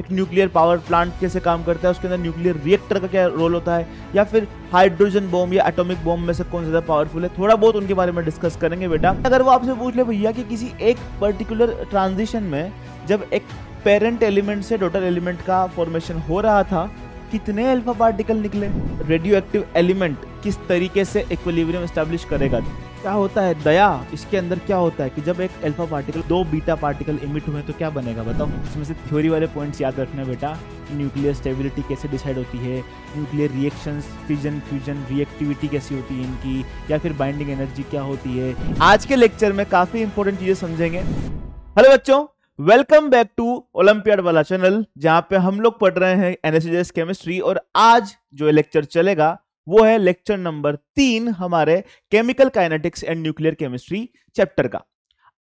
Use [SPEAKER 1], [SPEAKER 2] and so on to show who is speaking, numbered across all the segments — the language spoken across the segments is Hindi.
[SPEAKER 1] एक न्यूक्लियर पावर प्लांट कैसे काम करता है उसके अंदर न्यूक्लियर रिएक्टर का क्या रोल होता है या फिर हाइड्रोजन बॉम या एटॉमिक बॉम्ब में से कौन ज़्यादा पावरफुल है थोड़ा बहुत उनके बारे में डिस्कस करेंगे बेटा अगर वो आपसे पूछ ले भैया कि किसी एक पर्टिकुलर ट्रांजिशन में जब एक पेरेंट एलिमेंट से डॉटर एलिमेंट का फॉर्मेशन हो रहा था कितने अल्फा पार्टिकल निकले रेडियो एक्टिव एलिमेंट किस तरीके से इक्विलिब्रियम स्टैब्लिश करेगा क्या होता है दया इसके अंदर क्या होता है कि जब एक अल्फा पार्टिकल दो बीटा पार्टिकल इमिट हुए तो क्या बनेगा बताओ इसमें से थ्योरी वाले पॉइंट्स याद रखना बेटा न्यूक्लियर स्टेबिलिटी कैसे डिसाइड होती है nuclear reactions fusion fusion reactivity कैसी होती है इनकी या फिर बाइंडिंग एनर्जी क्या होती है आज के लेक्चर में काफी इंपॉर्टेंट चीजें समझेंगे हेलो बच्चों वेलकम बैक टू ओलंपियाड वाला चैनल जहां पे हम लोग पढ़ रहे हैं एनएसएस केमिस्ट्री और आज जो लेक्चर चलेगा वो है लेक्चर नंबर तीन हमारे chemical kinetics and nuclear chemistry chapter का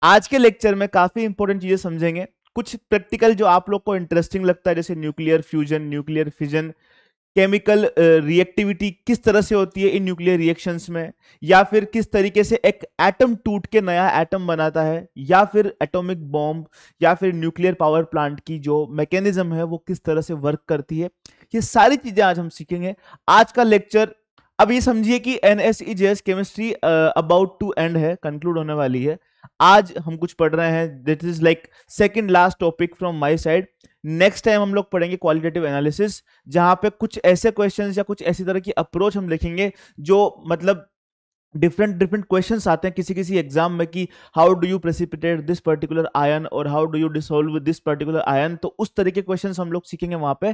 [SPEAKER 1] आज के लेक्चर में काफी इंपॉर्टेंट चीजें समझेंगे कुछ प्रैक्टिकल जो आप लोग को इंटरेस्टिंग लगता है जैसे nuclear fusion nuclear fission chemical reactivity किस तरह से होती है इन न्यूक्लियर रिएक्शंस में या फिर किस तरीके से एक एटम टूट के नया एटम बनाता है या फिर एटॉमिक बॉम्ब या फिर न्यूक्लियर पावर प्लांट की जो मैकेनिज्म है वो किस तरह से वर्क करती है ये सारी चीजें आज हम सीखेंगे आज का लेक्चर अब ये समझिए कि N S E J S chemistry about to end है कंक्लूड होने वाली है आज हम कुछ पढ़ रहे हैं that is like second last topic from my side next time हम लोग पढ़ेंगे क्वालिटेटिव एनालिसिस जहां पे कुछ ऐसे क्वेश्चंस या कुछ ऐसी तरह की अप्रोच हम लिखेंगे जो मतलब डिफरेंट डिफरेंट क्वेश्चंस आते हैं किसी किसी एग्जाम में कि how do you precipitate this particular ion और how do you dissolve this particular ion तो उस तरह के क्वेश्चंस हम लोग सीखेंगे वहां पे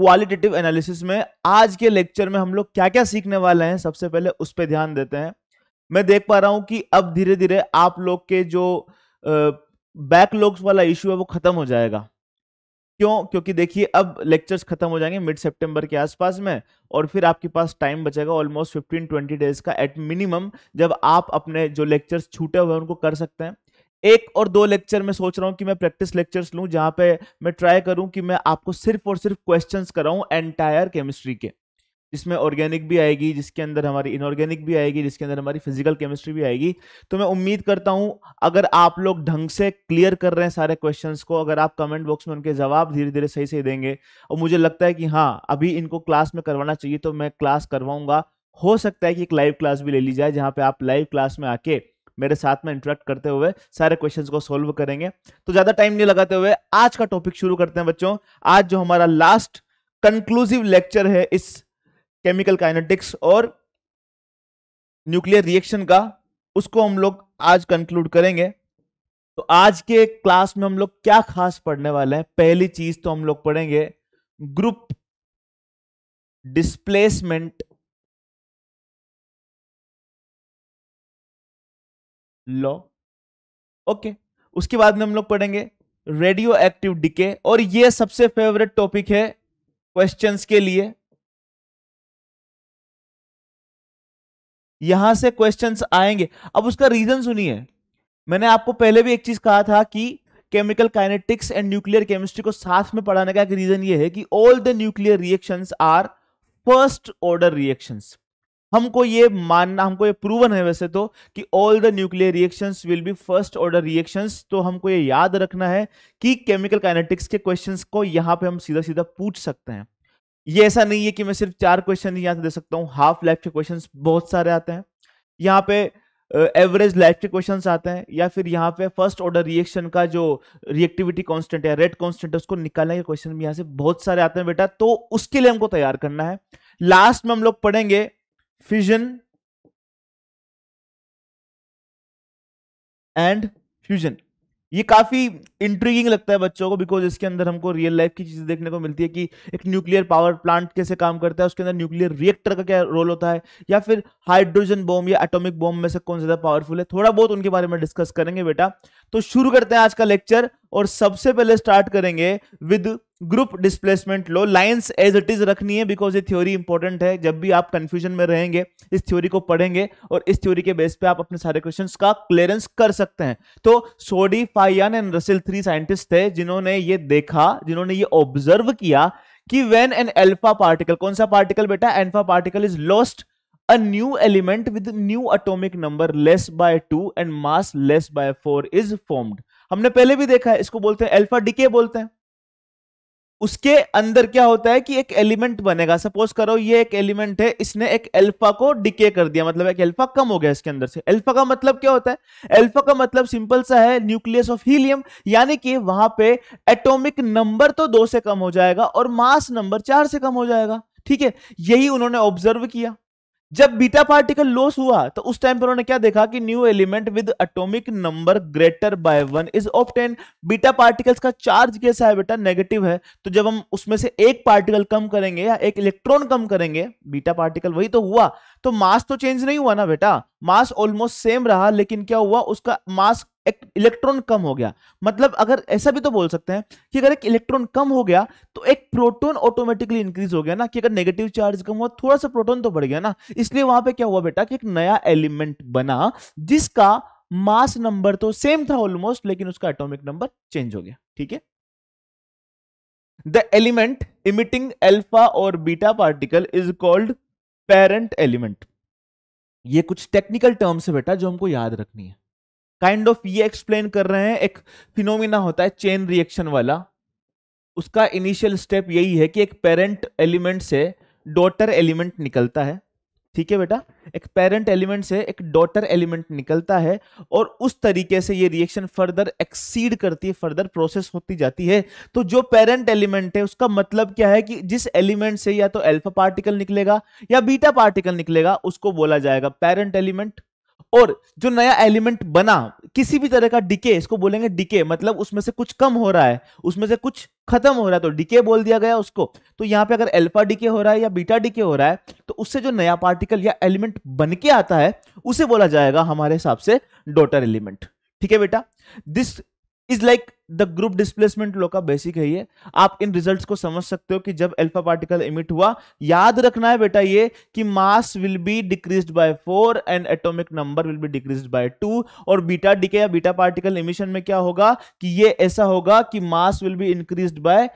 [SPEAKER 1] क्वालिटेटिव एनालिसिस में आज के लेक्चर में हम लोग क्या क्या सीखने वाले हैं सबसे पहले उस पर ध्यान देते हैं मैं देख पा रहा हूं कि अब धीरे धीरे आप लोग के जो बैकलॉग्स वाला इश्यू है वो खत्म हो जाएगा क्यों क्योंकि देखिए अब लेक्चर्स खत्म हो जाएंगे मिड सितंबर के आसपास में और फिर आपके पास टाइम बचेगा ऑलमोस्ट 15 20 डेज का एट मिनिमम जब आप अपने जो लेक्चर्स छूटे हुए हैं उनको कर सकते हैं एक और दो लेक्चर में सोच रहा हूँ कि मैं प्रैक्टिस लेक्चर्स लूँ जहाँ पे मैं ट्राई करूँ कि मैं आपको सिर्फ और सिर्फ क्वेश्चंस कराऊँ एंटायर केमिस्ट्री के जिसमें ऑर्गेनिक भी आएगी जिसके अंदर हमारी इनऑर्गेनिक भी आएगी जिसके अंदर हमारी फिजिकल केमिस्ट्री भी आएगी तो मैं उम्मीद करता हूँ अगर आप लोग ढंग से क्लियर कर रहे हैं सारे क्वेश्चंस को अगर आप कमेंट बॉक्स में उनके जवाब धीरे धीरे सही सही देंगे और मुझे लगता है कि हाँ अभी इनको क्लास में करवाना चाहिए तो मैं क्लास करवाऊंगा हो सकता है कि एक लाइव क्लास भी ले ली जाए जहाँ पे आप लाइव क्लास में आके मेरे साथ में इंटरेक्ट करते हुए सारे क्वेश्चंस को सोल्व करेंगे तो ज्यादा टाइम नहीं लगाते हुए आज का टॉपिक शुरू करते हैं बच्चों आज जो हमारा लास्ट कंक्लूसिव लेक्चर है इस केमिकल काइनेटिक्स और न्यूक्लियर रिएक्शन का उसको हम लोग आज कंक्लूड करेंगे तो आज के क्लास में हम लोग क्या खास पढ़ने वाले हैं पहली चीज तो
[SPEAKER 2] हम लोग पढ़ेंगे ग्रुप डिस्प्लेसमेंट लॉ ओके उसके बाद में हम लोग पढ़ेंगे रेडियो एक्टिव डिके और ये सबसे फेवरेट टॉपिक है क्वेश्चंस के लिए यहां से क्वेश्चंस आएंगे अब उसका रीजन सुनिए
[SPEAKER 1] मैंने आपको पहले भी एक चीज कहा था कि chemical kinetics and nuclear chemistry को साथ में पढ़ाने का एक रीजन ये है कि all the nuclear reactions are first order reactions हमको ये मानना हमको ये प्रूवन है वैसे तो कि all the nuclear reactions will be first order reactions तो हमको ये याद रखना है कि केमिकल काइनेटिक्स के क्वेश्चंस को यहाँ पे हम सीधा सीधा पूछ सकते हैं ये ऐसा नहीं है कि मैं सिर्फ चार क्वेश्चन ही यहाँ से दे सकता हूँ हाफ लाइफ के क्वेश्चन बहुत सारे आते हैं यहाँ पे एवरेज लाइफ के क्वेश्चन आते हैं या फिर यहाँ पे फर्स्ट ऑर्डर रिएक्शन का जो रिएक्टिविटी कॉन्स्टेंट है रेड कॉन्स्टेंट है उसको निकालने के
[SPEAKER 2] क्वेश्चन भी यहाँ से बहुत सारे आते हैं बेटा तो उसके लिए हमको तैयार करना है लास्ट में हम लोग पढ़ेंगे फिजन एंड फ्यूजन ये काफी इंट्रीगिंग लगता है बच्चों को बिकॉज इसके अंदर हमको रियल लाइफ
[SPEAKER 1] की चीजें देखने को मिलती है कि एक न्यूक्लियर पावर प्लांट कैसे काम करता है उसके अंदर न्यूक्लियर रिएक्टर का क्या रोल होता है या फिर हाइड्रोजन बॉम्ब या एटॉमिक बॉम्ब में से कौन ज्यादा पावरफुल है थोड़ा बहुत उनके बारे में डिस्कस करेंगे बेटा तो शुरू करते हैं आज का लेक्चर और सबसे पहले स्टार्ट करेंगे with group displacement law lines as it is रखनी है बिकॉज ये थ्योरी इंपॉर्टेंट है जब भी आप कंफ्यूजन में रहेंगे इस थ्योरी को पढ़ेंगे और इस थ्योरी के बेस पे आप अपने सारे क्वेश्चन का क्लियरेंस कर सकते हैं तो Soddy Fajans and Russell three scientist थे जिन्होंने ये देखा जिन्होंने ये ऑब्जर्व किया कि वेन एन एल्फा पार्टिकल कौन सा particle beta alpha particle is lost a new element with new atomic number less by 2 and mass less by 4 is formed हमने पहले भी देखा है इसको बोलते हैं अल्फा डिके बोलते हैं उसके अंदर क्या होता है कि एक एलिमेंट बनेगा सपोज करो ये एक एलिमेंट है इसने एक एल्फा को डिके कर दिया मतलब एक एल्फा कम हो गया इसके अंदर से एल्फा का मतलब क्या होता है एल्फा का मतलब सिंपल सा है न्यूक्लियस ऑफ हीलियम यानी कि वहां पे एटॉमिक नंबर तो दो से कम हो जाएगा और मास नंबर चार से कम हो जाएगा ठीक है यही उन्होंने ऑब्जर्व किया जब बीटा पार्टिकल लॉस हुआ तो उस टाइम पर उन्होंने क्या देखा कि new element with atomic number greater by one is obtained beta particles का चार्ज कैसा है बेटा नेगेटिव है तो जब हम उसमें से एक पार्टिकल कम करेंगे या एक इलेक्ट्रॉन कम करेंगे बीटा पार्टिकल वही तो हुआ तो मास तो चेंज नहीं हुआ ना बेटा मास ऑलमोस्ट सेम रहा लेकिन क्या हुआ उसका मास एक इलेक्ट्रॉन कम हो गया मतलब अगर ऐसा भी तो बोल सकते हैं कि अगर एक इलेक्ट्रॉन कम हो गया तो एक प्रोटॉन ऑटोमेटिकली इंक्रीज हो गया ना कि अगर नेगेटिव चार्ज कम हुआ थोड़ा सा प्रोटॉन तो बढ़ गया ना इसलिए वहां पे क्या हुआ बेटा कि एक नया एलिमेंट बना जिसका मास नंबर तो सेम था ऑलमोस्ट लेकिन उसका एटोमिक नंबर चेंज हो गया ठीक है द एलिमेंट इमिटिंग एल्फा और beta particle is called parent element ये कुछ टेक्निकल टर्म्स है बेटा जो हमको याद रखनी है काइंड ऑफ ये एक्सप्लेन कर रहे हैं एक फिनोमिना होता है चेन रिएक्शन वाला उसका इनिशियल स्टेप यही है कि एक पेरेंट एलिमेंट से डॉटर एलिमेंट निकलता है ठीक है बेटा एक पेरेंट एलिमेंट से एक डॉटर एलिमेंट निकलता है और उस तरीके से ये रिएक्शन फर्दर एक्सीड करती है फर्दर प्रोसेस होती जाती है तो जो पेरेंट एलिमेंट है उसका मतलब क्या है कि जिस एलिमेंट से या तो अल्फा पार्टिकल निकलेगा या बीटा पार्टिकल निकलेगा उसको बोला जाएगा पेरेंट एलिमेंट और जो नया एलिमेंट बना किसी भी तरह का डिके इसको बोलेंगे डिके मतलब उसमें से कुछ कम हो रहा है उसमें से कुछ खत्म हो रहा है तो डिके बोल दिया गया उसको तो यहां पे अगर अल्फा डिके हो रहा है या बीटा डिके हो रहा है तो उससे जो नया पार्टिकल या एलिमेंट बन के आता है उसे बोला जाएगा हमारे हिसाब से डॉटर एलिमेंट ठीक है बेटा this is like the group displacement law का बेसिक है ये आप इन रिजल्ट्स को समझ सकते हो कि जब अल्फा पार्टिकल इमिट हुआ याद रखना है बेटा ये कि mass will be decrease by four and atomic number will be decrease by two और बीटा डीके या बीटा पार्टिकल इमिशन में क्या होगा कि ये ऐसा होगा कि mass will be increase by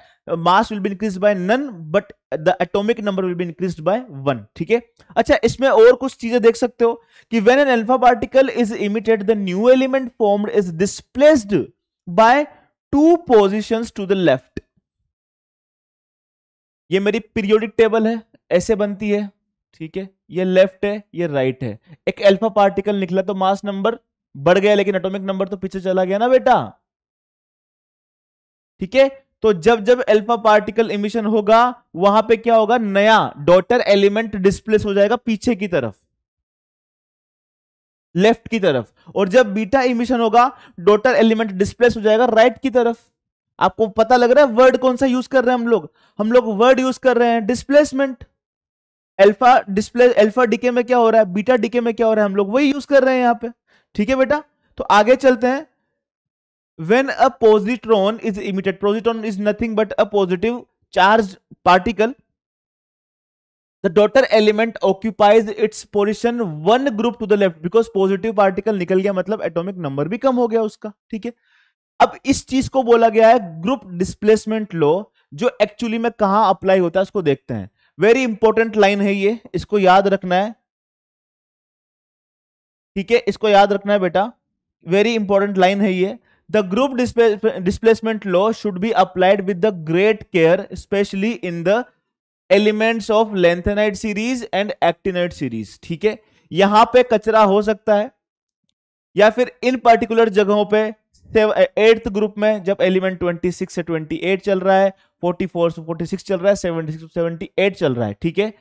[SPEAKER 1] mass will be increase by none but the atomic number will be increase by one ठीक है अच्छा इसमें और कुछ चीजें देख सकते हो कि when an alpha particle is emitted the new element form is displaced by two position to the left ये मेरी पीरियोडिक टेबल है ऐसे बनती है ठीक है ये लेफ्ट है ये राइट है एक अल्फा पार्टिकल निकला तो मास नंबर बढ़ गया लेकिन एटॉमिक नंबर तो पीछे चला गया ना बेटा ठीक है तो जब जब अल्फा पार्टिकल इमिशन होगा वहां पे क्या होगा नया डॉटर एलिमेंट डिस्प्लेस हो जाएगा पीछे की तरफ लेफ्ट की तरफ और जब बीटा इमिशन होगा डोटर एलिमेंट डिस्प्लेस हो जाएगा राइट की तरफ आपको पता लग रहा है वर्ड कौन सा यूज कर रहे हैं हम लोग हम लोग वर्ड यूज कर रहे हैं displacement alpha display alpha decay में क्या हो रहा है बीटा डीके में क्या हो रहा है हम लोग वही यूज कर रहे हैं यहां पे ठीक है बेटा तो आगे चलते हैं when a positron is emitted positron is nothing but a positive charge particle the daughter element occupies its position one group to the left because positive particle निकल गया मतलब एटॉमिक नंबर भी कम हो गया उसका ठीक है अब इस चीज को बोला गया है ग्रुप डिस्प्लेसमेंट लॉ जो एक्चुअली में कहा अप्लाई होता है उसको देखते हैं वेरी इंपॉर्टेंट लाइन है ये इसको याद रखना है ठीक है इसको याद रखना है बेटा वेरी इंपॉर्टेंट लाइन है ये the group displacement law should be applied with the great care specially in the elements of lanthanide series and actinide series ठीक है यहां पे कचरा हो सकता है या फिर इन पर्टिकुलर जगहों पे एट्थ ग्रुप में जब एलिमेंट 26 से 28 चल रहा है 44 से 46 चल रहा है 76 से 78 चल रहा है ठीक है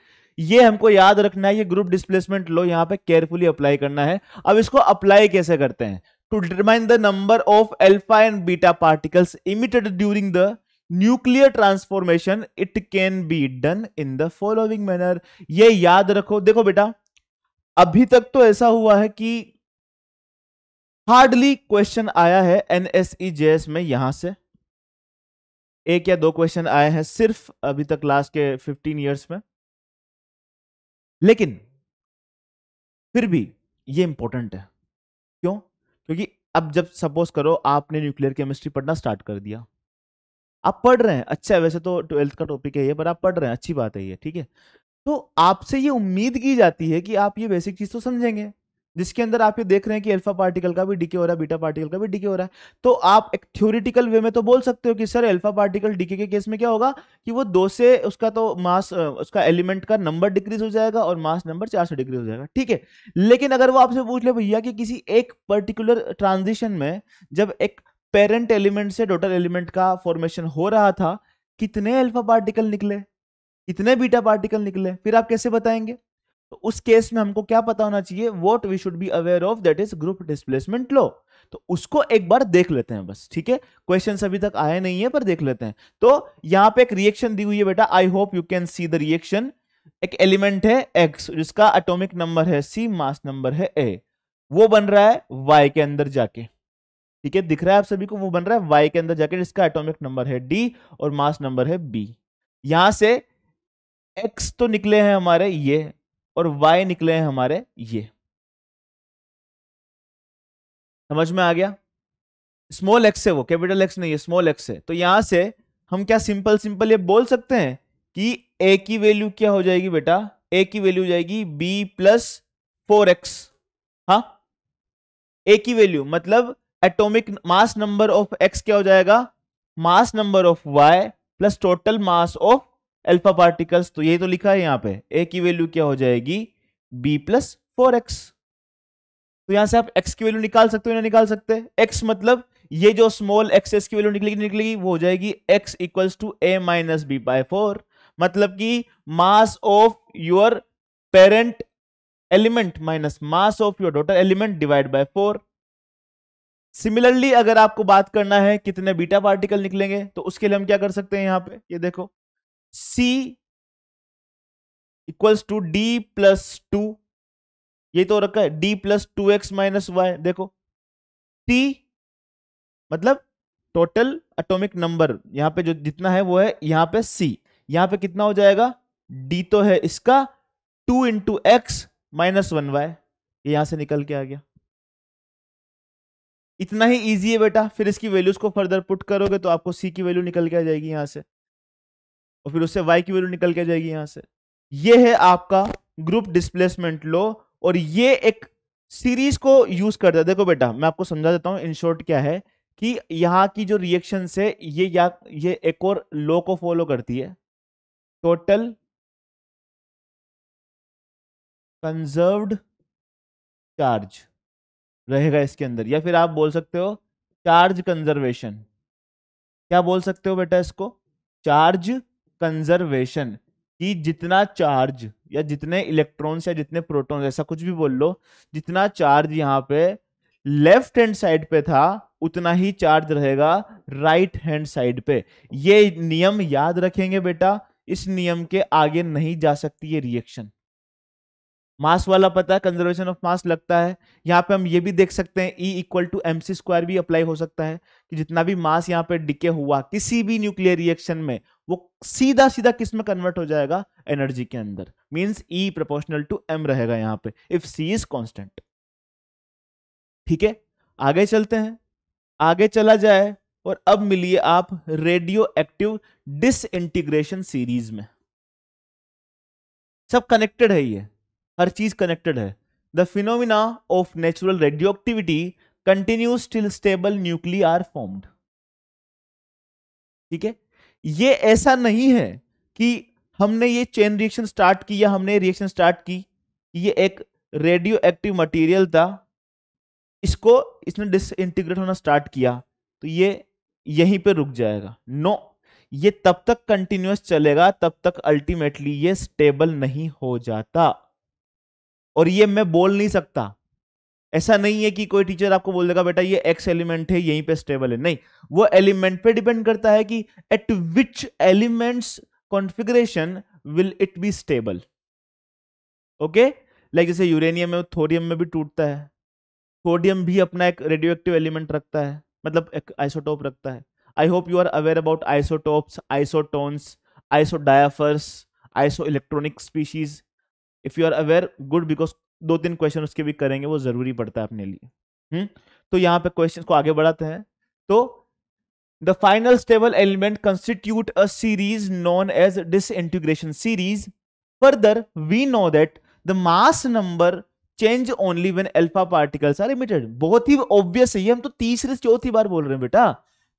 [SPEAKER 1] ये हमको याद रखना है ये ग्रुप डिस्प्लेसमेंट लो यहां पे केयरफुली अप्लाई करना है अब इसको अप्लाई कैसे करते हैं to determine the number of alpha and beta particles emitted during the nuclear transformation it can be done in the following manner ये याद रखो देखो बेटा अभी तक तो ऐसा हुआ है कि हार्डली क्वेश्चन आया है एनएसई जेएस e में यहां से एक या दो क्वेश्चन
[SPEAKER 2] आए हैं सिर्फ अभी तक लास्ट के 15 इयर्स में लेकिन फिर भी ये इंपॉर्टेंट है क्यों क्योंकि अब
[SPEAKER 1] जब सपोज करो आपने न्यूक्लियर केमिस्ट्री पढ़ना स्टार्ट कर दिया आप पढ़ रहे हैं अच्छा वैसे तो ट्वेल्थ का टॉपिक है ये पर आप पढ़ रहे हैं अच्छी बात है ये ठीक है तो आपसे ये उम्मीद की जाती है कि आप ये बेसिक चीज़ तो समझेंगे जिसके अंदर आप ये देख रहे हैं कि अल्फा पार्टिकल का भी डीके हो रहा है बीटा पार्टिकल का भी डीके हो रहा है तो आप एक थ्योरिटिकल वे में तो बोल सकते हो कि सर अल्फा पार्टिकल डीके के केस में क्या होगा कि वो दो से उसका तो मास उसका एलिमेंट का नंबर डिक्रीज हो जाएगा और मास नंबर चार सौ डिक्रीज हो जाएगा ठीक है लेकिन अगर वो आपसे पूछ ले भैया कि किसी एक पर्टिकुलर ट्रांजिशन में जब एक पेरेंट एलिमेंट से डॉटर एलिमेंट का फॉर्मेशन हो रहा था कितने अल्फा पार्टिकल निकले कितने बीटा पार्टिकल निकले फिर आप कैसे बताएंगे तो उस केस में हमको क्या पता होना चाहिए what we should be aware of that is group displacement लो तो उसको एक बार देख लेते हैं बस ठीक है क्वेश्चन अभी तक आए नहीं है पर देख लेते हैं तो यहां पे एक रिएक्शन दी हुई है बेटा I hope you can see the reaction एक एलिमेंट है एक्स जिसका एटॉमिक नंबर है सी मास नंबर है ए वो बन रहा है वाई के अंदर जाके ठीक है दिख रहा है आप सभी को वो बन रहा है वाई के अंदर जाकर इसका एटोमिक नंबर है डी और मास नंबर है
[SPEAKER 2] बी यहां से एक्स तो निकले हैं हमारे ये और वाई निकले हैं हमारे ये समझ में आ गया
[SPEAKER 1] स्मॉल एक्स है वो कैपिटल एक्स नहीं है स्मॉल एक्स है तो यहां से हम क्या सिंपल सिंपल ये बोल सकते हैं कि ए की वैल्यू क्या हो जाएगी बेटा ए की वैल्यू हो जाएगी बी प्लस फोर एक्स हाँ ए की वैल्यू मतलब atomic mass number of X क्या हो जाएगा mass number of Y plus total mass of alpha particles तो ये तो लिखा है यहां पे ए की वैल्यू क्या हो जाएगी बी प्लस फोर एक्स तो यहां से आप एक्स की वैल्यू निकाल सकते हो या निकाल सकते एक्स मतलब ये जो स्मॉल एक्स एस की वैल्यू निकलेगी निकलेगी वो हो जाएगी X equal to A minus B by four मतलब कि mass of your parent element minus mass of your daughter element divide by four similarly अगर आपको बात करना है कितने बीटा पार्टिकल निकलेंगे तो उसके लिए हम क्या कर सकते हैं यहां पे ये देखो C equals to D plus two ये तो रखा है D plus two X minus Y देखो T मतलब टोटल एटॉमिक नंबर यहां पे जो जितना है वो है यहां पे C यहां पे कितना हो जाएगा D तो है इसका two into X minus one Y यहां से निकल के आ गया इतना ही इजी है बेटा फिर इसकी वैल्यूज को फर्दर पुट करोगे तो आपको सी की वैल्यू निकल के आ जाएगी यहाँ से और फिर उससे वाई की वैल्यू निकल के आ जाएगी यहाँ से ये है आपका ग्रुप डिस्प्लेसमेंट लो और ये एक सीरीज को यूज करता है देखो बेटा मैं आपको समझा देता हूँ इन शॉर्ट क्या है कि यहाँ की जो रिएक्शन है ये या ये एक और लो को फॉलो
[SPEAKER 2] करती है टोटल कंजर्व्ड चार्ज रहेगा इसके अंदर या फिर आप बोल सकते
[SPEAKER 1] हो चार्ज कंजर्वेशन क्या बोल सकते हो बेटा इसको चार्ज कंजर्वेशन कि जितना चार्ज या जितने इलेक्ट्रॉन्स या जितने प्रोटॉन्स ऐसा कुछ भी बोल लो जितना चार्ज यहाँ पे लेफ्ट हैंड साइड पे था उतना ही चार्ज रहेगा राइट हैंड साइड पे ये नियम याद रखेंगे बेटा इस नियम के आगे नहीं जा सकती ये रिएक्शन मास वाला पता है कंजर्वेशन ऑफ मास लगता है यहाँ पे हम ये भी देख सकते हैं E equal to M C square भी अप्लाई हो सकता है कि जितना भी मास यहाँ पे डिके हुआ किसी भी न्यूक्लियर रिएक्शन में वो सीधा सीधा किस में कन्वर्ट हो जाएगा एनर्जी के अंदर means E proportional to M रहेगा यहाँ पे इफ सी इज कॉन्स्टेंट ठीक है आगे चलते हैं आगे चला जाए और अब मिलिए आप radioactive disintegration series में सब कनेक्टेड है ये हर चीज कनेक्टेड है the phenomena of natural radioactivity continuous till stable nuclei are formed ठीक है ये ऐसा नहीं है कि हमने ये चेन रिएक्शन स्टार्ट की या हमने रिएक्शन स्टार्ट की ये एक रेडियो एक्टिव मटीरियल था इसको इसने डिसइंटीग्रेट होना स्टार्ट किया तो ये यहीं पे रुक जाएगा नो no, ये तब तक कंटिन्यूस चलेगा तब तक अल्टीमेटली ये स्टेबल नहीं हो जाता और ये मैं बोल नहीं सकता ऐसा नहीं है कि कोई टीचर आपको बोल देगा बेटा ये एक्स एलिमेंट है यहीं पे स्टेबल है नहीं वो एलिमेंट पे डिपेंड करता है कि at which elements configuration will it be stable okay like जैसे यूरेनियम है थोरियम में भी टूटता है थोडियम भी अपना एक रेडियो एक्टिव एलिमेंट रखता है मतलब एक आइसोटोप रखता है I hope you are aware about isotopes isotones isodiaphers isoelectronic species if you are aware good because दो तीन क्वेश्चन उसके भी करेंगे वो जरूरी पड़ता है अपने लिए हुँ? हम्म? तो यहाँ पे क्वेश्चन को आगे बढ़ाते हैं तो the final stable element constitute a series known as disintegration series further we know that the mass number change only when alpha particles are limited बहुत ही ऑब्वियस है ये हम तो तीसरे चौथी बार बोल रहे हैं बेटा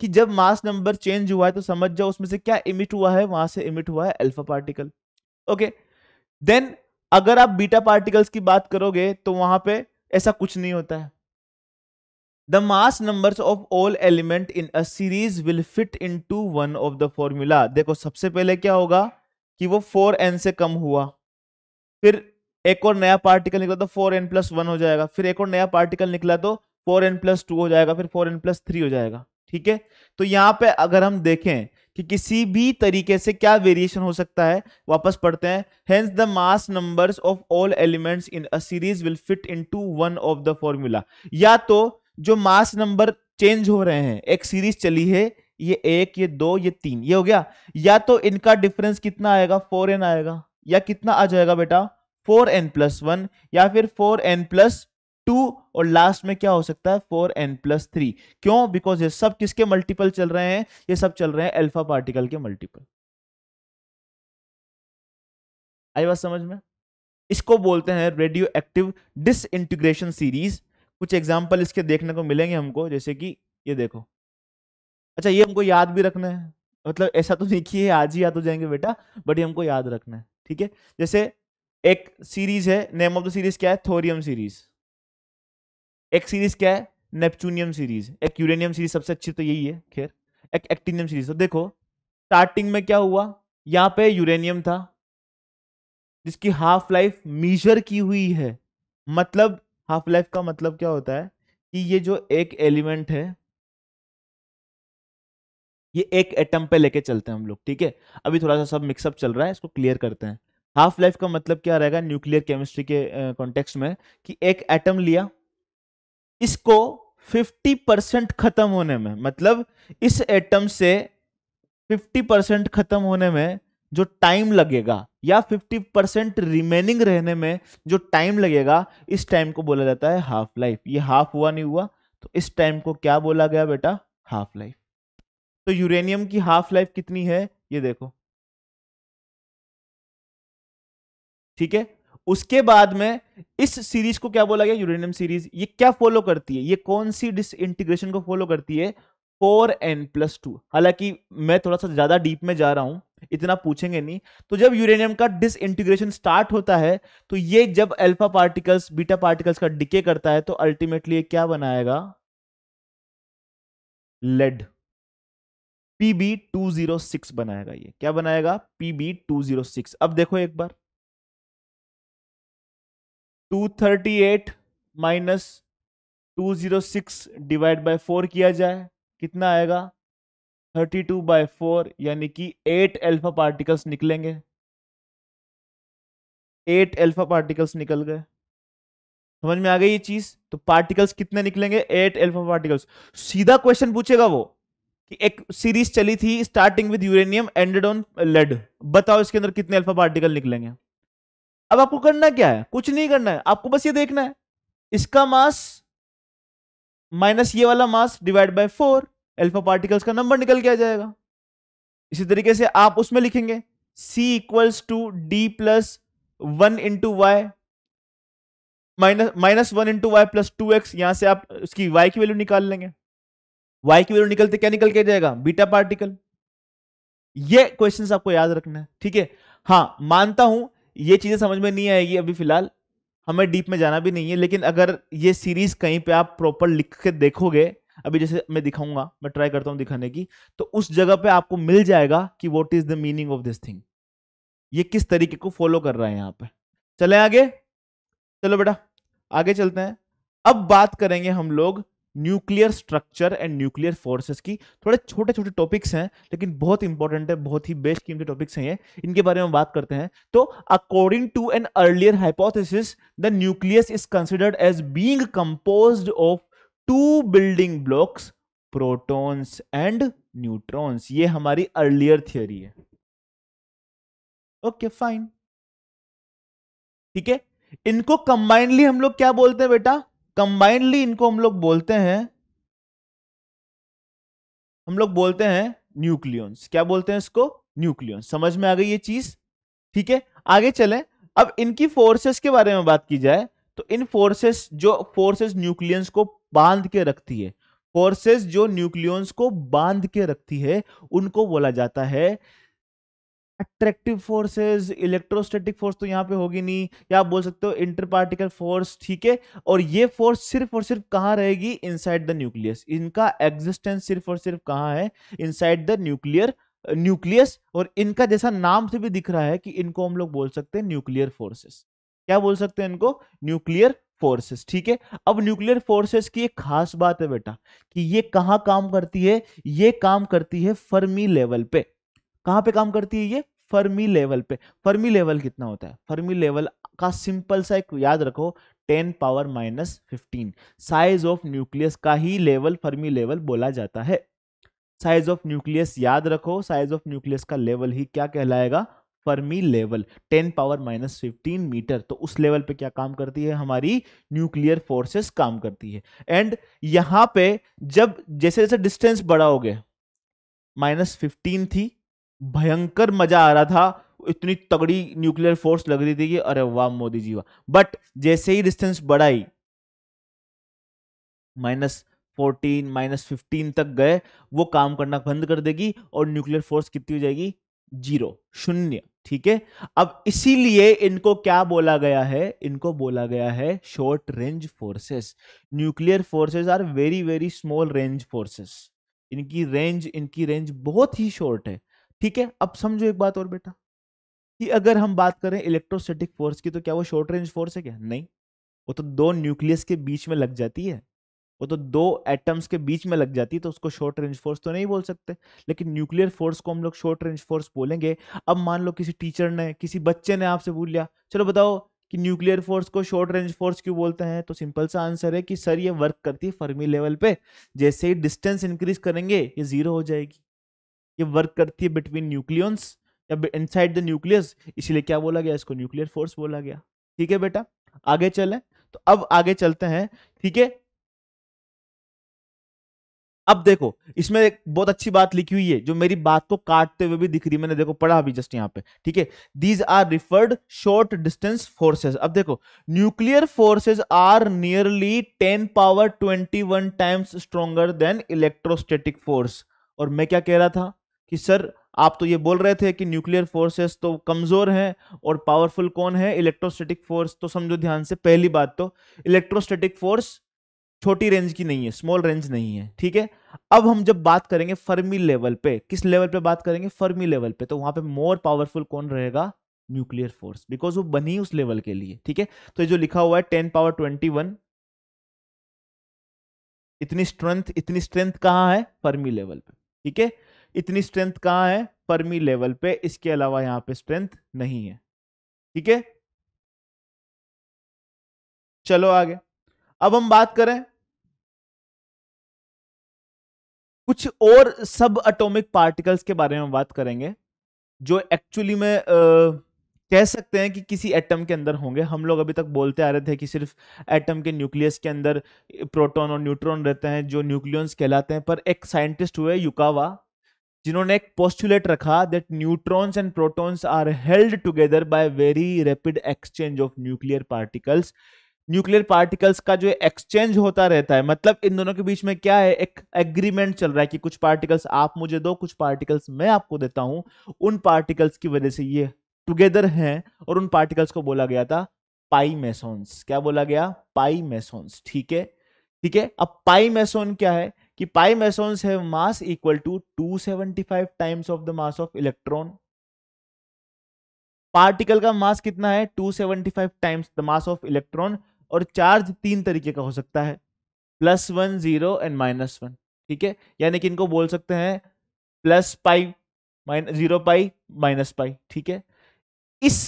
[SPEAKER 1] कि जब मास नंबर चेंज हुआ है तो समझ जाओ उसमें से क्या इमिट हुआ है वहां से इमिट हुआ है एल्फा पार्टिकल ओके देन अगर आप बीटा पार्टिकल्स की बात करोगे तो वहां पे ऐसा कुछ नहीं होता है the mass number of all element in a series will fit into one of the formula देखो सबसे पहले क्या होगा कि वो फोर एन से कम हुआ फिर एक और नया पार्टिकल निकला तो फोर एन प्लस वन हो जाएगा फिर एक और नया पार्टिकल निकला तो फोर एन प्लस टू हो जाएगा फिर फोर एन प्लस थ्री हो जाएगा ठीक है तो यहां पे अगर हम देखें कि किसी भी तरीके से क्या वेरिएशन हो सकता है वापस पढ़ते हैं hence the mass numbers of all elements in a series will fit into one of the formula या तो जो मास नंबर चेंज हो रहे हैं एक सीरीज चली है ये एक ये दो ये तीन ये हो गया या तो इनका डिफरेंस कितना आएगा फोर एन आएगा या कितना आ जाएगा बेटा फोर एन प्लस वन या फिर फोर एन प्लस टू और लास्ट में क्या हो सकता है फोर एन प्लस थ्री क्यों बिकॉज ये सब किसके मल्टीपल चल रहे हैं ये सब चल रहे हैं अल्फा पार्टिकल के मल्टीपल आई बात समझ में इसको बोलते हैं radioactive disintegration series कुछ एग्जाम्पल इसके देखने को मिलेंगे हमको जैसे कि ये देखो अच्छा ये हमको याद भी रखना है मतलब ऐसा तो नहीं कि आज ही याद हो जाएंगे बेटा बट ये हमको याद रखना है ठीक है जैसे एक सीरीज है नेम ऑफ द सीरीज क्या है थोरियम सीरीज एक सीरीज क्या है नेपचूनियम सीरीज एक यूरेनियम सीरीज सबसे अच्छी तो यही है खैर एक एक्टिनियम सीरीज तो देखो स्टार्टिंग में क्या हुआ यहाँ पे यूरेनियम था जिसकी हाफ लाइफ मीजर की हुई है मतलब हाफ लाइफ का मतलब क्या होता है कि ये जो एक एलिमेंट है ये एक एटम पे लेके चलते हैं हम लोग ठीक है अभी थोड़ा सा सब मिक्सअप चल रहा है इसको क्लियर करते हैं हाफ लाइफ का मतलब क्या रहेगा न्यूक्लियर केमिस्ट्री के कॉन्टेक्स्ट में कि एक एटम लिया इसको 50 परसेंट खत्म होने में मतलब इस एटम से 50 परसेंट खत्म होने में जो टाइम लगेगा या 50 परसेंट रिमेनिंग रहने में जो टाइम लगेगा इस टाइम को बोला जाता है हाफ लाइफ ये हाफ हुआ नहीं हुआ तो इस टाइम को क्या
[SPEAKER 2] बोला गया बेटा हाफ लाइफ तो यूरेनियम की हाफ लाइफ कितनी है ये देखो ठीक है उसके बाद में
[SPEAKER 1] इस सीरीज को क्या बोला गया यूरेनियम सीरीज ये क्या फॉलो करती है ये कौन सी डिस इंटीग्रेशन को फॉलो करती है फोर एन प्लस टू हालांकि मैं थोड़ा सा ज्यादा डीप में जा रहा हूं इतना पूछेंगे नहीं तो जब यूरेनियम का डिस इंटीग्रेशन स्टार्ट होता है तो ये जब अल्फा पार्टिकल्स बीटा पार्टिकल्स का डिके करता है तो अल्टीमेटली क्या बनाएगा
[SPEAKER 2] lead PB two zero six बनाएगा ये क्या बनाएगा पीबी टू जीरो सिक्स अब देखो एक बार
[SPEAKER 1] two thirty eight minus two zero six divide by four किया जाए कितना आएगा थर्टी टू बाय फोर यानी कि एट एल्फा पार्टिकल्स निकलेंगे एट एल्फा पार्टिकल्स निकल गए समझ में आ गई ये चीज तो पार्टिकल्स कितने निकलेंगे एट एल्फा पार्टिकल्स सीधा क्वेश्चन पूछेगा वो कि एक सीरीज चली थी starting with uranium ended on lead बताओ इसके अंदर कितने अल्फा पार्टिकल निकलेंगे अब आपको करना क्या है कुछ नहीं करना है आपको बस ये देखना है इसका मास माइनस ये वाला mass divide by four alpha particles का नंबर निकल के आ जाएगा इसी तरीके से आप उसमें लिखेंगे C equals to D plus one into Y minus minus one into Y plus two X यहां से आप उसकी वाई की वैल्यू निकाल लेंगे वाई की वैल्यू निकलते क्या निकल के जाएगा बीटा पार्टिकल ये क्वेश्चंस आपको याद रखना है ठीक है हाँ मानता हूं ये चीज़ें समझ में नहीं आएगी अभी फिलहाल हमें डीप में जाना भी नहीं है लेकिन अगर ये सीरीज़ कहीं पे आप प्रॉपर लिख के देखोगे अभी जैसे मैं दिखाऊंगा मैं ट्राई करता हूँ दिखाने की तो उस जगह पे आपको मिल जाएगा कि what is the meaning of this thing ये किस तरीके को फॉलो कर रहा है यहाँ पे चले आगे चलो बेटा आगे चलते हैं अब बात करेंगे हम लोग nuclear structure and nuclear forces की थोड़े छोटे छोटे टॉपिक्स हैं लेकिन बहुत इंपॉर्टेंट है बहुत ही बेस्ट कीमती टॉपिक्स हैं ये इनके बारे में बात करते हैं तो according to an earlier hypothesis the nucleus is considered as being compose of two building blocks protons and neutrons ये हमारी अर्लियर थियोरी है
[SPEAKER 2] ओके फाइन ठीक है इनको कंबाइनली हम लोग क्या बोलते हैं बेटा कंबाइंडली इनको हम लोग बोलते हैं
[SPEAKER 1] हम लोग बोलते हैं न्यूक्लियंस क्या बोलते हैं इसको न्यूक्लियंस समझ में आ गई ये चीज ठीक है आगे चलें अब इनकी फोर्सेस के बारे में बात की जाए तो इन फोर्सेस जो फोर्सेस न्यूक्लियंस को बांध के रखती है फोर्सेस जो न्यूक्लियंस को बांध के रखती है उनको बोला जाता है अट्रैक्टिव फोर्सेस इलेक्ट्रोस्टैटिक फोर्स तो यहाँ पे होगी नहीं या आप बोल सकते हो इंटर पार्टिकल फोर्स ठीक है और ये फोर्स सिर्फ और सिर्फ कहाँ रहेगी इनसाइड द न्यूक्लियस इनका एग्जिस्टेंस सिर्फ और सिर्फ कहाँ है इनसाइड द न्यूक्लियर न्यूक्लियस और इनका जैसा नाम से भी दिख रहा है कि इनको हम लोग बोल सकते हैं न्यूक्लियर फोर्सेस क्या बोल सकते हैं इनको न्यूक्लियर फोर्सेस ठीक है अब न्यूक्लियर फोर्सेस की एक खास बात है बेटा कि ये कहाँ काम करती है ये काम करती है फर्मी लेवल पे कहां पे काम करती है ये फर्मी लेवल पे फर्मी लेवल कितना होता है फर्मी लेवल का सिंपल सा एक याद रखो ten power minus fifteen size of nucleus का ही लेवल फर्मी लेवल बोला जाता है साइज ऑफ न्यूक्लियस याद रखो साइज ऑफ न्यूक्लियस का लेवल ही क्या कहलाएगा Fermi level 10 power minus fifteen meter तो उस लेवल पे क्या काम करती है हमारी न्यूक्लियर फोर्सेस काम करती है एंड यहां पे जब जैसे जैसे डिस्टेंस बढ़ाओगे माइनस फिफ्टीन थी भयंकर मजा आ रहा था इतनी तगड़ी न्यूक्लियर फोर्स लग रही थी कि अरे वाह मोदी जी वाह बट जैसे ही डिस्टेंस बढ़ाई माइनस फोर्टीन माइनस फिफ्टीन तक गए वो काम करना बंद कर देगी और न्यूक्लियर फोर्स कितनी हो जाएगी जीरो शून्य ठीक है अब इसीलिए इनको क्या बोला गया है इनको बोला गया है short range forces nuclear forces are very very small range forces इनकी रेंज इनकी रेंज बहुत ही शॉर्ट है ठीक है अब समझो एक बात और बेटा कि अगर हम बात करें इलेक्ट्रोस्टेटिक फोर्स की तो क्या वो शॉर्ट रेंज फोर्स है क्या नहीं वो तो दो न्यूक्लियस के बीच में लग जाती है वो तो दो एटम्स के बीच में लग जाती है तो उसको शॉर्ट रेंज फोर्स तो नहीं बोल सकते लेकिन न्यूक्लियर फोर्स को हम लोग शॉर्ट रेंज फोर्स बोलेंगे अब मान लो किसी टीचर ने किसी बच्चे ने आपसे बोल लिया चलो बताओ कि न्यूक्लियर फोर्स को शॉर्ट रेंज फोर्स क्यों बोलते हैं तो सिंपल सा आंसर है कि सर ये वर्क करती है फर्मी लेवल पे जैसे ही डिस्टेंस इंक्रीज करेंगे ये जीरो हो जाएगी ये वर्क करती है बिटवीन न्यूक्लियंस या इनसाइड द न्यूक्लियस इसीलिए क्या बोला गया इसको न्यूक्लियर फोर्स बोला गया ठीक है बेटा आगे चले तो अब आगे चलते हैं ठीक है अब देखो इसमें एक बहुत अच्छी बात लिखी हुई है जो मेरी बात को काटते हुए भी दिख रही है मैंने देखो पढ़ा अभी जस्ट यहाँ पे ठीक है these are referred short distance forces अब देखो nuclear forces are nearly ten power twenty one times stronger than electrostatic force और मैं क्या कह रहा था कि सर आप तो ये बोल रहे थे कि न्यूक्लियर फोर्सेस तो कमज़ोर हैं और पावरफुल कौन है इलेक्ट्रोस्टैटिक फोर्स तो समझो ध्यान से पहली बात तो इलेक्ट्रोस्टैटिक फोर्स छोटी रेंज की नहीं है स्मॉल रेंज नहीं है ठीक है अब हम जब बात करेंगे फर्मी लेवल पे किस लेवल पे बात करेंगे फर्मी लेवल पे तो वहां पर मोर पावरफुल कौन रहेगा न्यूक्लियर फोर्स बिकॉज वो बनी उस लेवल के लिए ठीक है तो ये जो लिखा हुआ है टेन पावर ट्वेंटी वन इतनी स्ट्रेंथ इतनी स्ट्रेंथ कहाँ है फर्मी लेवल पे ठीक है इतनी स्ट्रेंथ कहाँ है परमी लेवल पे इसके
[SPEAKER 2] अलावा यहां पे स्ट्रेंथ नहीं है ठीक है चलो आगे अब हम बात करें कुछ और सब एटॉमिक पार्टिकल्स के बारे में बात करेंगे
[SPEAKER 1] जो एक्चुअली में आ, कह सकते हैं कि किसी एटम के अंदर होंगे हम लोग अभी तक बोलते आ रहे थे कि सिर्फ एटम के न्यूक्लियस के अंदर प्रोटॉन और न्यूट्रॉन रहते हैं जो न्यूक्लियंस कहलाते हैं पर एक साइंटिस्ट हुए युकावा जिन्होंने एक पोस्टुलेट रखा that neutrons and protons are held together by very rapid exchange of nuclear particles nuclear particles का जो एक्सचेंज होता रहता है मतलब इन दोनों के बीच में क्या है एक एग्रीमेंट चल रहा है कि कुछ पार्टिकल्स आप मुझे दो कुछ पार्टिकल्स मैं आपको देता हूं उन पार्टिकल्स की वजह से ये टुगेदर हैं और उन पार्टिकल्स को बोला गया था पाई मेसोन्स क्या बोला गया पाई मेसोन्स ठीक है ठीक है अब पाई मेसोन क्या है कि pi mesons have mass equal to 275 times of the mass of electron particle का मास कितना है 275 times the mass of electron और चार्ज तीन तरीके का हो सकता है plus one zero and minus one ठीक है यानी कि इनको बोल सकते हैं plus pi minus zero pi minus pi ठीक है इस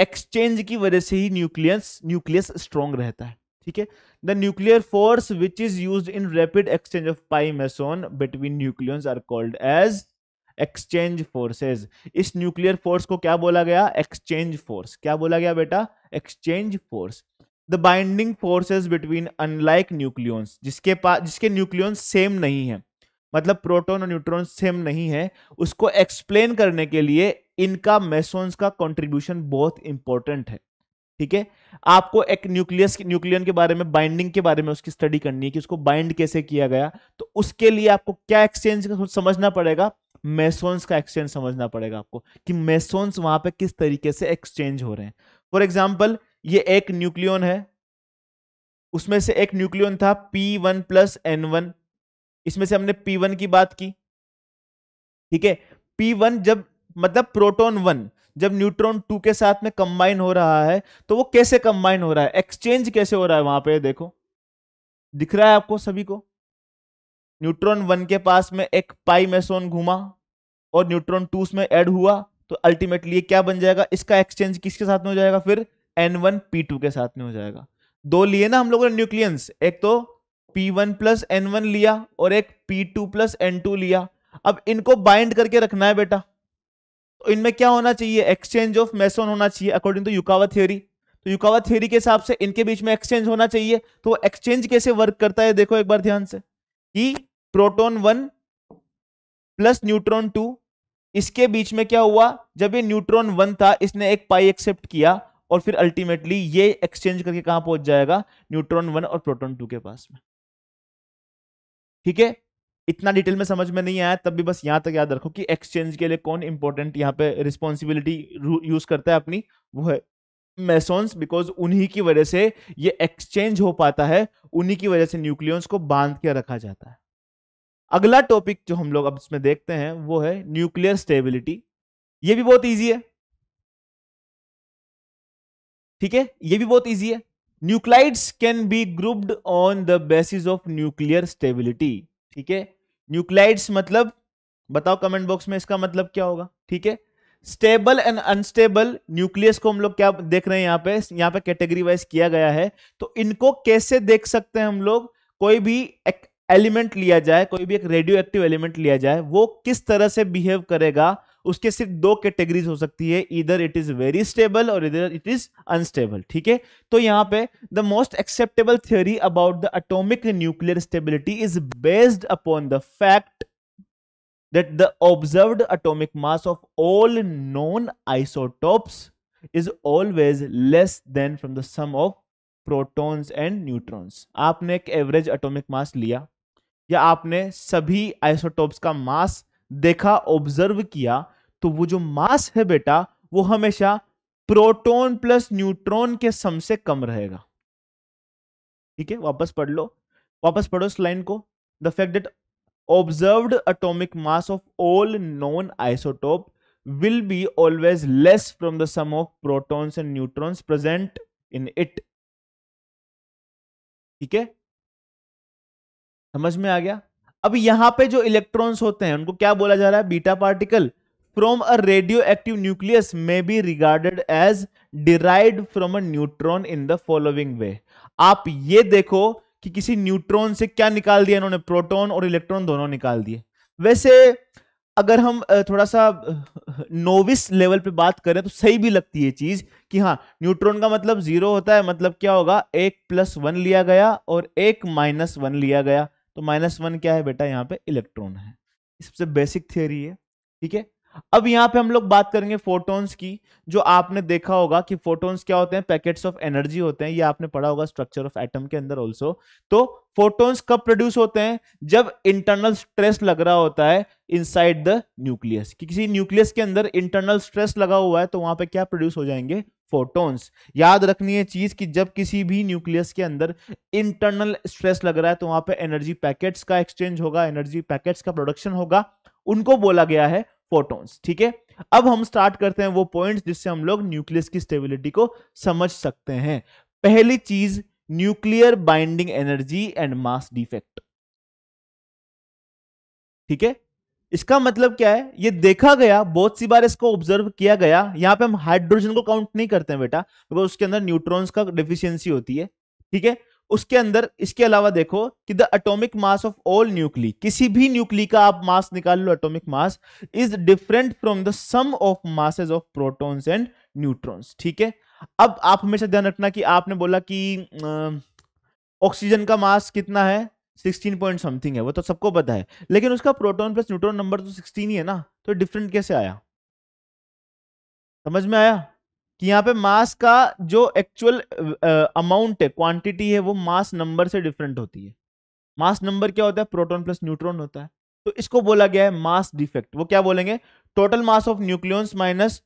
[SPEAKER 1] एक्सचेंज की वजह से ही न्यूक्लियस न्यूक्लियस स्ट्रॉन्ग रहता है ठीक है the nuclear force which is use in rapid exchange of pi meson between nucleons are called as exchange forces इस न्यूक्लियर फोर्स को क्या बोला गया एक्सचेंज फोर्स क्या बोला गया बेटा exchange force the binding forces between unlike nucleons जिसके पास जिसके न्यूक्लियंस सेम नहीं है मतलब प्रोटोन और न्यूट्रॉन सेम नहीं है उसको एक्सप्लेन करने के लिए इनका मेसोन्स का कंट्रीब्यूशन बहुत इंपॉर्टेंट है ठीक है आपको एक न्यूक्लियस न्यूक्लियन के बारे में बाइंडिंग के बारे में उसकी स्टडी करनी है कि उसको बाइंड कैसे किया गया तो उसके लिए आपको क्या एक्सचेंज समझना पड़ेगा मेसोन्स का एक्सचेंज समझना पड़ेगा आपको कि मेसोन्स वहां पे किस तरीके से एक्सचेंज हो रहे हैं फॉर एग्जाम्पल ये एक न्यूक्लियन है उसमें से एक न्यूक्लियन था P one plus N one इसमें से हमने पी वन की बात की ठीक है पी वन जब मतलब प्रोटोन वन जब न्यूट्रॉन टू के साथ में कंबाइन हो रहा है तो वो कैसे कंबाइन हो रहा है एक्सचेंज कैसे हो रहा है वहां पे देखो दिख रहा है आपको सभी को न्यूट्रॉन वन के पास में एक पाई मेसोन घुमा और न्यूट्रॉन टू उसमें एड हुआ तो अल्टीमेटली क्या बन जाएगा इसका एक्सचेंज किसके साथ में हो जाएगा फिर एन वन पी टू के साथ में हो जाएगा दो लिए ना हम लोगों ने न्यूक्लियंस एक तो P one plus N one लिया और एक P two plus N two लिया अब इनको बाइंड करके रखना है बेटा तो इनमें क्या होना चाहिए एक्सचेंज ऑफ मेसोन होना चाहिए अकॉर्डिंग टू युकावा थ्योरी तो युकावा थ्योरी के हिसाब से इनके बीच में एक्सचेंज होना चाहिए तो एक्सचेंज कैसे वर्क करता है देखो एक बार ध्यान से कि proton one plus neutron two इसके बीच में क्या हुआ जब ये न्यूट्रॉन वन था इसने एक पाई एक्सेप्ट किया और फिर अल्टीमेटली ये एक्सचेंज करके कहां पहुंच जाएगा न्यूट्रॉन वन और प्रोटोन टू के पास में ठीक है इतना डिटेल में समझ में नहीं आया तब भी बस यहाँ तक याद रखो कि एक्सचेंज के लिए कौन इंपॉर्टेंट यहाँ पे रिस्पॉन्सिबिलिटी यूज करता है अपनी वो है मैसोन्स बिकॉज उन्हीं की वजह से ये एक्सचेंज हो पाता है उन्हीं की वजह से न्यूक्लियंस को बांध के रखा जाता है अगला टॉपिक जो हम लोग अब इसमें देखते हैं वो है न्यूक्लियर स्टेबिलिटी ये भी बहुत ईजी है ठीक है ये भी बहुत ईजी है nuclides can be grouped on the basis of nuclear stability ठीक है न्यूक्लाइड्स मतलब बताओ कमेंट बॉक्स में इसका मतलब क्या होगा ठीक है स्टेबल एंड अनस्टेबल न्यूक्लियस को हम लोग क्या देख रहे हैं यहाँ पे यहाँ पे कैटेगरी वाइज किया गया है तो इनको कैसे देख सकते हैं हम लोग कोई भी एलिमेंट लिया जाए कोई भी एक रेडियो एक्टिव एलिमेंट लिया जाए वो किस तरह से बिहेव करेगा उसके सिर्फ दो कैटेगरीज हो सकती है इधर इट इज वेरी स्टेबल और इधर इट इज अनस्टेबल ठीक है तो यहां पे the most acceptable theory about the atomic nuclear stability is based upon the fact that the observed atomic mass of all known isotopes is always less than from the sum of protons and neutrons आपने एक एवरेज एटॉमिक मास लिया या आपने सभी आइसोटोप्स का मास देखा ऑब्जर्व किया तो वो जो मास है बेटा वो हमेशा प्रोटॉन प्लस न्यूट्रॉन के सम से कम रहेगा ठीक है वापस पढ़ लो वापस पढ़ो इस लाइन को the fact that observed atomic mass of all known isotope will be always less from the sum of proton and neutrons present in it ठीक है समझ में आ गया अब यहां पे जो इलेक्ट्रॉन्स होते हैं उनको क्या बोला जा रहा है beta particle a radioactive nucleus may be regarded as derived from a neutron in the following way आप ये देखो कि किसी न्यूट्रॉन से क्या निकाल दिया इन्होंने प्रोटॉन और इलेक्ट्रॉन दोनों निकाल दिए वैसे अगर हम थोड़ा सा नोविस लेवल पे बात करें तो सही भी लगती है चीज कि हाँ न्यूट्रॉन का मतलब जीरो होता है मतलब क्या होगा एक प्लस वन लिया गया और एक माइनस वन लिया गया तो माइनस वन क्या है बेटा यहाँ पे इलेक्ट्रॉन है सबसे बेसिक थियोरी है ठीक है अब यहां पे हम लोग बात करेंगे फोटोन्स की जो आपने देखा होगा कि फोटोन्स क्या होते हैं पैकेट्स ऑफ एनर्जी होते हैं ये आपने पढ़ा होगा स्ट्रक्चर ऑफ एटम के अंदर ऑल्सो तो फोटोन्स कब प्रोड्यूस होते हैं जब इंटरनल स्ट्रेस लग रहा होता है इनसाइड द न्यूक्लियस किसी न्यूक्लियस के अंदर इंटरनल स्ट्रेस लगा हुआ है तो वहां पे क्या प्रोड्यूस हो जाएंगे फोटोन्स याद रखनी है चीज कि जब किसी भी न्यूक्लियस के अंदर इंटरनल स्ट्रेस लग रहा है तो वहां पे एनर्जी पैकेट्स का एक्सचेंज होगा एनर्जी पैकेट्स का प्रोडक्शन होगा उनको बोला गया है फोटॉन्स ठीक है अब हम स्टार्ट करते हैं वो पॉइंट जिससे हम लोग न्यूक्लियस की स्टेबिलिटी को समझ सकते हैं पहली चीज nuclear binding energy and mass defect ठीक है इसका मतलब क्या है ये देखा गया बहुत सी बार इसको ऑब्जर्व किया गया यहां पे हम हाइड्रोजन को काउंट नहीं करते हैं बेटा बिकॉज उसके अंदर न्यूट्रॉन्स का डिफिशियंसी होती है ठीक है उसके अंदर इसके अलावा देखो कि the atomic mass of all nuclei किसी भी न्यूक्ली का आप मास निकाल लो atomic mass is different from the sum of masses of protons and neutrons ठीक है अब आप हमेशा ध्यान रखना कि आपने बोला कि ऑक्सीजन का मास कितना है 16 पॉइंट समथिंग है वो तो सबको पता है लेकिन उसका प्रोटॉन प्लस न्यूट्रॉन नंबर तो 16 ही है ना तो डिफरेंट कैसे आया समझ में आया कि यहाँ पे मास का जो एक्चुअल अमाउंट है क्वांटिटी है वो मास नंबर से डिफरेंट होती है मास नंबर क्या होता है प्रोटॉन प्लस न्यूट्रॉन होता है तो इसको बोला गया है मास डिफेक्ट वो क्या बोलेंगे total mass of nucleons minus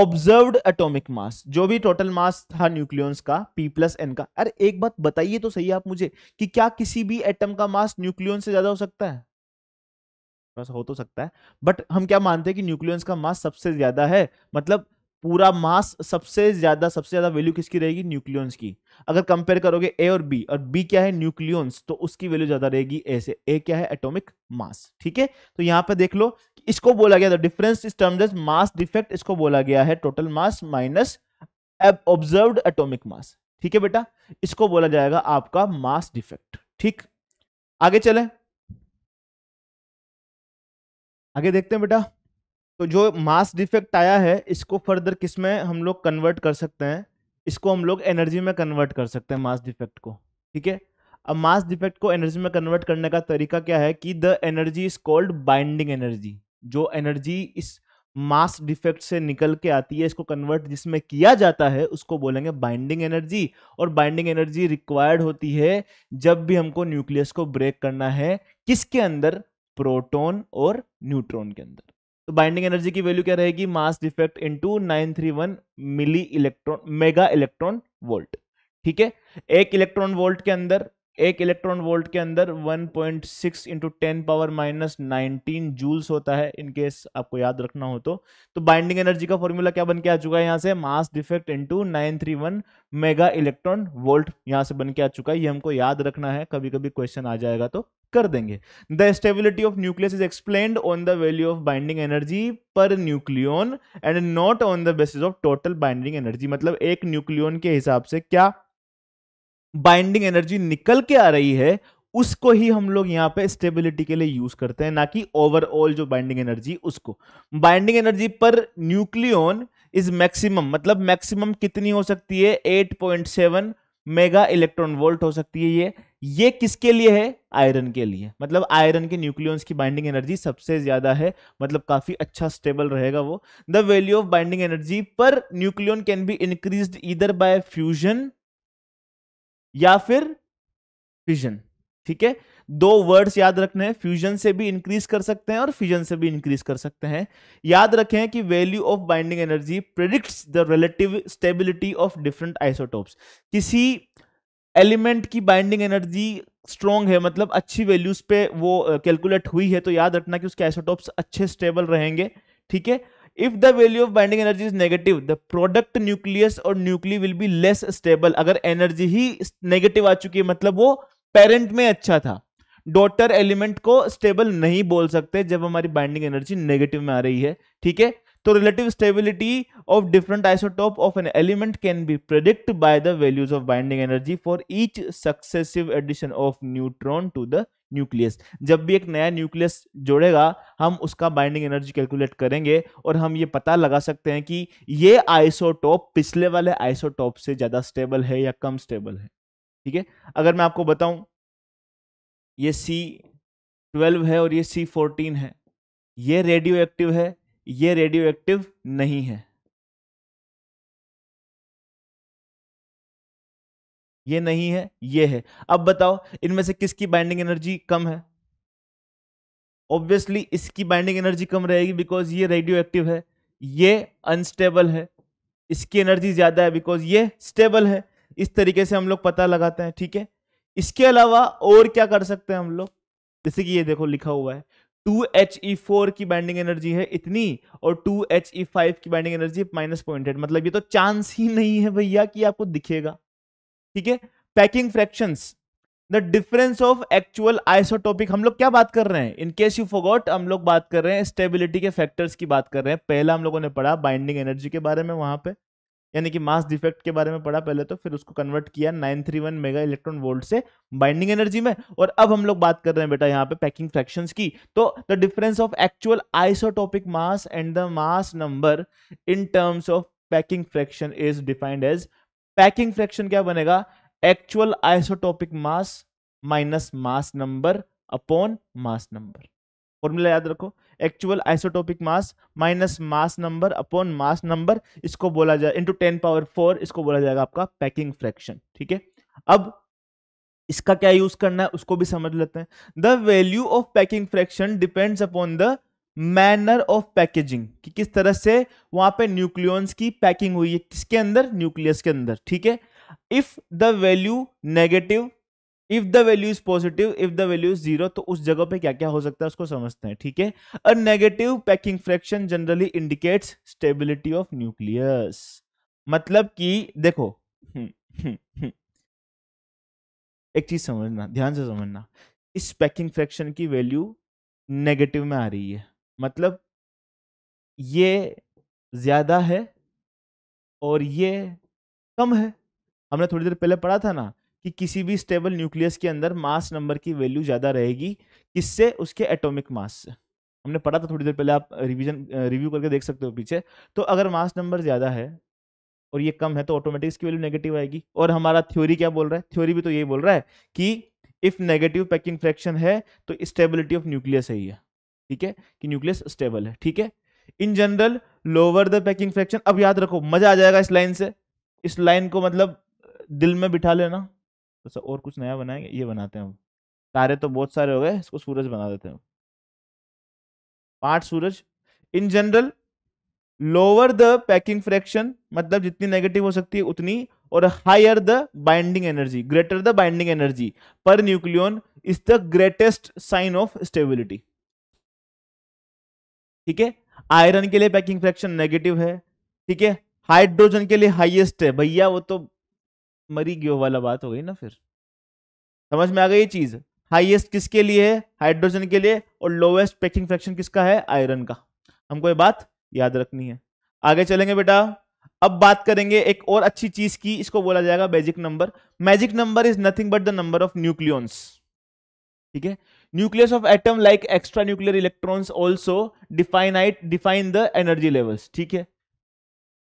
[SPEAKER 1] observed atomic mass जो भी टोटल मास था न्यूक्लियंस का पी प्लस एन का अरे एक बात बताइए तो सही आप मुझे कि क्या किसी भी एटम का मास न्यूक्लियंस से ज्यादा हो सकता है बस हो तो सकता है बट हम क्या मानते हैं कि न्यूक्लियंस का मास सबसे ज्यादा है मतलब पूरा मास सबसे ज्यादा सबसे ज्यादा वैल्यू किसकी रहेगी न्यूक्लियंस की अगर कंपेयर करोगे ए और बी और बी क्या है न्यूक्लियंस तो उसकी वैल्यू ज्यादा रहेगी ए से ए क्या है एटॉमिक मास ठीक है तो यहां पर देख लो इसको बोला गया था डिफरेंस इस टर्म एज मास डिफेक्ट इसको बोला गया है total mass minus observe atomic mass ठीक है बेटा इसको बोला जाएगा आपका मास डिफेक्ट ठीक आगे चले आगे देखते हैं बेटा तो जो मास डिफेक्ट आया है इसको फर्दर किस में हम लोग कन्वर्ट कर सकते हैं इसको हम लोग एनर्जी में कन्वर्ट कर सकते हैं मास डिफेक्ट को ठीक है अब मास डिफेक्ट को एनर्जी में कन्वर्ट करने का तरीका क्या है कि the energy is called binding energy जो एनर्जी इस मास डिफेक्ट से निकल के आती है इसको कन्वर्ट जिसमें किया जाता है उसको बोलेंगे बाइंडिंग एनर्जी और बाइंडिंग एनर्जी रिक्वायर्ड होती है जब भी हमको न्यूक्लियस को ब्रेक करना है किसके अंदर प्रोटोन और न्यूट्रॉन के अंदर तो बाइंडिंग एनर्जी की वैल्यू क्या रहेगी mass defect into nine three one milli electron mega electron volt ठीक है एक इलेक्ट्रॉन वोल्ट के अंदर एक इलेक्ट्रॉन वोल्ट के अंदर 1.6 point six into ten power minus nineteen joules होता है इनकेस आपको याद रखना हो तो तो बाइंडिंग एनर्जी का फॉर्मूला क्या बन के आ चुका है यहाँ से mass defect into nine three one mega electron volt यहाँ से बन के आ चुका है ये हमको याद रखना है कभी कभी क्वेश्चन आ जाएगा तो कर देंगे the stability of nucleus is explain on the value of binding energy per nucleon and not on the basis of total binding energy मतलब एक न्यूक्लियोन के हिसाब से क्या बाइंडिंग एनर्जी निकल के आ रही है उसको ही हम लोग यहाँ पे स्टेबिलिटी के लिए यूज करते हैं ना कि ओवरऑल जो बाइंडिंग एनर्जी उसको binding energy per nucleon is maximum मतलब मैक्सिमम कितनी हो सकती है 8.7 मेगा इलेक्ट्रॉन वोल्ट हो सकती है ये ये किसके लिए है आयरन के लिए मतलब आयरन के न्यूक्लियस की बाइंडिंग एनर्जी सबसे ज्यादा है मतलब काफी अच्छा स्टेबल रहेगा वो the value of binding energy per nucleon can be increase इधर बाय फ्यूजन या फिर फ्यूजन ठीक है दो वर्ड्स याद रखने हैं फ्यूजन से भी इंक्रीज कर सकते हैं और फ्यूजन से भी इंक्रीज कर सकते हैं याद रखें कि value of binding energy predicts the relative stability of different isotopes किसी एलिमेंट की बाइंडिंग एनर्जी स्ट्रॉन्ग है मतलब अच्छी वैल्यूज पे वो कैलकुलेट uh, हुई है तो याद रखना कि उसके आइसोटोप्स अच्छे स्टेबल रहेंगे ठीक है if the value of binding energy is negative the product nucleus और nuclei will be less stable अगर एनर्जी ही नेगेटिव आ चुकी है मतलब वो पेरेंट में अच्छा था डॉटर एलिमेंट को स्टेबल नहीं बोल सकते जब हमारी बाइंडिंग एनर्जी नेगेटिव में आ रही है ठीक है तो relative stability of different isotope of an element can be predict by the values of binding energy for each successive addition of neutron to the nucleus जब भी एक नया न्यूक्लियस जोड़ेगा हम उसका बाइंडिंग एनर्जी कैलकुलेट करेंगे और हम ये पता लगा सकते हैं कि ये आइसोटॉप पिछले वाले आइसोटॉप से ज़्यादा स्टेबल है या कम स्टेबल है ठीक है अगर मैं आपको बताऊं ये सी ट्वेल्व है और
[SPEAKER 2] ये सी फोर्टीन है ये रेडियो एक्टिव है ये रेडियो एक्टिव नहीं है ये नहीं है ये है अब बताओ इनमें से किसकी बाइंडिंग एनर्जी कम है
[SPEAKER 1] ऑब्वियसली इसकी बाइंडिंग एनर्जी कम रहेगी बिकॉज ये रेडियो एक्टिव है ये अनस्टेबल है इसकी एनर्जी ज़्यादा है बिकॉज ये स्टेबल है इस तरीके से हम लोग पता लगाते हैं ठीक है इसके अलावा और क्या कर सकते हैं हम लोग जैसे कि ये देखो लिखा हुआ है 2He4 की बाइंडिंग एनर्जी है इतनी और 2He5 की बाइंडिंग एनर्जी माइनस पॉइंट मतलब ये तो चांस ही नहीं है भैया कि आपको दिखेगा ठीक है packing fraction the difference of actual isotopic हम लोग क्या बात कर रहे हैं इन केस यू फोगोट हम लोग बात कर रहे हैं स्टेबिलिटी के फैक्टर्स की बात कर रहे हैं पहला हम लोगों ने पढ़ा बाइंडिंग एनर्जी के बारे में वहां पे यानी कि मास डिफेक्ट के बारे में पढ़ा पहले तो फिर उसको कन्वर्ट किया 931 मेगा इलेक्ट्रॉन वोल्ट से बाइंडिंग एनर्जी में और अब हम लोग बात कर रहे हैं बेटा यहाँ पे पैकिंग फ्रैक्शन की तो the difference of actual isotopic mass and the mass number in terms of packing fraction is defined as packing fraction क्या बनेगा actual isotopic mass minus mass number upon mass number formula याद रखो actual isotopic mass minus mass number upon mass number इसको बोला जाए इंटू टेन पावर फोर इसको बोला जाएगा आपका पैकिंग फ्रैक्शन ठीक है अब इसका क्या यूज करना है उसको भी समझ लेते हैं the value of packing fraction depends upon the manner of packaging कि किस तरह से वहां पे न्यूक्लियंस की पैकिंग हुई है किसके अंदर न्यूक्लियस के अंदर ठीक है if the value negative if the value is positive if the value is zero तो उस जगह पे क्या क्या हो सकता है उसको समझते हैं ठीक है a negative packing fraction generally indicates stability of nucleus मतलब कि देखो हम्म, हम्म, हम्म। एक चीज समझना ध्यान से समझना इस पैकिंग फ्रैक्शन की वैल्यू नेगेटिव में आ रही है मतलब ये ज़्यादा है और ये कम है हमने थोड़ी देर पहले पढ़ा था ना कि किसी भी स्टेबल न्यूक्लियस के अंदर मास नंबर की वैल्यू ज़्यादा रहेगी किससे उसके एटॉमिक मास से हमने पढ़ा था थोड़ी देर पहले आप रिवीजन रिव्यू करके देख सकते हो पीछे तो अगर मास नंबर ज़्यादा है और ये कम है तो ऑटोमेटिक्स की वैल्यू नेगेटिव आएगी और हमारा थ्योरी क्या बोल रहा है थ्योरी भी तो यही बोल रहा है कि इफ़ नेगेटिव पैकिंग फ्रैक्शन है तो स्टेबिलिटी ऑफ न्यूक्लियस है ठीक है कि न्यूक्लियस स्टेबल है ठीक है in general lower the packing fraction अब याद रखो मजा आ जाएगा इस लाइन से इस लाइन को मतलब दिल में बिठा लेना तो अच्छा, सर और कुछ नया बनाएंगे ये बनाते हैं हम तारे तो बहुत सारे हो गए इसको सूरज बना देते हैं पार्ट सूरज in general lower the packing fraction मतलब जितनी नेगेटिव हो सकती है उतनी और higher the binding energy greater the binding energy per nucleon is the greatest sign of stability ठीक है आयरन के लिए पैकिंग फ्रैक्शन नेगेटिव है ठीक है हाइड्रोजन के लिए हाईएस्ट है भैया वो तो मरी गयो वाला बात हो गई ना फिर समझ में आ गई ये चीज हाईएस्ट किसके लिए है हाइड्रोजन के लिए और लोवेस्ट पैकिंग फ्रैक्शन किसका है आयरन का हमको ये बात याद रखनी है आगे चलेंगे बेटा अब बात करेंगे एक और अच्छी चीज की इसको बोला जाएगा magic number magic number is nothing but the number of nucleons ठीक है nucleus of atom like extra nuclear electrons also define define the energy levels ठीक है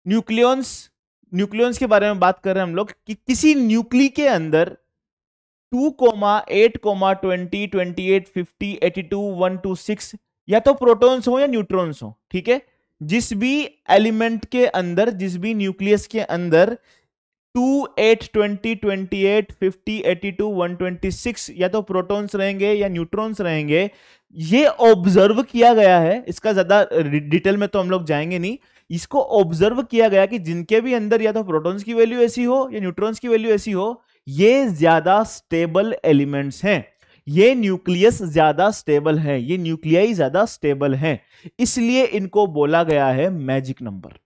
[SPEAKER 1] न्यूक्लियंस न्यूक्लियंस के बारे में बात कर रहे हैं हम लोग कि किसी न्यूक्ली के अंदर two comma comma eight twenty twenty eight fifty eighty two one two six या तो प्रोटोन्स हो या न्यूट्रॉन्स हो ठीक है जिस भी एलिमेंट के अंदर जिस भी न्यूक्लियस के अंदर two eight twenty twenty eight fifty eighty two one twenty six या तो प्रोटॉन्स रहेंगे या न्यूट्रॉन्स रहेंगे ये ऑब्जर्व किया गया है इसका ज्यादा डिटेल में तो हम लोग जाएंगे नहीं इसको ऑब्जर्व किया गया कि जिनके भी अंदर या तो प्रोटॉन्स की वैल्यू ऐसी हो या न्यूट्रॉन्स की वैल्यू ऐसी हो ये ज्यादा स्टेबल एलिमेंट्स हैं ये न्यूक्लियस ज्यादा स्टेबल है ये न्यूक्लियाई ज्यादा स्टेबल है इसलिए इनको बोला गया है मैजिक नंबर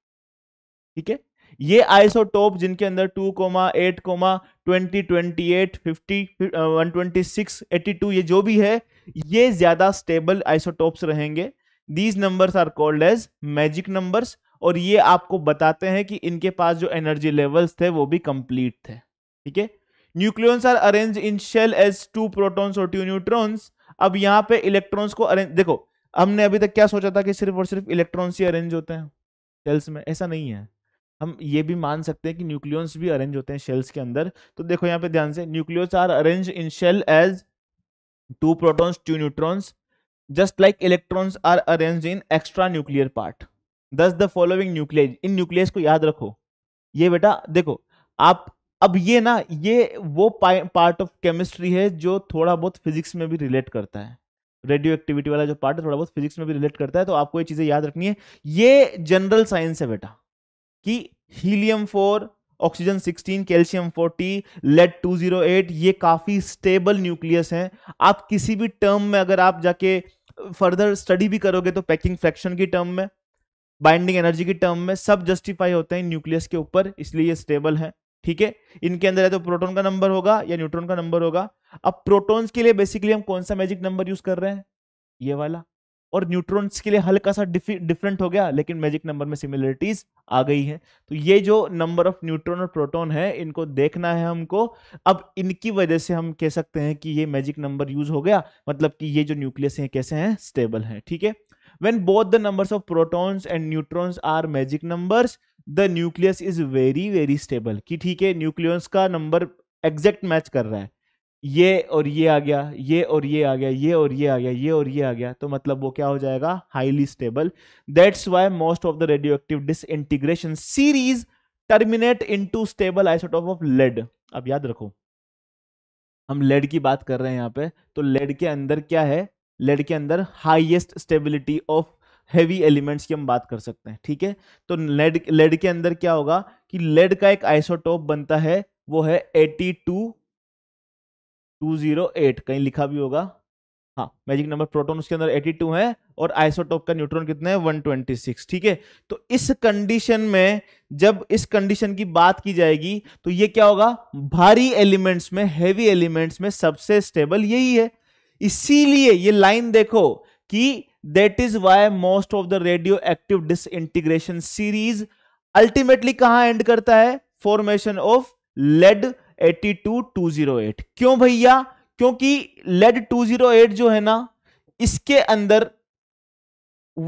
[SPEAKER 1] ठीक है ये आइसोटोप जिनके अंदर two comma eight comma twenty twenty eight fifty one twenty six eighty two ये जो भी है ये ज्यादा स्टेबल आइसोटोप्स रहेंगे these numbers are called as magic numbers और ये आपको बताते हैं कि इनके पास जो एनर्जी लेवल्स थे वो भी कंप्लीट थे ठीक है nucleons are arrange in shell as two protons और टू न्यूट्रॉन्स अब यहाँ पे इलेक्ट्रॉन्स को अरेंज देखो हमने अभी तक क्या सोचा था कि सिर्फ और सिर्फ इलेक्ट्रॉन्स ही अरेंज होते हैं सेल्स में ऐसा नहीं है हम ये भी मान सकते हैं कि न्यूक्लियंस भी अरेंज होते हैं शेल्स के अंदर तो देखो यहाँ पे ध्यान से nucleus are arrange in shell as two protons two neutrons just like electrons are arrange in extra nuclear part thus the following nuclei in nucleus को याद रखो ये बेटा देखो आप अब ये ना ये वो पार्ट ऑफ केमिस्ट्री है जो थोड़ा बहुत फिजिक्स में भी रिलेट करता है रेडियो एक्टिविटी वाला जो पार्ट है थोड़ा बहुत फिजिक्स में भी रिलेट करता है तो आपको ये चीज़ें याद रखनी है ये जनरल साइंस है बेटा कि helium four oxygen 16 calcium 40 lead 208 ये काफी स्टेबल न्यूक्लियस हैं आप किसी भी टर्म में अगर आप जाके फर्दर स्टडी भी करोगे तो पैकिंग फ्रैक्शन की टर्म में बाइंडिंग एनर्जी की टर्म में सब जस्टिफाई होते हैं न्यूक्लियस के ऊपर इसलिए ये स्टेबल है ठीक है इनके अंदर है तो प्रोटोन का नंबर होगा या न्यूट्रॉन का नंबर होगा अब प्रोटोन के लिए बेसिकली हम कौन सा मैजिक नंबर यूज कर रहे हैं ये वाला और न्यूट्रॉन्स के लिए हल्का सा डिफरेंट हो गया लेकिन मैजिक नंबर में सिमिलरिटीज आ गई है तो ये जो नंबर ऑफ न्यूट्रॉन और प्रोटॉन है इनको देखना है हमको अब इनकी वजह से हम कह सकते हैं कि ये मैजिक नंबर यूज हो गया मतलब कि ये जो न्यूक्लियस है कैसे हैं स्टेबल है ठीक है when both the number of proton and neutrons are magic number the nucleus is very very stable कि ठीक है न्यूक्लियस का नंबर एग्जैक्ट मैच कर रहा है ये और ये आ गया ये और ये आ गया ये और ये आ गया ये और ये आ गया तो मतलब वो क्या हो जाएगा highly stable that's why most of the radioactive disintegration series terminate into stable isotope of lead अब याद रखो हम लेड की बात कर रहे हैं यहाँ पे तो लेड के अंदर क्या है लेड के अंदर highest stability of heavy elements की हम बात कर सकते हैं ठीक है तो लेड लेड के अंदर क्या होगा कि लेड का एक आइसोटोप बनता है वो है 82 टू जीरो एट कहीं लिखा भी होगा हाँ मैजिक नंबर प्रोटॉन उसके अंदर 82 है और आइसोटोप का न्यूट्रॉन कितना है 126 ठीक है तो इस कंडीशन में जब इस कंडीशन की बात की जाएगी तो ये क्या होगा भारी एलिमेंट्स में हैवी एलिमेंट्स में सबसे स्टेबल यही है इसीलिए ये लाइन देखो कि that is why most of the radioactive disintegration series ultimately कहां एंड करता है फॉर्मेशन ऑफ लेड 82208 क्यों भैया क्योंकि लेड 208 जो है ना इसके अंदर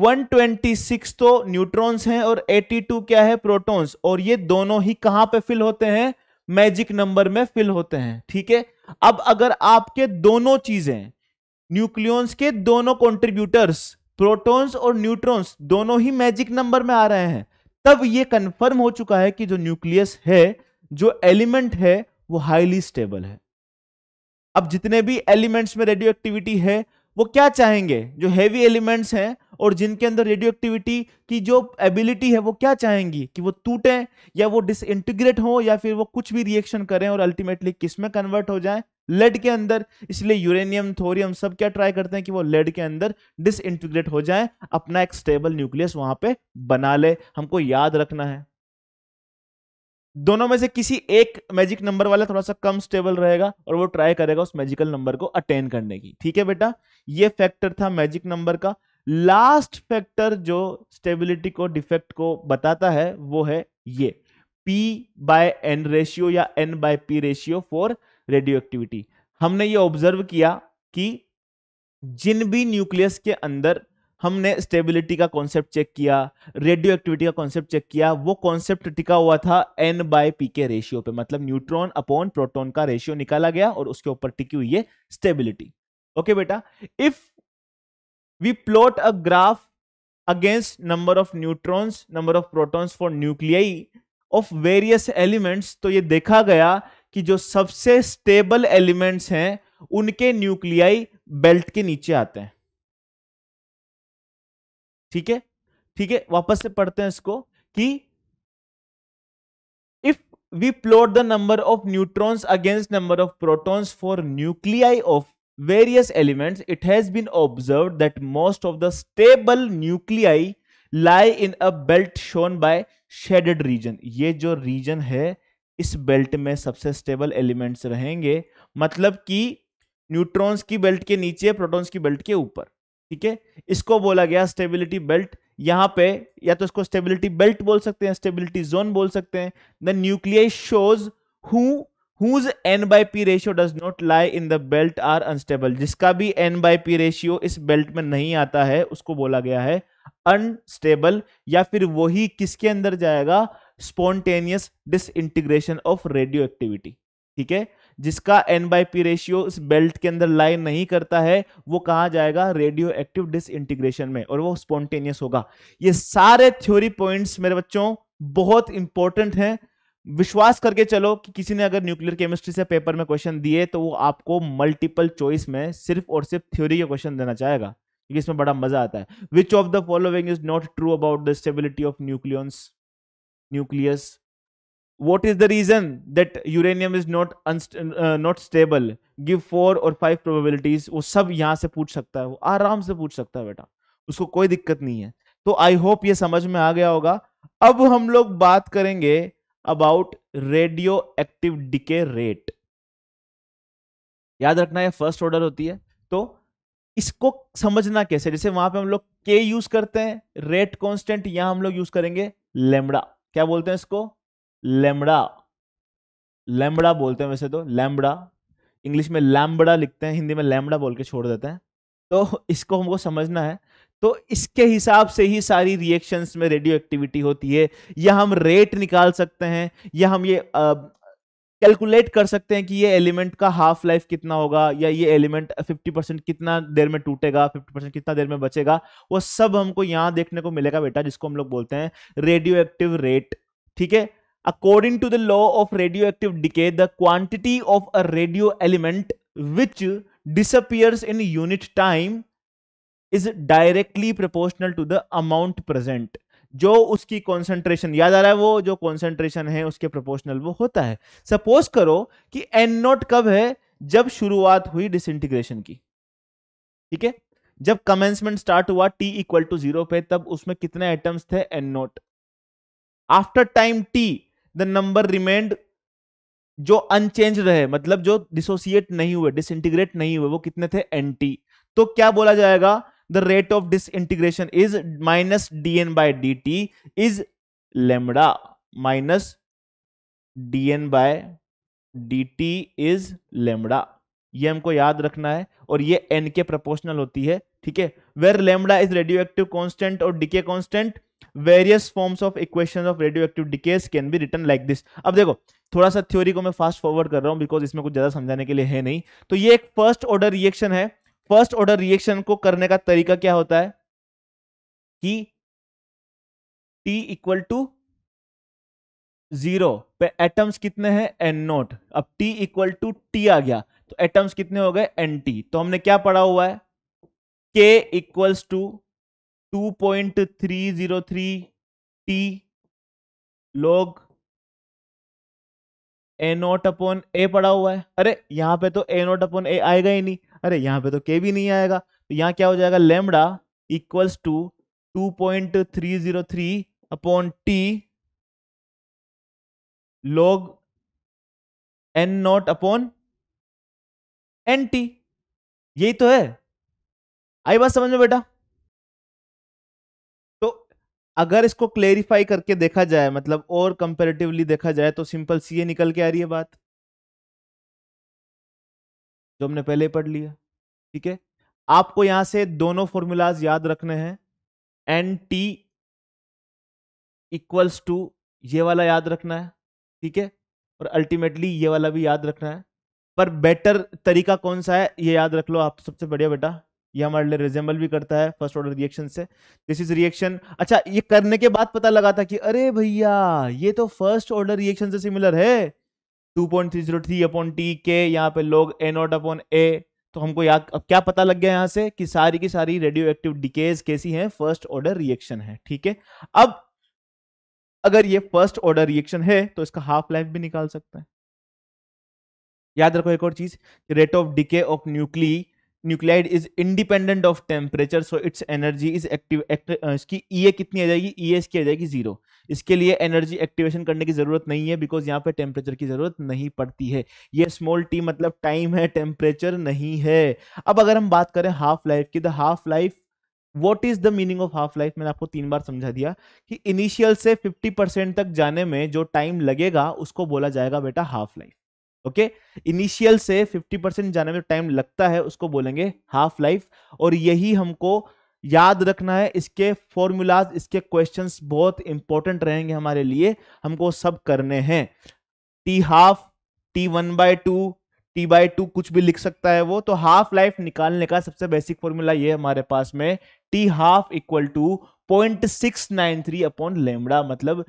[SPEAKER 1] 126 तो न्यूट्रॉन्स हैं और 82 क्या है प्रोटॉन्स और ये दोनों ही कहां पे फिल होते हैं मैजिक नंबर में फिल होते हैं ठीक है अब अगर आपके दोनों चीजें न्यूक्लियॉन्स के दोनों कंट्रीब्यूटर्स प्रोटॉन्स और न्यूट्रॉन्स दोनों ही मैजिक नंबर में आ रहे हैं तब ये कंफर्म हो चुका है कि जो न्यूक्लियस है जो एलिमेंट है वो हाईली स्टेबल है अब जितने भी एलिमेंट्स में रेडियो एक्टिविटी है वो क्या चाहेंगे जो हैवी एलिमेंट्स हैं और जिनके अंदर रेडियो एक्टिविटी की जो एबिलिटी है वो क्या चाहेंगी कि वो टूटें या वो डिसइंटीग्रेट हो या फिर वो कुछ भी रिएक्शन करें और अल्टीमेटली किस में कन्वर्ट हो जाए लेड के अंदर इसलिए यूरेनियम थोरियम सब क्या ट्राई करते हैं कि वो लेड के अंदर डिसइंटीग्रेट हो जाए अपना एक स्टेबल न्यूक्लियस वहां पे बना ले हमको याद रखना है दोनों में से किसी एक मैजिक नंबर वाला थोड़ा सा कम स्टेबल रहेगा और वो ट्राई करेगा उस मैजिकल नंबर को अटेन करने की ठीक है बेटा ये फैक्टर था मैजिक नंबर का लास्ट फैक्टर जो स्टेबिलिटी को डिफेक्ट को बताता है वो है ये पी बाय एन रेशियो या N by P ratio for radioactivity हमने ये ऑब्जर्व किया कि जिन भी न्यूक्लियस के अंदर हमने स्टेबिलिटी का कॉन्सेप्ट चेक किया रेडियो एक्टिविटी का कॉन्सेप्ट चेक किया वो कॉन्सेप्ट टिका हुआ था एन बाय पी के रेशियो पे मतलब न्यूट्रॉन अपॉन प्रोटॉन का रेशियो निकाला गया और उसके ऊपर टिकी हुई है स्टेबिलिटी ओके बेटा if we plot a graph against number of neutrons number of protons for nuclei of various elements तो ये देखा गया कि जो सबसे स्टेबल एलिमेंट्स हैं उनके न्यूक्लियाई बेल्ट के नीचे आते हैं
[SPEAKER 2] ठीक है ठीक है वापस से पढ़ते हैं इसको कि if we plot the number of neutrons against number
[SPEAKER 1] of protons for nuclei of various elements it has been observe that most of the stable nuclei lie in a belt shown by shaded region ये जो रीजन है इस बेल्ट में सबसे स्टेबल एलिमेंट्स रहेंगे मतलब कि न्यूट्रॉन्स की बेल्ट के नीचे प्रोटॉन्स की बेल्ट के ऊपर ठीक है इसको बोला गया स्टेबिलिटी बेल्ट यहां पे या तो इसको स्टेबिलिटी बेल्ट बोल सकते हैं स्टेबिलिटी जोन बोल सकते हैं the nucleus shows who whose N by P ratio does not lie in the belt are unstable जिसका भी एन बाई पी रेशियो इस बेल्ट में नहीं आता है उसको बोला गया है अनस्टेबल या फिर वही किसके अंदर जाएगा spontaneous disintegration of radioactivity ठीक है जिसका एन बाई पी रेशियो इस बेल्ट के अंदर लाइन नहीं करता है वो कहा जाएगा रेडियो एक्टिव डिसइंटीग्रेशन में और वो स्पॉन्टेनियस होगा ये सारे थ्योरी पॉइंट्स मेरे बच्चों बहुत इंपॉर्टेंट हैं विश्वास करके चलो कि किसी ने अगर न्यूक्लियर केमिस्ट्री से पेपर में क्वेश्चन दिए तो वो आपको मल्टीपल चॉइस में सिर्फ और सिर्फ थ्योरी का क्वेश्चन देना चाहेगा क्योंकि इसमें बड़ा मजा आता है which of the following is not true about the stability of nucleons nucleus what is the reason that uranium is not not stable give four और फाइव प्रोबेबिलिटीज वो सब यहाँ से पूछ सकता है वो आराम से पूछ सकता है बेटा उसको कोई दिक्कत नहीं है तो आई होप ये समझ में आ गया होगा अब हम लोग बात करेंगे about radioactive decay rate याद रखना है फर्स्ट ऑर्डर होती है तो इसको समझना कैसे जैसे वहां पे हम लोग के यूज करते हैं रेट कांस्टेंट यहां हम लोग यूज करेंगे लेमड़ा क्या बोलते हैं इसको लेमड़ा लेमड़ा बोलते हैं वैसे तो लेमड़ा इंग्लिश में लैम्बड़ा लिखते हैं हिंदी में लैम्बड़ा बोल के छोड़ देते हैं तो इसको हमको समझना है तो इसके हिसाब से ही सारी रिएक्शंस में रेडियो एक्टिविटी होती है या हम रेट निकाल सकते हैं या हम ये कैलकुलेट कर सकते हैं कि ये एलिमेंट का हाफ लाइफ कितना होगा या ये एलिमेंट 50 परसेंट कितना देर में टूटेगा 50 परसेंट कितना देर में बचेगा वो सब हमको यहाँ देखने को मिलेगा बेटा जिसको हम लोग बोलते हैं रेडियो एक्टिव रेट ठीक है According to the law of radioactive decay, the quantity of a radio element which disappears in unit time is directly proportional to the amount present. जो उसकी कॉन्सेंट्रेशन याद आ रहा है वो जो कॉन्सेंट्रेशन है उसके प्रोपोर्शनल वो होता है सपोज करो कि एन नॉट कब है जब शुरुआत हुई डिसइंटीग्रेशन की ठीक है जब कमेंसमेंट स्टार्ट हुआ टी इक्वल टू जीरो पे तब उसमें कितने एटम्स थे N naught after time T the number remained जो अनचेंज रहे मतलब जो डिसोसिएट नहीं हुए इंटीग्रेट नहीं हुए वो कितने थे एन तो क्या बोला जाएगा the rate of disintegration is minus D N by D T is lambda minus D N by D T is lambda ये हमको याद रखना है और ये एन के प्रपोर्शनल होती है ठीक है where lambda is radioactive constant और decay constant various forms of equation of radioactive decays can be written like this अब देखो थोड़ा सा थ्योरी को मैं फास्ट फॉरवर्ड कर रहा हूं बिकॉज इसमें कुछ ज्यादा समझाने के लिए है नहीं तो ये एक फर्स्ट ऑर्डर रिएक्शन है फर्स्ट ऑर्डर रिएक्शन को करने का तरीका
[SPEAKER 2] क्या होता है कि टी इक्वल टू जीरो पे एटम्स कितने हैं एन नोट अब टी इक्वल टू टी
[SPEAKER 1] आ गया तो एटम्स कितने हो गए एन टी तो हमने क्या पढ़ा हुआ है K equals
[SPEAKER 2] to two point three zero three T log A naught upon ए पड़ा हुआ है अरे
[SPEAKER 1] यहां पे तो ए नोट अपॉन ए आएगा ही नहीं अरे यहां पे तो के भी नहीं आएगा तो यहां क्या हो जाएगा lambda
[SPEAKER 2] equals to two point three zero three upon T लोग N naught upon N T यही तो है आई बात समझ में बेटा तो अगर इसको क्लेरिफाई करके देखा जाए
[SPEAKER 1] मतलब और कंपेरेटिवली देखा जाए तो सिंपल सी ये निकल के आ रही है बात जो हमने पहले पढ़ लिया ठीक है आपको यहां से दोनों फॉर्मूलाज याद रखने हैं एन टी इक्वल्स टू ये वाला याद रखना है ठीक है और अल्टीमेटली ये वाला भी याद रखना है पर बेटर तरीका कौन सा है ये याद रख लो आप सबसे बढ़िया बेटा ये हमारे लिए रिजेंबल भी करता है फर्स्ट ऑर्डर रिएक्शन से दिस इज रिएक्शन अच्छा ये करने के बाद पता लगा था कि अरे भैया ये तो फर्स्ट ऑर्डर रिएक्शन से सिमिलर है 2.303 अपॉन टी के यहाँ पे लोग ए नॉट अपॉन ए तो हमको याद अब क्या पता लग गया यहाँ से कि सारी की सारी रेडियो एक्टिव डिकेज कैसी है फर्स्ट ऑर्डर रिएक्शन है ठीक है अब अगर ये फर्स्ट ऑर्डर रिएक्शन है तो इसका हाफ लाइफ भी निकाल सकते हैं याद रखो एक और चीज rate of decay of nuclei nuclide is independent of temperature so its energy is active इसकी ई e ए कितनी आ जाएगी ई e एस की आ जाएगी जीरो इसके लिए एनर्जी एक्टिवेशन करने की जरूरत नहीं है बिकॉज यहाँ पे टेम्परेचर की जरूरत नहीं पड़ती है ये स्मॉल टी मतलब टाइम है टेम्परेचर नहीं है अब अगर हम बात करें हाफ लाइफ की the half life what is the meaning of half life मैंने आपको तीन बार समझा दिया कि इनिशियल से फिफ्टी परसेंट तक जाने में जो टाइम लगेगा उसको बोला जाएगा बेटा हाफ लाइफ ओके इनिशियल से 50 परसेंट जाने में टाइम लगता है उसको बोलेंगे हाफ लाइफ और यही हमको याद रखना है इसके फॉर्मूलाज इसके क्वेश्चंस बहुत इंपॉर्टेंट रहेंगे हमारे लिए हमको सब करने हैं T half T one by two T by two कुछ भी लिख सकता है वो तो हाफ लाइफ निकालने का सबसे बेसिक फॉर्मूला ये हमारे पास में T half equal to point six nine three upon lambda मतलब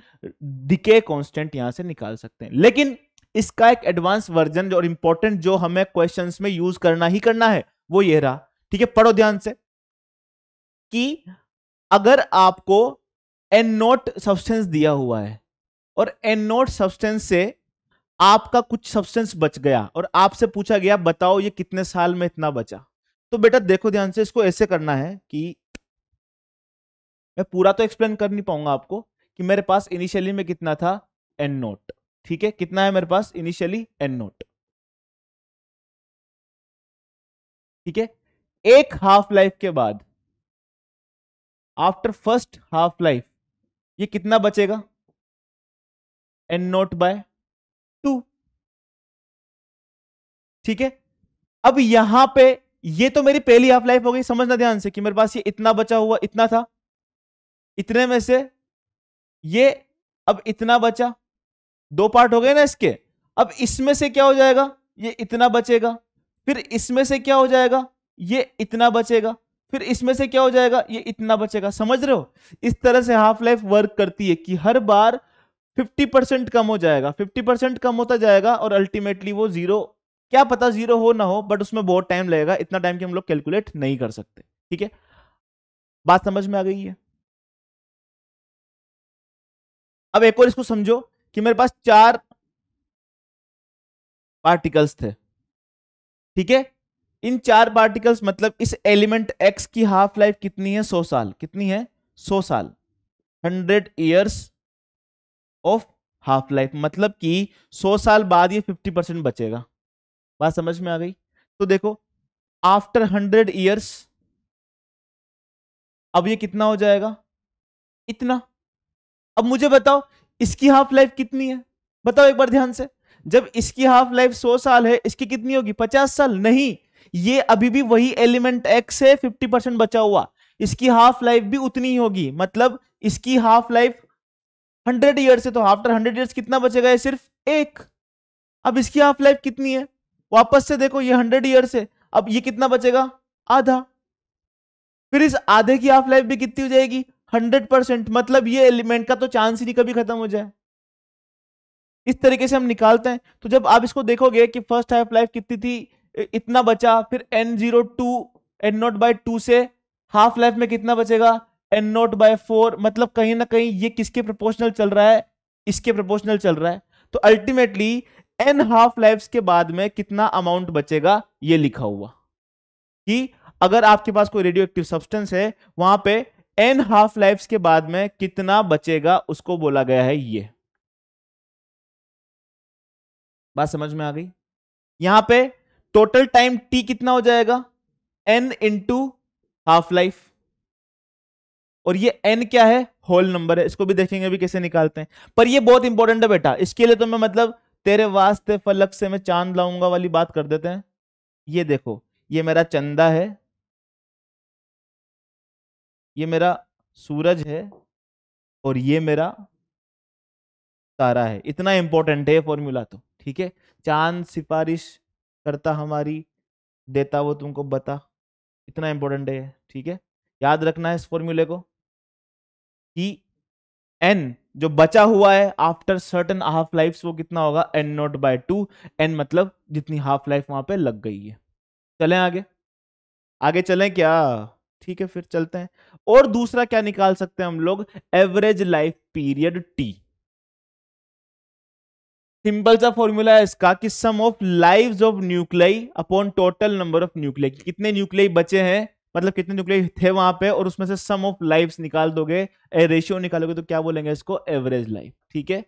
[SPEAKER 1] डिके कॉन्स्टेंट यहां से निकाल सकते हैं लेकिन इसका एक एडवांस वर्जन और इंपॉर्टेंट जो हमें क्वेश्चन में यूज करना ही करना है वो ये रहा ठीक है पढ़ो ध्यान से कि अगर आपको एन नोट सब्सटेंस दिया हुआ है और एन नोट सब्सटेंस से आपका कुछ सब्सटेंस बच गया और आपसे पूछा गया बताओ ये कितने साल में इतना बचा तो बेटा देखो ध्यान से इसको ऐसे करना है कि मैं पूरा तो एक्सप्लेन कर नहीं पाऊंगा आपको कि मेरे पास इनिशियली में
[SPEAKER 2] कितना था एन नोट ठीक है कितना है मेरे पास इनिशियली एन नोट ठीक है एक हाफ लाइफ के बाद आफ्टर फर्स्ट हाफ लाइफ ये कितना बचेगा एन नोट बाय टू ठीक है अब यहां पे ये तो मेरी पहली हाफ लाइफ हो गई समझना ध्यान से कि मेरे पास ये
[SPEAKER 1] इतना बचा हुआ इतना था इतने में से ये अब इतना बचा दो पार्ट हो गए ना इसके अब इसमें से क्या हो जाएगा ये इतना बचेगा फिर इसमें से क्या हो जाएगा ये इतना बचेगा फिर इसमें से क्या हो जाएगा ये इतना बचेगा समझ रहे हो इस तरह से हाफ लाइफ वर्क करती है कि हर बार 50 परसेंट कम हो जाएगा 50 परसेंट कम होता जाएगा और अल्टीमेटली वो जीरो क्या पता जीरो हो ना हो बट उसमें बहुत टाइम लगेगा इतना टाइम कि हम लोग कैलकुलेट नहीं कर सकते ठीक है
[SPEAKER 2] बात समझ में आ गई है अब एक और इसको समझो कि मेरे पास चार पार्टिकल्स थे
[SPEAKER 1] ठीक है इन चार पार्टिकल्स मतलब इस एलिमेंट एक्स की हाफ लाइफ कितनी है सौ साल कितनी है सौ साल hundred years of half life मतलब कि सौ साल बाद ये फिफ्टी परसेंट बचेगा बात
[SPEAKER 2] समझ में आ गई तो देखो आफ्टर हंड्रेड ईयर्स अब ये कितना हो जाएगा इतना अब मुझे बताओ
[SPEAKER 1] इसकी हाफ लाइफ कितनी है बताओ एक बार ध्यान से जब इसकी हाफ लाइफ सौ साल है इसकी कितनी होगी पचास साल नहीं ये अभी भी वही एलिमेंट एक्स है फिफ्टी परसेंट बचा हुआ इसकी हाफ लाइफ भी उतनी ही होगी मतलब इसकी हाफ लाइफ हंड्रेड ईयर से तो आफ्टर हंड्रेड ईयर्स कितना बचेगा ये सिर्फ एक अब इसकी हाफ लाइफ कितनी है वापस से देखो ये हंड्रेड ईयर है अब ये कितना बचेगा आधा फिर इस आधे की हाफ लाइफ भी कितनी हो जाएगी हंड्रेड परसेंट मतलब ये एलिमेंट का तो चांस ही नहीं कभी खत्म हो जाए इस तरीके से हम निकालते हैं तो जब आप इसको देखोगे कि फर्स्ट हाफ लाइफ कितनी थी इतना बचा फिर N zero to N naught by two से हाफ लाइफ में कितना बचेगा एन नोट बाय फोर मतलब कहीं ना कहीं ये किसके प्रपोर्शनल चल रहा है इसके प्रपोर्शनल चल रहा है तो अल्टीमेटली एन हाफ लाइफ के बाद में कितना अमाउंट बचेगा ये लिखा हुआ कि अगर आपके पास कोई रेडियो एक्टिव सब्सटेंस है वहां पे एन हाफ लाइफ के बाद में कितना बचेगा उसको बोला गया है ये
[SPEAKER 2] बात समझ में आ गई यहां पे टोटल टाइम टी कितना हो जाएगा एन इंटू हाफ लाइफ
[SPEAKER 1] और ये एन क्या है होल नंबर है इसको भी देखेंगे भी कैसे निकालते हैं पर ये बहुत इंपॉर्टेंट है बेटा इसके लिए तो मैं मतलब तेरे वास्ते फलक से मैं चांद लाऊंगा वाली बात कर
[SPEAKER 2] देते हैं ये देखो ये मेरा चंदा है ये मेरा सूरज है और ये मेरा
[SPEAKER 1] तारा है इतना इंपॉर्टेंट है फॉर्मूला तो ठीक है चांद सिफारिश करता हमारी देता वो तुमको बता इतना इंपॉर्टेंट है ठीक है याद रखना है इस फॉर्मूले को कि एन जो बचा हुआ है आफ्टर सर्टन हाफ लाइफ वो कितना होगा N naught by two N मतलब जितनी हाफ लाइफ वहां पे लग गई है चलें आगे आगे चलें क्या ठीक है फिर चलते हैं और दूसरा क्या निकाल सकते हैं हम लोग average life period T simple सा फॉर्मूला है इसका कि sum of lives of nuclei upon total number of nuclei कितने न्यूक्लियाई बचे हैं मतलब कितने न्यूक्लियाई थे वहां पे और उसमें से सम ऑफ लाइव्स निकाल दोगे रेशियो निकालोगे तो क्या बोलेंगे इसको एवरेज लाइफ ठीक है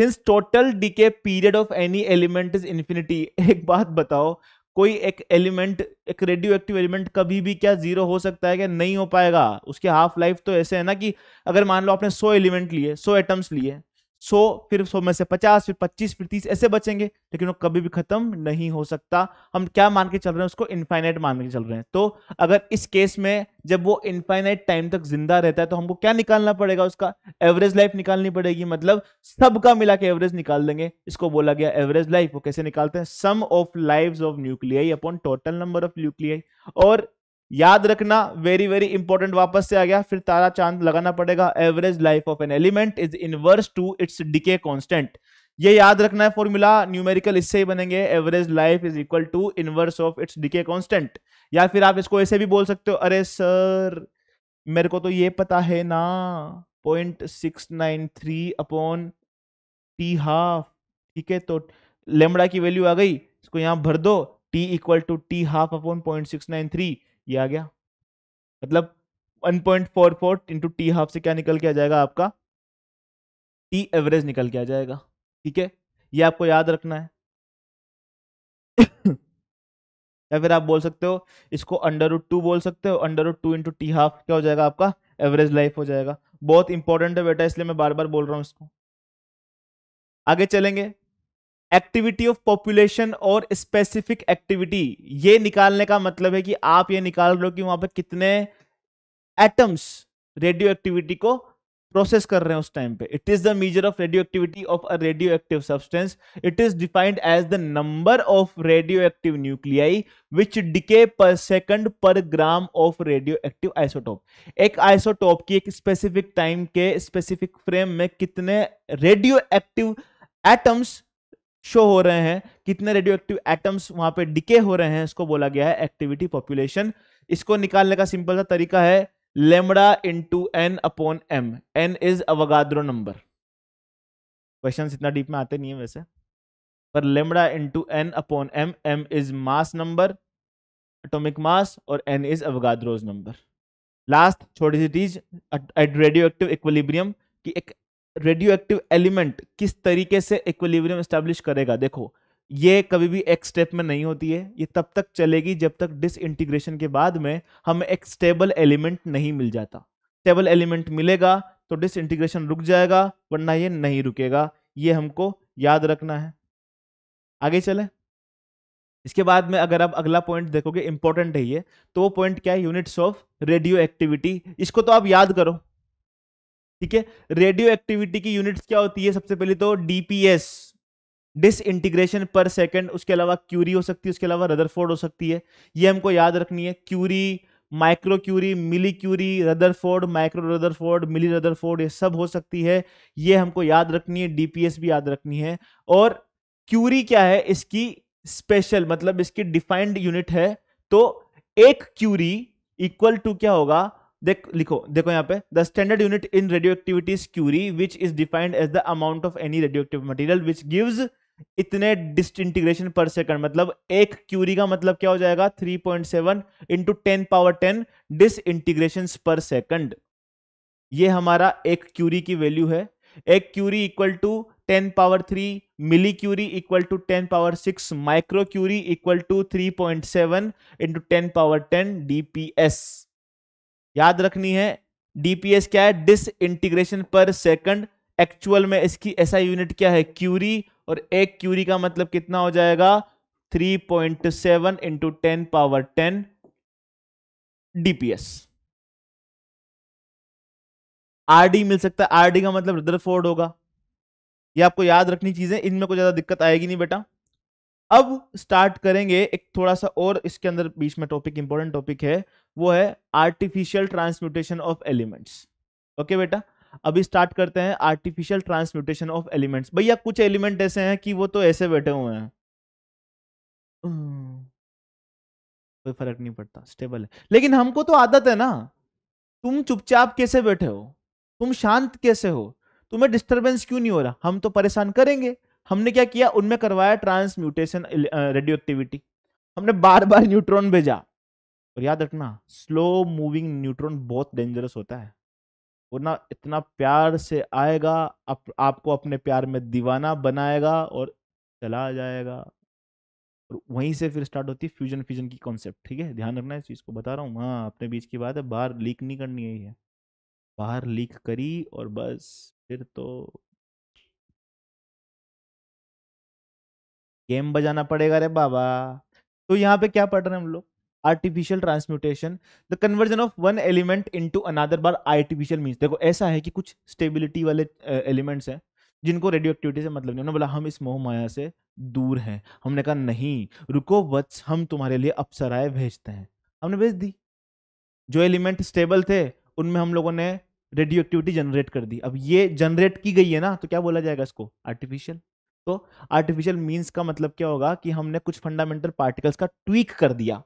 [SPEAKER 1] since total decay period of any element is infinity एक बात बताओ कोई एक एलिमेंट एक रेडियो एक्टिव एलिमेंट कभी भी क्या जीरो हो सकता है क्या नहीं हो पाएगा उसके हाफ लाइफ तो ऐसे है ना कि अगर मान लो आपने सौ एलिमेंट लिए सौ एटम्स लिए सौ फिर सौ में से पचास फिर पच्चीस फिर तीस ऐसे बचेंगे लेकिन वो कभी भी खत्म नहीं हो सकता हम क्या मान के चल रहे हैं उसको इनफाइनाइट मान के चल रहे हैं तो अगर इस केस में जब वो इनफाइनाइट टाइम तक जिंदा रहता है तो हमको क्या निकालना पड़ेगा उसका एवरेज लाइफ निकालनी पड़ेगी मतलब सबका मिला के एवरेज निकाल देंगे इसको बोला गया एवरेज लाइफ वो कैसे निकालते हैं sum of live of nuclei upon total number of nuclei और याद रखना वेरी वेरी इंपॉर्टेंट वापस से आ गया फिर तारा चांद लगाना पड़ेगा average life of an element is inverse to its decay constant ये याद रखना है फॉर्मूला न्यूमेरिकल इससे ही बनेंगे average life is equal to inverse of its decay constant या फिर आप इसको ऐसे भी बोल सकते हो अरे सर मेरे को तो ये पता है ना point six nine three upon T half ठीक है तो लेमड़ा की वैल्यू आ गई इसको यहां भर दो T equal to T half upon point six nine three ये आ गया मतलब 1.44 point four four into T half से क्या निकल के आ जाएगा आपका टी एवरेज निकल के आ जाएगा ठीक है ये आपको याद रखना है या फिर आप बोल सकते हो इसको अंडर रूट टू बोल सकते हो under root two into T half क्या हो जाएगा आपका एवरेज लाइफ हो जाएगा बहुत इंपॉर्टेंट है बेटा इसलिए मैं बार बार बोल रहा हूँ इसको आगे चलेंगे एक्टिविटी ऑफ पॉपुलेशन और स्पेसिफिक एक्टिविटी ये निकालने का मतलब है कि आप ये निकाल रहे हो कि वहां पर कितने एटम्स रेडियो एक्टिविटी को प्रोसेस कर रहे हैं उस टाइम पे it is the measure of radioactivity of a radioactive substance it is defined as the number of radioactive nuclei which decay per second per gram of radioactive isotope एक आइसोटॉप की एक स्पेसिफिक टाइम के स्पेसिफिक फ्रेम में कितने रेडियो एक्टिव एटम्स शो हो रहे हैं कितने रेडियो एक्टिव एटम्स वहां पे डिके हो रहे हैं इसको बोला गया है एक्टिविटी पॉपुलेशन इसको निकालने का सिंपल सा तरीका है lambda into N upon M N is Avogadro number question इतना डीप में आते नहीं है वैसे पर lambda into N upon M M is mass number atomic mass और N is Avogadro's number last छोटी सी चीज एट रेडियो एक्टिव इक्वलिब्रियम कि एक रेडियो एक्टिव एलिमेंट किस तरीके से इक्विलिब्रियम स्टैब्लिश करेगा देखो ये कभी भी एक स्टेप में नहीं होती है ये तब तक चलेगी जब तक डिस इंटीग्रेशन के बाद में हमें एक स्टेबल एलिमेंट नहीं मिल जाता स्टेबल एलिमेंट मिलेगा तो डिस इंटीग्रेशन रुक जाएगा वरना ये नहीं रुकेगा ये हमको याद रखना है आगे चले इसके बाद में अगर आप अगला पॉइंट देखोगे इंपॉर्टेंट है ये तो वो पॉइंट क्या है यूनिट्स ऑफ रेडियो एक्टिविटी इसको तो आप याद करो ठीक है रेडियो एक्टिविटी की यूनिट्स क्या होती है सबसे पहले तो DPS disintegration per second उसके अलावा क्यूरी हो सकती है उसके अलावा रदरफोर्ड हो सकती है ये हमको याद रखनी है curie micro curie milli curie rutherford micro rutherford milli rutherford ये सब हो सकती है ये हमको याद रखनी है डीपीएस भी याद रखनी है और क्यूरी क्या है इसकी स्पेशल मतलब इसकी डिफाइंड यूनिट है तो एक क्यूरी इक्वल टू क्या होगा देख लिखो देखो यहाँ पे the standard unit in radioactivity curie which is defined as the amount of any radioactive material which gives इतने डिस्टिंटीग्रेशन पर सेकंड मतलब एक क्यूरी का मतलब क्या हो जाएगा 3.7 point seven into ten power ten disintegration per second ये हमारा एक क्यूरी की वैल्यू है एक curie equal to ten power three milli curie equal to ten power six micro curie equal to three point seven into ten power ten DPS याद रखनी है डीपीएस क्या है disintegration per second actual में इसकी ऐसा यूनिट क्या है क्यूरी और एक क्यूरी का मतलब कितना हो जाएगा 3.7 point
[SPEAKER 2] seven into ten power ten DPS RD मिल सकता है आरडी का मतलब रदरफोर्ड होगा
[SPEAKER 1] ये आपको याद रखनी चीजें इनमें कोई ज्यादा दिक्कत आएगी नहीं बेटा अब स्टार्ट करेंगे एक थोड़ा सा और इसके अंदर बीच में टॉपिक इंपॉर्टेंट टॉपिक है वो है artificial transmutation of elements okay बेटा अभी स्टार्ट करते हैं आर्टिफिशियल ट्रांसम्यूटेशन ऑफ एलिमेंट्स भैया कुछ एलिमेंट ऐसे हैं कि वो तो ऐसे बैठे हुए हैं हम्म। कोई फर्क नहीं पड़ता स्टेबल है लेकिन हमको तो आदत है ना तुम चुपचाप कैसे बैठे हो तुम शांत कैसे हो तुम्हें डिस्टर्बेंस क्यों नहीं हो रहा हम तो परेशान करेंगे हमने क्या किया उनमें करवाया ट्रांसम्यूटेशन रेडियो एक्टिविटी हमने बार बार न्यूट्रॉन भेजा और याद रखना स्लो मूविंग न्यूट्रॉन बहुत डेंजरस होता है वो ना इतना प्यार से आएगा आप, आपको अपने प्यार में दीवाना बनाएगा और चला जाएगा और वहीं से फिर स्टार्ट होती है फ्यूजन फ्यूजन की कॉन्सेप्ट ठीक है ध्यान रखना इस चीज़ को बता रहा हूँ हाँ अपने बीच की बात है बाहर लीक नहीं करनी
[SPEAKER 2] है बाहर लीक करी और बस फिर तो गेम बजाना पड़ेगा रे बाबा
[SPEAKER 1] तो यहाँ पे क्या पढ़ रहे हैं हम लोग artificial transmutation the conversion of one element into another बार आर्टिफिशियल मीन्स देखो ऐसा है कि कुछ स्टेबिलिटी वाले एलिमेंट्स हैं जिनको रेडियो एक्टिविटी से मतलब नहीं उन्होंने बोला हम इस मोह माया से दूर हैं हमने कहा नहीं रुको वत्स हम तुम्हारे लिए अप्सराएं भेजते हैं हमने भेज दी जो एलिमेंट स्टेबल थे उनमें हम लोगों ने रेडियो एक्टिविटी जनरेट कर दी अब ये जनरेट की गई है ना तो क्या बोला जाएगा इसको आर्टिफिशियल तो आर्टिफिशियल मीन्स का मतलब क्या होगा कि हमने कुछ फंडामेंटल पार्टिकल्स का ट्वीक कर दिया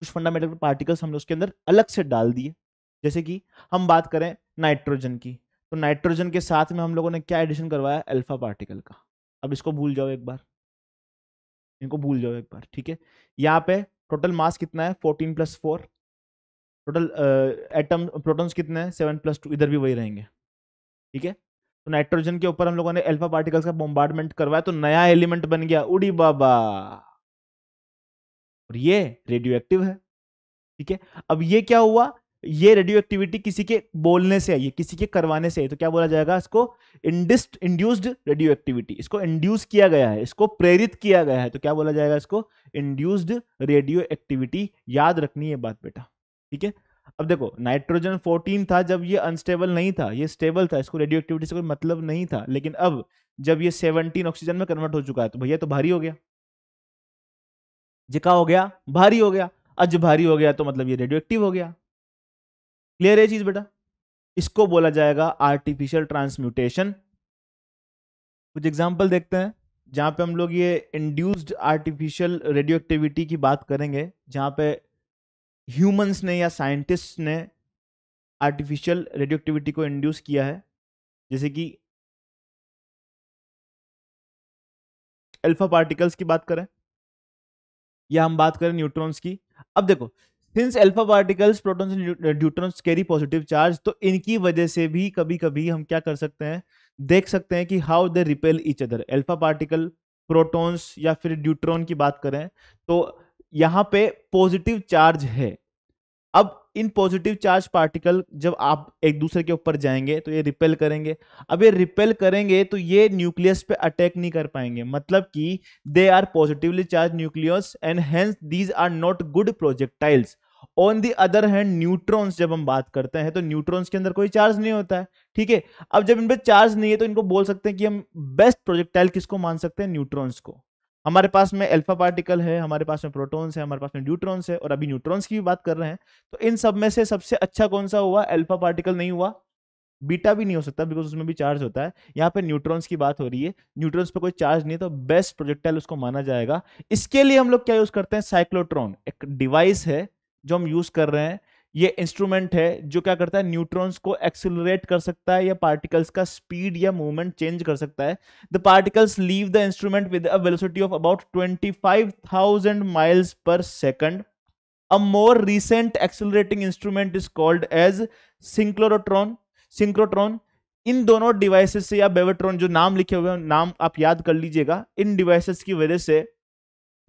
[SPEAKER 1] कुछ फंडामेंटल पार्टिकल्स हमने उसके अंदर अलग से डाल दिए जैसे कि हम बात करें नाइट्रोजन की तो नाइट्रोजन के साथ में हम लोगों ने क्या एडिशन करवाया अल्फा पार्टिकल का अब इसको भूल जाओ एक बार इनको भूल जाओ एक बार ठीक है यहाँ पे टोटल मास कितना है fourteen plus four total atom protons कितने हैं सेवन प्लस टू इधर भी वही रहेंगे ठीक है तो नाइट्रोजन के ऊपर हम लोगों ने अल्फा पार्टिकल्स का बॉम्बार्डमेंट करवाया तो नया एलिमेंट बन गया उड़ी बाबा और ये रेडियो एक्टिव है ठीक है अब ये क्या हुआ ये रेडियो एक्टिविटी किसी के बोलने से आई किसी के करवाने से आई तो क्या बोला जाएगा इसको इंडिस्ट इंड्यूस्ड रेडियो एक्टिविटी इसको इंड्यूस किया गया है इसको प्रेरित किया गया है तो क्या बोला जाएगा इसको इंड्यूस्ड रेडियो एक्टिविटी याद रखनी है बात बेटा ठीक है अब देखो नाइट्रोजन 14 था जब ये अनस्टेबल नहीं था ये स्टेबल था इसको रेडियो एक्टिविटी से कोई मतलब नहीं था लेकिन अब जब ये 17 ऑक्सीजन में कन्वर्ट हो चुका है तो भैया तो भारी हो गया जिका हो गया भारी हो गया अज भारी हो गया तो मतलब ये रेडियो एक्टिव हो गया क्लियर है चीज बेटा इसको बोला जाएगा आर्टिफिशियल ट्रांसम्यूटेशन कुछ एग्जाम्पल देखते हैं जहां पे हम लोग ये इंड्यूस्ड आर्टिफिशियल रेडियो एक्टिविटी की बात करेंगे जहां पे ह्यूमंस ने या साइंटिस्ट ने
[SPEAKER 2] आर्टिफिशियल रेडियो एक्टिविटी को इंड्यूस किया है जैसे कि अल्फा पार्टिकल्स की बात करें या हम
[SPEAKER 1] बात करें न्यूट्रॉन्स की अब देखो since alpha particles protons neutrons carry positive charge तो इनकी वजह से भी कभी कभी हम क्या कर सकते हैं देख सकते हैं कि how they repel each other alpha particle protons या फिर ड्यूट्रॉन की बात करें तो यहां पे पॉजिटिव चार्ज है अब इन पॉजिटिव चार्ज पार्टिकल जब आप एक दूसरे के ऊपर जाएंगे तो ये रिपेल करेंगे अब ये रिपेल करेंगे तो ये न्यूक्लियस पे अटैक नहीं कर पाएंगे मतलब कि they are positively charged nucleus and hence these are not good projectiles on the other hand neutrons जब हम बात करते हैं तो न्यूट्रॉन्स के अंदर कोई चार्ज नहीं होता है ठीक है अब जब इन पर चार्ज नहीं है तो इनको बोल सकते हैं कि हम बेस्ट प्रोजेक्टाइल किसको मान सकते हैं न्यूट्रॉन्स को हमारे पास में अल्फा पार्टिकल है हमारे पास में प्रोटॉन्स है हमारे पास में न्यूट्रॉन्स है और अभी न्यूट्रॉन्स की भी बात कर रहे हैं तो इन सब में से सबसे अच्छा कौन सा हुआ अल्फा पार्टिकल नहीं हुआ बीटा भी नहीं हो सकता बिकॉज उसमें भी चार्ज होता है यहाँ पे न्यूट्रॉन्स की बात हो रही है न्यूट्रॉन्स पे कोई चार्ज नहीं तो बेस्ट प्रोजेक्टाइल उसको माना जाएगा इसके लिए हम लोग क्या यूज करते हैं साइक्लोट्रॉन एक डिवाइस है जो हम यूज कर रहे हैं ये इंस्ट्रूमेंट है जो क्या करता है न्यूट्रॉन्स को एक्सिलरेट कर सकता है या पार्टिकल्स का स्पीड या मूवमेंट चेंज कर सकता है the particles leave the instrument with a velocity of about 25,000 miles per second a more recent accelerating instrument is called as cyclotron synchrotron in दोनों डिवाइसेस से या बेवेट्रॉन जो नाम लिखे हुए हैं नाम आप याद कर लीजिएगा इन डिवाइसेस की वजह से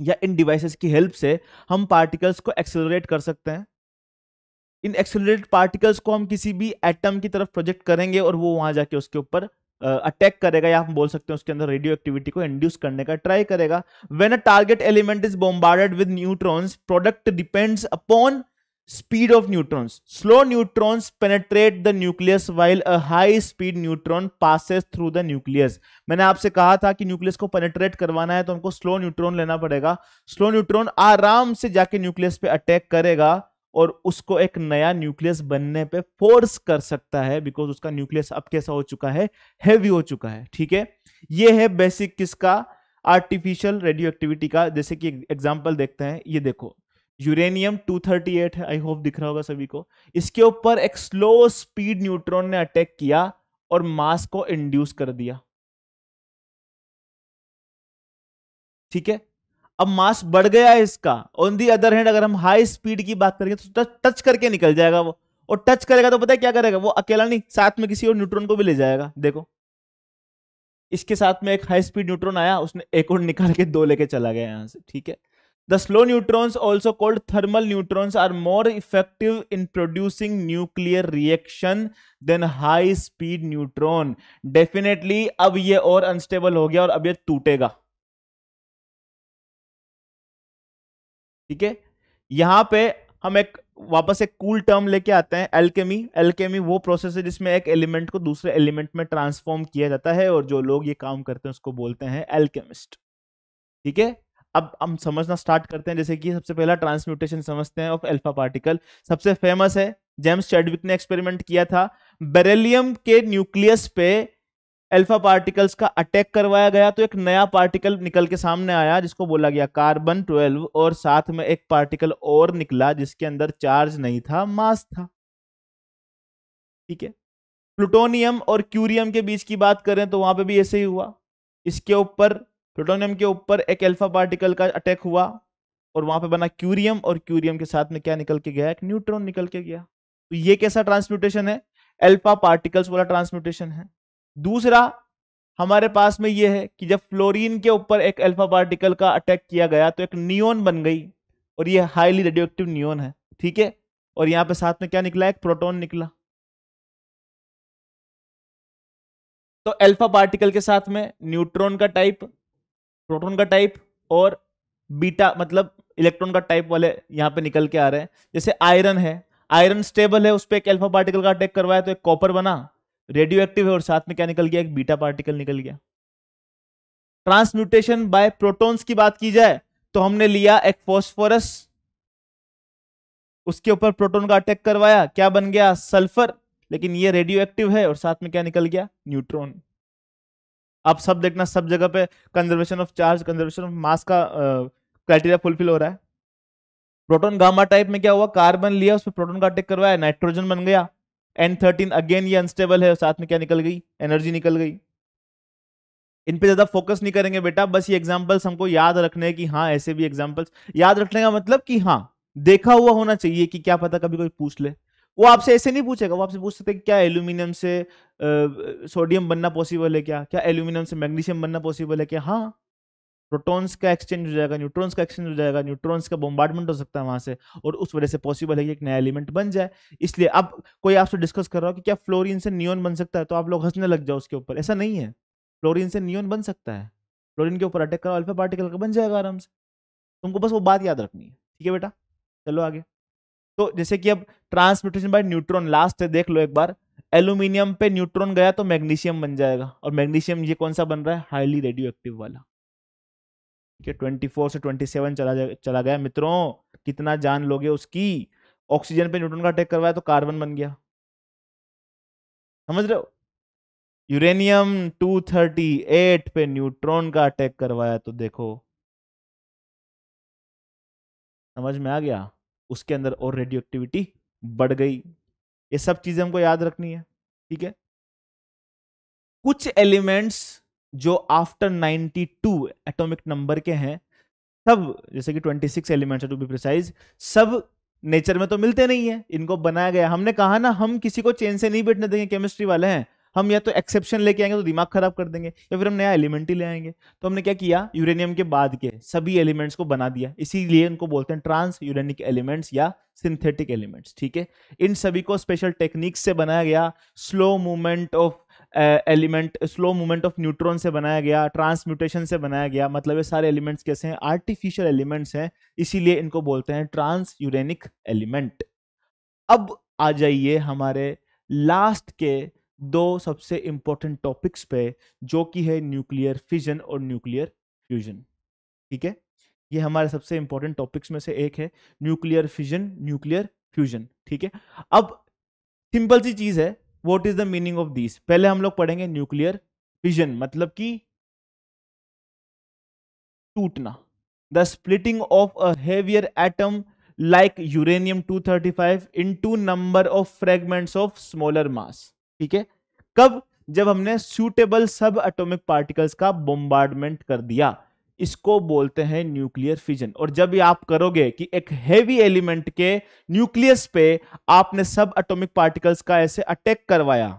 [SPEAKER 1] या इन डिवाइसेस की हेल्प से हम पार्टिकल्स को एक्सेलरेट कर सकते हैं इन एक्सेलरेटेड पार्टिकल्स को हम किसी भी एटम की तरफ प्रोजेक्ट करेंगे और वो वहां जाके उसके ऊपर अटैक uh, करेगा या हम बोल सकते हैं उसके अंदर रेडियो एक्टिविटी को इंड्यूस करने का ट्राई करेगा when a target element is bombarded with neutrons product depends upon speed of neutrons slow neutrons penetrate the nucleus while a high speed neutron passes through the nucleus मैंने आपसे कहा था कि न्यूक्लियस को पेनेट्रेट करवाना है तो हमको स्लो न्यूट्रॉन लेना पड़ेगा स्लो न्यूट्रॉन आराम से जाके न्यूक्लियस पे अटैक करेगा और उसको एक नया न्यूक्लियस बनने पे फोर्स कर सकता है बिकॉज उसका न्यूक्लियस अब कैसा हो चुका है हैवी हो चुका है ठीक है ये है बेसिक किसका आर्टिफिशियल रेडियो एक्टिविटी का जैसे कि एग्जाम्पल देखते हैं ये देखो यूरेनियम 238 है आई होप दिख रहा होगा सभी को इसके ऊपर एक स्लो स्पीड न्यूट्रॉन ने अटैक किया और मास को इंड्यूस कर दिया ठीक है अब मास बढ़ गया है इसका ऑन दी अदर हैंड अगर हम हाई स्पीड की बात करेंगे तो टच तो करके निकल जाएगा वो और टच करेगा तो पता है क्या करेगा वो अकेला नहीं साथ में किसी और न्यूट्रॉन को भी ले जाएगा देखो इसके साथ में एक हाई स्पीड न्यूट्रॉन आया उसने एक और निकाल के दो लेके चला गया यहाँ से ठीक है the slow neutrons also called thermal neutrons are more effective in producing nuclear reaction than high speed neutron definitely अब ये और
[SPEAKER 2] अनस्टेबल हो गया और अब ये टूटेगा ठीक है यहां पे हम एक वापस एक कूल टर्म लेके आते हैं एल्केमी
[SPEAKER 1] एल्केमी वो प्रोसेस है जिसमें एक एलिमेंट को दूसरे एलिमेंट में ट्रांसफॉर्म किया जाता है और जो लोग ये काम करते हैं उसको बोलते हैं एल्केमिस्ट ठीक है अब हम समझना स्टार्ट करते हैं जैसे कि सबसे पहला ट्रांसम्यूटेशन समझते हैं ऑफ अल्फा पार्टिकल सबसे फेमस है जेम्स चैडविक ने एक्सपेरिमेंट किया था बेरेलियम के न्यूक्लियस पे अल्फा पार्टिकल्स का अटैक करवाया गया तो एक नया पार्टिकल निकल के सामने आया जिसको बोला गया कार्बन ट्वेल्व और साथ में एक पार्टिकल और निकला जिसके अंदर चार्ज नहीं था मास था ठीक है प्लूटोनियम और क्यूरियम के बीच की बात करें तो वहां पे भी ऐसे ही हुआ इसके ऊपर प्लूटोनियम के ऊपर एक एल्फा पार्टिकल का अटैक हुआ और वहां पर बना क्यूरियम और क्यूरियम के साथ में क्या निकल के गया एक न्यूट्रॉन निकल के गया तो ये कैसा ट्रांसम्यूटेशन है एल्फा पार्टिकल्स वाला ट्रांसम्यूटेशन है दूसरा हमारे पास में यह है कि जब फ्लोरीन के ऊपर एक अल्फा पार्टिकल का अटैक किया गया तो एक नियोन बन गई
[SPEAKER 2] और यह हाईली रेडियो एक्टिव नियोन है ठीक है और यहां पे साथ में क्या निकला एक प्रोटोन निकला तो अल्फा पार्टिकल के साथ में न्यूट्रॉन का टाइप प्रोटॉन का टाइप और बीटा मतलब इलेक्ट्रॉन
[SPEAKER 1] का टाइप वाले यहां पर निकल के आ रहे हैं जैसे आयरन है आयरन स्टेबल है उस पर एक अल्फा पार्टिकल का अटैक करवाया तो एक कॉपर बना रेडियो एक्टिव है और साथ में क्या निकल गया एक बीटा पार्टिकल निकल गया ट्रांसम्यूटेशन बाय प्रोटॉन्स की बात की जाए तो हमने लिया एक फॉस्फोरस उसके ऊपर प्रोटॉन का अटैक करवाया क्या बन गया सल्फर लेकिन ये रेडियो एक्टिव है और साथ में क्या निकल गया न्यूट्रॉन आप सब देखना सब जगह पे conservation of charge conservation of mass का क्राइटेरिया फुलफिल हो रहा है प्रोटॉन गामा टाइप में क्या हुआ कार्बन लिया उस पर प्रोटॉन का अटैक करवाया नाइट्रोजन बन गया एन थर्टीन अगेन ये अनस्टेबल है साथ में क्या निकल गई एनर्जी निकल गई इन पे ज्यादा फोकस नहीं करेंगे बेटा बस ये एग्जाम्पल्स हमको याद रखने हैं कि हाँ ऐसे भी एग्जाम्पल्स याद रखने का मतलब कि हाँ देखा हुआ होना चाहिए कि क्या पता कभी कोई पूछ ले वो आपसे ऐसे नहीं पूछेगा वो आपसे पूछ सकते क्या एल्यूमिनियम से सोडियम बनना पॉसिबल है क्या क्या एल्यूमिनियम से मैग्नीशियम बनना पॉसिबल है क्या हाँ प्रोटॉन्स का एक्सचेंज हो जाएगा न्यूट्रॉन्स का एक्सचेंज हो जाएगा न्यूट्रॉन्स का बॉम्बार्डमेंट हो सकता है वहां से और उस वजह से पॉसिबल है कि एक नया एलिमेंट बन जाए इसलिए अब कोई आपसे डिस्कस कर रहा हो कि क्या फ्लोरिन से नियोन बन सकता है तो आप लोग हंसने लग जाओ उसके ऊपर ऐसा नहीं है फ्लोरिन से नियोन बन सकता है फ्लोरिन के ऊपर अटैक करो अल्फा पार्टिकल का बन जाएगा आराम से तुमको बस वो बात याद रखनी है ठीक है बेटा चलो आगे तो जैसे कि अब ट्रांसमिटेशन बाय न्यूट्रॉन लास्ट है देख लो एक बार एल्यूमिनियम पे न्यूट्रॉन गया तो मैग्नीशियम बन जाएगा और मैग्नीशियम ये कौन सा बन रहा है हाईली रेडियो एक्टिव वाला ट्वेंटी फोर से ट्वेंटी सेवन चला जा चला गया मित्रों कितना जान लोगे उसकी ऑक्सीजन पे न्यूट्रॉन का अटैक करवाया तो कार्बन बन गया
[SPEAKER 2] समझ रहे हो यूरेनियम 238 पे न्यूट्रॉन का अटैक करवाया तो देखो
[SPEAKER 1] समझ में आ गया उसके अंदर और रेडियो एक्टिविटी बढ़ गई ये सब चीजें हमको याद रखनी है ठीक है कुछ एलिमेंट्स जो आफ्टर 92 एटॉमिक नंबर के हैं सब जैसे कि 26 एलिमेंट्स टू बी प्रिसाइज सब नेचर में तो मिलते नहीं है इनको बनाया गया हमने कहा ना हम किसी को चेन से नहीं बैठने देंगे केमिस्ट्री वाले हैं हम या तो एक्सेप्शन लेके आएंगे तो दिमाग खराब कर देंगे या फिर हम नया एलिमेंट ही ले आएंगे तो हमने क्या किया यूरेनियम के बाद के सभी एलिमेंट्स को बना दिया इसीलिए इनको बोलते हैं ट्रांस यूरेनिक एलिमेंट्स या सिंथेटिक एलिमेंट्स ठीक है इन सभी को स्पेशल टेक्निक्स से बनाया गया slow movement of element slow movement of neutron से बनाया गया ट्रांसम्यूटेशन से बनाया गया मतलब ये सारे एलिमेंट्स कैसे हैं आर्टिफिशियल एलिमेंट्स हैं इसीलिए इनको बोलते हैं ट्रांस यूरेनिक एलिमेंट अब आ जाइए हमारे लास्ट के दो सबसे इंपॉर्टेंट टॉपिक्स पे जो कि है न्यूक्लियर फिजन और न्यूक्लियर फ्यूजन ठीक है ये हमारे सबसे इंपॉर्टेंट टॉपिक्स में से एक है न्यूक्लियर फिजन न्यूक्लियर फ्यूजन ठीक है अब सिंपल सी चीज़ है what is the meaning of this पहले हम लोग पढ़ेंगे न्यूक्लियर फिजन मतलब कि टूटना the splitting of a heavier atom like uranium 235 to number of fragment of smaller mass ठीक है कब जब हमने सूटेबल सब एटोमिक पार्टिकल्स का बोम्बार्डमेंट कर दिया इसको बोलते हैं न्यूक्लियर फिजन और जब भी आप करोगे कि एक हेवी एलिमेंट के न्यूक्लियस पे आपने सब एटॉमिक पार्टिकल्स का ऐसे अटैक करवाया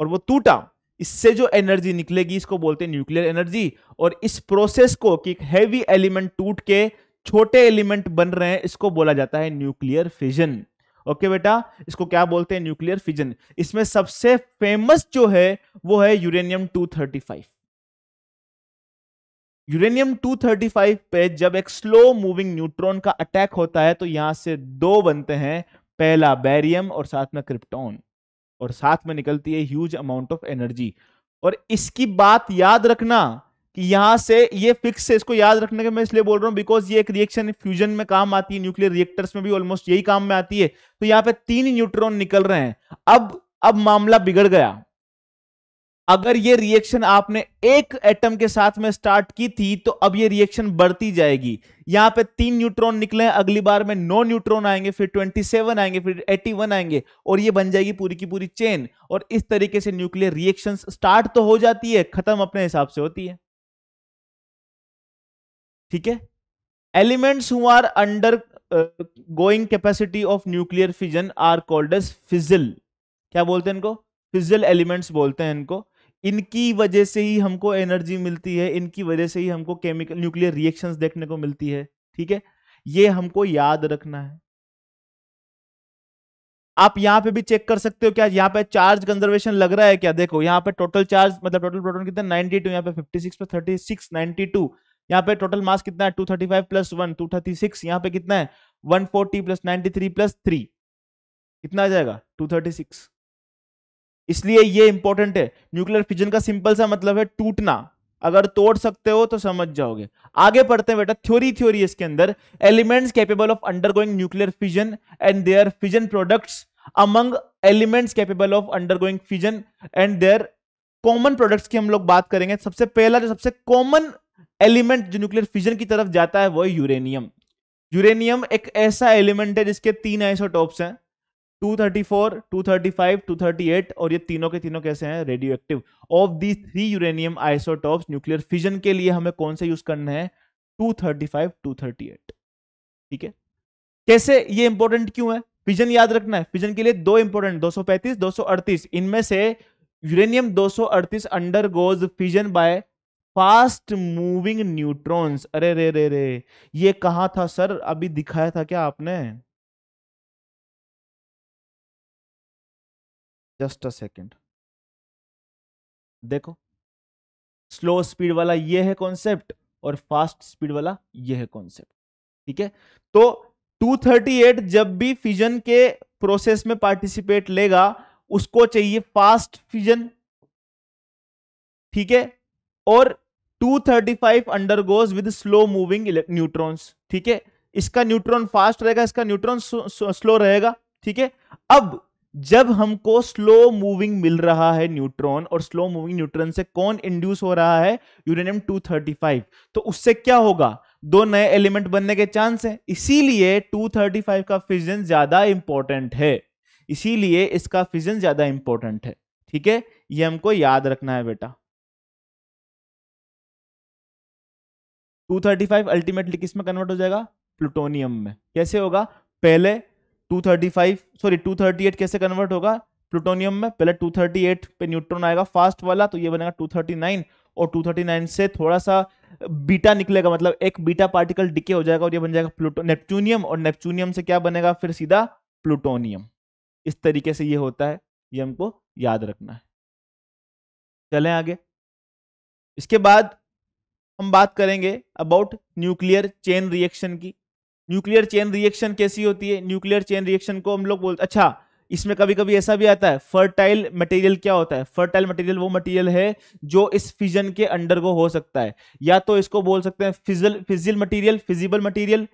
[SPEAKER 1] और वो टूटा इससे जो एनर्जी निकलेगी इसको बोलते हैं न्यूक्लियर एनर्जी और इस प्रोसेस को कि एक हैवी एलिमेंट टूट के छोटे एलिमेंट बन रहे हैं इसको बोला जाता है न्यूक्लियर फिजन ओके बेटा इसको क्या बोलते हैं न्यूक्लियर फिजन इसमें सबसे फेमस जो है वो है यूरेनियम 235 यूरेनियम 235 पे जब एक स्लो मूविंग न्यूट्रॉन का अटैक होता है तो यहां से दो बनते हैं पहला बैरियम और साथ में क्रिप्टॉन और साथ में निकलती है ह्यूज अमाउंट ऑफ एनर्जी और इसकी बात याद रखना कि यहां से ये फिक्स है इसको याद रखने के मैं इसलिए बोल रहा हूं बिकॉज ये एक रिएक्शन फ्यूजन में काम आती है न्यूक्लियर रिएक्टर्स में भी ऑलमोस्ट यही काम में आती है तो यहाँ पे तीन न्यूट्रॉन निकल रहे हैं अब अब मामला बिगड़ गया अगर ये रिएक्शन आपने एक एटम के साथ में स्टार्ट की थी तो अब ये रिएक्शन बढ़ती जाएगी यहां पे तीन न्यूट्रॉन निकले अगली बार में नौ न्यूट्रॉन आएंगे फिर 27 आएंगे फिर 81 आएंगे और ये बन जाएगी पूरी की पूरी चेन और इस तरीके से न्यूक्लियर रिएक्शन स्टार्ट तो हो जाती है खत्म अपने हिसाब से होती है ठीक है elements who are undergoing capacity of nuclear fission are called fissile क्या बोलते हैं इनको फिजिल एलिमेंट्स बोलते हैं इनको इनकी वजह से ही हमको एनर्जी मिलती है इनकी वजह से ही हमको केमिकल न्यूक्लियर रिएक्शन देखने को मिलती है ठीक है ये हमको याद रखना है आप यहां पे भी चेक कर सकते हो क्या यहाँ पे चार्ज कंजर्वेशन लग रहा है क्या देखो यहाँ पे टोटल चार्ज मतलब टोटल प्रोटोन कितना 92 यहाँ पे 56 पे 36 92 यहाँ पे टोटल मास कितना है 235 प्लस वन टू यहाँ पे कितना है 140 प्लस नाइनटी प्लस थ्री कितना आ जाएगा 236 इसलिए ये इंपॉर्टेंट है न्यूक्लियर फिजन का सिंपल सा मतलब है टूटना अगर तोड़ सकते हो तो समझ जाओगे आगे पढ़ते हैं बेटा थ्योरी थ्योरी इसके अंदर elements capable of undergoing nuclear fission and their fission products among elements capable of undergoing fission and their common products की हम लोग बात करेंगे सबसे पहला जो सबसे कॉमन एलिमेंट जो न्यूक्लियर फिजन की तरफ जाता है वो यूरेनियम यूरेनियम एक ऐसा एलिमेंट है जिसके तीन आइसोटॉप्स हैं 234, 235, 238 और ये तीनों के तीनों कैसे हैं radioactive of the three uranium isotopes nuclear fission के लिए हमें कौन से यूज करना है 235, 238 ठीक है कैसे ये इंपॉर्टेंट क्यों है फिजन याद रखना है फिजन के लिए दो इंपॉर्टेंट 235, 238 इनमें से uranium 238 undergoes fission by fast moving neutrons अरे रे रे रे ये कहा था सर
[SPEAKER 2] अभी दिखाया था क्या आपने जस्ट अ सेकेंड देखो स्लो स्पीड वाला ये है कॉन्सेप्ट और फास्ट स्पीड वाला ये है कॉन्सेप्ट ठीक है
[SPEAKER 1] तो 238 जब भी फिजन के प्रोसेस में पार्टिसिपेट लेगा उसको चाहिए फास्ट फिजन ठीक है और 235 undergoes with slow moving neutrons ठीक है इसका न्यूट्रॉन फास्ट रहेगा इसका न्यूट्रॉन स्लो रहेगा ठीक है अब जब हमको स्लो मूविंग मिल रहा है न्यूट्रॉन और स्लो मूविंग न्यूट्रॉन से कौन इंड्यूस हो रहा है यूरेनियम 235 तो उससे क्या होगा दो नए एलिमेंट बनने के चांस है इसीलिए 235 का फिजन ज्यादा इंपॉर्टेंट है इसीलिए इसका फिजन ज्यादा इंपॉर्टेंट है ठीक है ये हमको याद रखना है बेटा 235 अल्टीमेटली किस में कन्वर्ट हो जाएगा प्लूटोनियम में कैसे होगा पहले 235 सॉरी 238 कैसे कन्वर्ट होगा प्लूटोनियम में पहले 238 पे न्यूट्रॉन आएगा फास्ट वाला तो ये बनेगा 239 और 239 से थोड़ा सा बीटा निकलेगा मतलब एक बीटा पार्टिकल डिके हो जाएगा और ये बन जाएगा प्लूटो नेपच्यूनियम और नेपच्यूनियम से क्या बनेगा फिर सीधा प्लूटोनियम इस तरीके से ये होता है ये हमको याद रखना है चले आगे इसके बाद हम बात करेंगे अबाउट न्यूक्लियर चेन रिएक्शन की न्यूक्लियर चेन रिएक्शन कैसी होती है न्यूक्लियर चेन रिएक्शन को हम लोग बोलते अच्छा इसमें कभी कभी ऐसा भी आता है फर्टाइल मटेरियल क्या होता है फर्टाइल मटेरियल वो मटेरियल है जो इस फिजन के अंडर को हो सकता है या तो इसको बोल सकते हैं fissile fissile material fissible material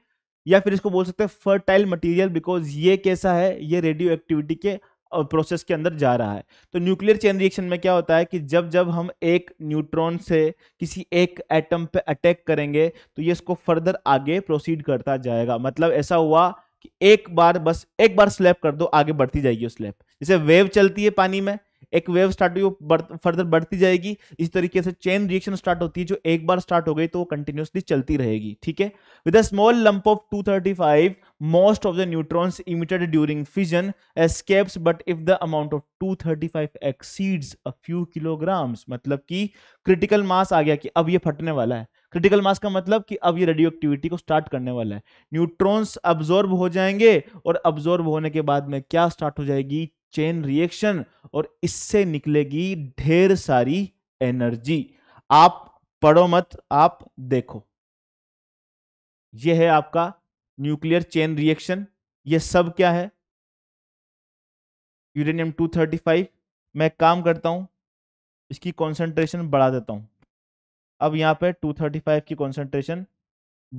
[SPEAKER 1] या फिर इसको बोल सकते हैं फर्टाइल मटेरियल बिकॉज ये कैसा है ये रेडियो एक्टिविटी के प्रोसेस के अंदर जा रहा है तो न्यूक्लियर चेन रिएक्शन में क्या होता है कि जब जब हम एक न्यूट्रॉन से किसी एक एटम पे अटैक करेंगे तो ये इसको फर्दर आगे प्रोसीड करता जाएगा मतलब ऐसा हुआ कि एक बार बस एक बार स्लैप कर दो आगे बढ़ती जाएगी वो स्लैप जैसे वेव चलती है पानी में एक वेव स्टार्ट हुई वो फर्दर बढ़ती जाएगी इस तरीके से चेन रिएक्शन स्टार्ट होती है जो एक बार स्टार्ट हो गई तो वो कंटिन्यूसली चलती रहेगी ठीक है with a small lump of 235 most of the neutrons emitted during fission escapes but if the amount of 235 exceeds a few kilograms मतलब कि क्रिटिकल मास आ गया कि अब ये फटने वाला है क्रिटिकल मास का मतलब कि अब ये रेडियो एक्टिविटी को स्टार्ट करने वाला है न्यूट्रॉन्स अब्जॉर्ब हो जाएंगे और अब्जॉर्ब होने के बाद में क्या स्टार्ट हो जाएगी चेन रिएक्शन और इससे निकलेगी ढेर सारी एनर्जी आप
[SPEAKER 2] पढ़ो मत आप देखो यह है आपका न्यूक्लियर चेन रिएक्शन यह सब क्या है यूरेनियम
[SPEAKER 1] 235 मैं काम करता हूं इसकी कॉन्सेंट्रेशन बढ़ा देता हूं अब यहां पे 235 की कॉन्सेंट्रेशन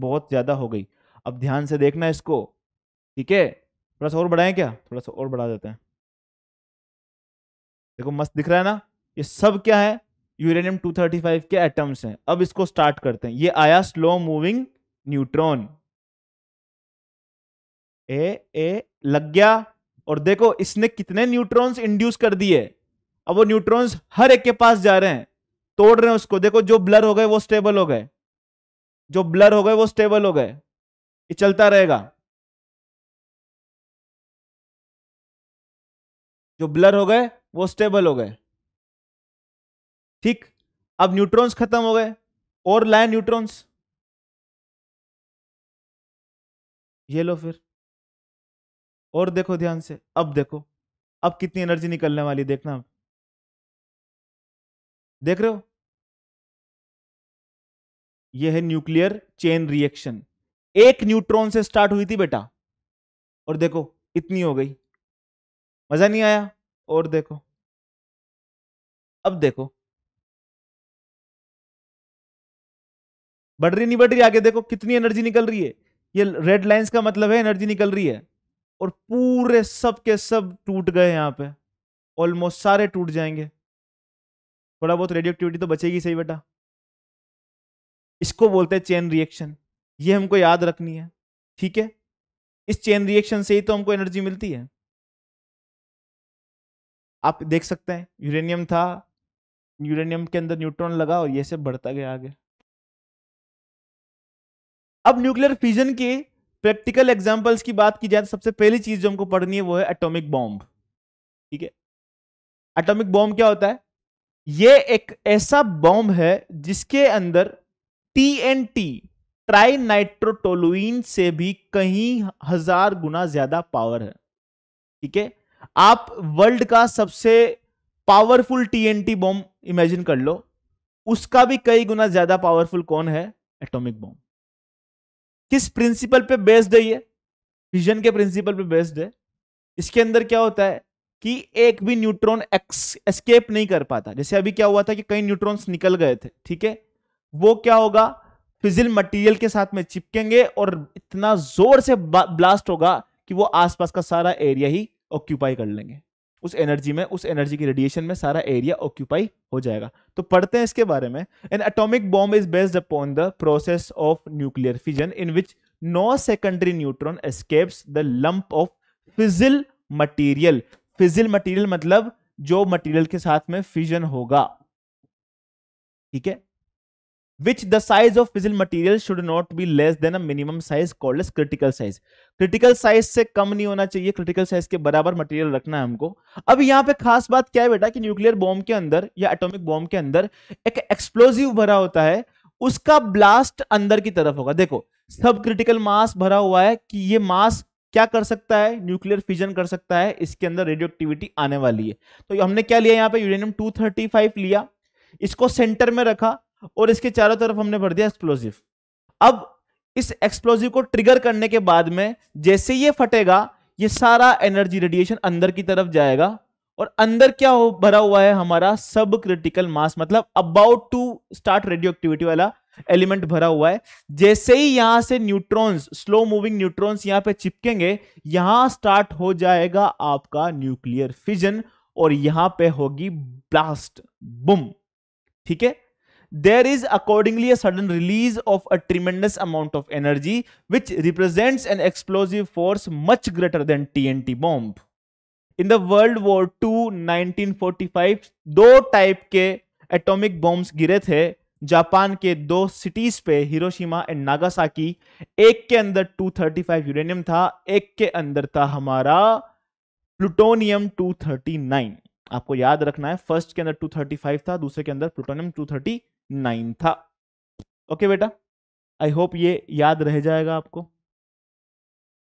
[SPEAKER 1] बहुत ज़्यादा हो गई अब ध्यान से देखना इसको ठीक है थोड़ा सा और बढ़ाएं क्या थोड़ा सा और बढ़ा देते हैं देखो मस्त दिख रहा है ना ये सब क्या है यूरेनियम 235 के एटम्स हैं अब इसको स्टार्ट करते हैं ये आया स्लो मूविंग न्यूट्रॉन ए ए लग गया और देखो इसने कितने न्यूट्रॉन्स इंड्यूस कर दिए अब वो न्यूट्रॉन्स हर एक के पास जा रहे हैं तोड़ रहे हैं उसको देखो जो
[SPEAKER 2] ब्लर हो गए वो स्टेबल हो गए जो ब्लर हो गए वो स्टेबल हो गए ये चलता रहेगा जो ब्लर हो गए वो स्टेबल हो गए ठीक अब न्यूट्रॉन्स खत्म हो गए और लाए न्यूट्रॉन्स ये लो फिर और देखो ध्यान से अब देखो अब कितनी एनर्जी निकलने वाली देखना आप देख रहे हो यह है न्यूक्लियर चेन रिएक्शन एक न्यूट्रॉन से स्टार्ट हुई थी बेटा और देखो इतनी हो गई मजा नहीं आया और देखो अब देखो बढ़ रही नहीं बढ़ रही आगे देखो कितनी एनर्जी निकल रही है ये रेड लाइंस
[SPEAKER 1] का मतलब है एनर्जी निकल रही है और पूरे सब के सब टूट गए यहां पे ऑलमोस्ट सारे टूट जाएंगे थोड़ा बहुत रेडियो एक्टिविटी तो बचेगी सही बेटा
[SPEAKER 2] इसको बोलते हैं चेन रिएक्शन ये हमको याद रखनी है ठीक है इस चेन रिएक्शन से ही तो हमको एनर्जी मिलती है
[SPEAKER 1] आप देख सकते हैं यूरेनियम था यूरेनियम के अंदर न्यूट्रॉन लगा और ये सब बढ़ता गया आगे अब न्यूक्लियर फ्यूजन के प्रैक्टिकल एग्जांपल्स की बात की जाए तो सबसे पहली चीज जो हमको पढ़नी है वो है एटॉमिक बॉम्ब ठीक है एटॉमिक बॉम्ब क्या होता है ये एक ऐसा बॉम्ब है जिसके अंदर टीएनटी ट्राई नाइट्रोटोलुइन से भी कहीं हजार गुना ज्यादा पावर है ठीक है आप वर्ल्ड का सबसे पावरफुल टीएनटी बॉम्ब इमेजिन कर लो उसका भी कई गुना ज्यादा पावरफुल कौन है एटॉमिक बॉम्ब किस प्रिंसिपल पे बेस्ड है ये फिजन के प्रिंसिपल पे बेस्ड है इसके अंदर क्या होता है कि एक भी न्यूट्रॉन एस्केप नहीं कर पाता जैसे अभी क्या हुआ था कि कई न्यूट्रॉन्स निकल गए थे ठीक है वो क्या होगा फिजिल मटेरियल के साथ में चिपकेंगे और इतना जोर से ब्लास्ट होगा कि वो आसपास का सारा एरिया ही ऑक्यूपाई कर लेंगे उस एनर्जी में उस एनर्जी की रेडिएशन में सारा एरिया ऑक्यूपाई हो जाएगा तो पढ़ते हैं इसके बारे में an atomic bomb is based upon the process of nuclear fission in which no secondary neutron escapes the lump of fissile material fissile material मतलब जो मटीरियल के साथ में फिजन होगा ठीक है which the size of fizzle material should not be less than a minimum size called as critical size critical size से कम नहीं होना चाहिए क्रिटिकल साइज के बराबर material रखना है हमको अब यहाँ पे खास बात क्या है बेटा कि न्यूक्लियर बॉम्ब के अंदर या एटॉमिक बॉम्ब के अंदर एक एक्सप्लोजिव भरा होता है उसका ब्लास्ट अंदर की तरफ होगा देखो सब क्रिटिकल मास भरा हुआ है कि ये मास क्या कर सकता है न्यूक्लियर फिजन कर सकता है इसके अंदर रेडियो एक्टिविटी आने वाली है तो हमने क्या लिया यहाँ पे यूरेनियम 235 लिया इसको सेंटर में रखा और इसके चारों तरफ हमने भर दिया एक्सप्लोजिव अब इस एक्सप्लोजिव को ट्रिगर करने के बाद में जैसे ये फटेगा ये सारा एनर्जी रेडिएशन अंदर की तरफ जाएगा और अंदर क्या हो भरा हुआ है हमारा सब क्रिटिकल मास मतलब about to start radioactivity वाला एलिमेंट भरा हुआ है जैसे ही यहां से न्यूट्रॉन्स स्लो मूविंग न्यूट्रॉन्स यहां पे चिपकेंगे यहां स्टार्ट हो जाएगा आपका न्यूक्लियर फिजन और यहां पे होगी ब्लास्ट बुम ठीक है there is accordingly a sudden release of a tremendous amount of energy which represents an explosive force much greater than TNT bomb. In the World War II 1945 दो टाइप के एटॉमिक बॉम्ब्स गिरे थे जापान के दो सिटीज पे हिरोशिमा एंड नागासाकी एक के अंदर 235 यूरेनियम था एक के अंदर था हमारा प्लूटोनियम 239 आपको याद रखना है फर्स्ट के अंदर 235 था दूसरे के अंदर प्लूटोनियम 239 नाइन था ओके बेटा आई होप ये याद रह जाएगा आपको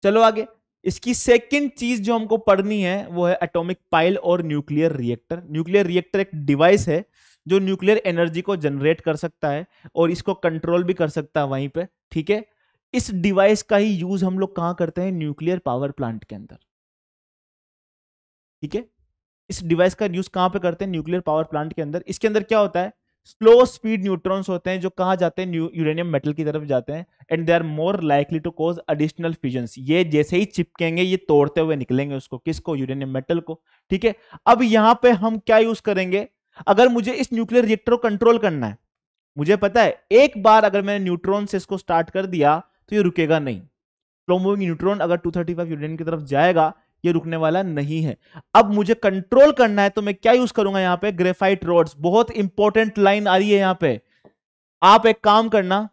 [SPEAKER 1] चलो आगे इसकी सेकंड चीज जो हमको पढ़नी है वो है एटॉमिक पाइल और न्यूक्लियर रिएक्टर न्यूक्लियर रिएक्टर एक डिवाइस है जो न्यूक्लियर एनर्जी को जनरेट कर सकता है और इसको कंट्रोल भी कर सकता है वहीं पे ठीक है इस डिवाइस का ही यूज हम लोग कहां करते हैं न्यूक्लियर पावर प्लांट के अंदर ठीक है इस डिवाइस का यूज कहां पर करते हैं न्यूक्लियर पावर प्लांट के अंदर इसके अंदर क्या होता है स्लो स्पीड न्यूट्रॉन्स होते हैं जो कहा जाते हैं यूरेनियम मेटल की तरफ जाते हैं and they are more likely to cause additional fissions ये जैसे ही चिपकेंगे ये तोड़ते हुए निकलेंगे उसको किसको यूरेनियम मेटल को ठीक है अब यहां पे हम क्या यूज करेंगे अगर मुझे इस न्यूक्लियर रिएक्टर को कंट्रोल करना है मुझे पता है एक बार अगर मैंने न्यूट्रॉन से इसको स्टार्ट कर दिया तो ये रुकेगा नहीं स्लो मूविंग न्यूट्रॉन अगर 235 यूरेनियम की तरफ जाएगा ये रुकने वाला नहीं है अब मुझे कंट्रोल करना है तो मैं क्या यूज करूंगा यहां पे ग्रेफाइट रोड्स बहुत इंपॉर्टेंट लाइन आ रही है यहां पे आप एक काम करना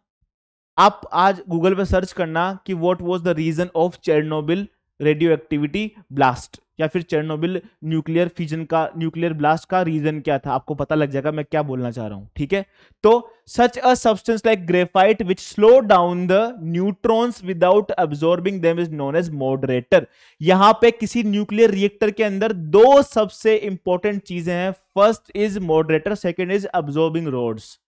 [SPEAKER 1] आप आज गूगल पे सर्च करना कि what was the reason of Chernobyl radioactivity blast या फिर चेरनोबिल न्यूक्लियर फिजन का न्यूक्लियर ब्लास्ट का रीजन क्या था आपको पता लग जाएगा मैं क्या बोलना चाह रहा हूं ठीक है तो such a substance like graphite which slow down the neutrons without absorbing them is known as moderator यहां पे किसी न्यूक्लियर रिएक्टर के अंदर दो सबसे इंपॉर्टेंट चीजें हैं first is moderator second is absorbing rods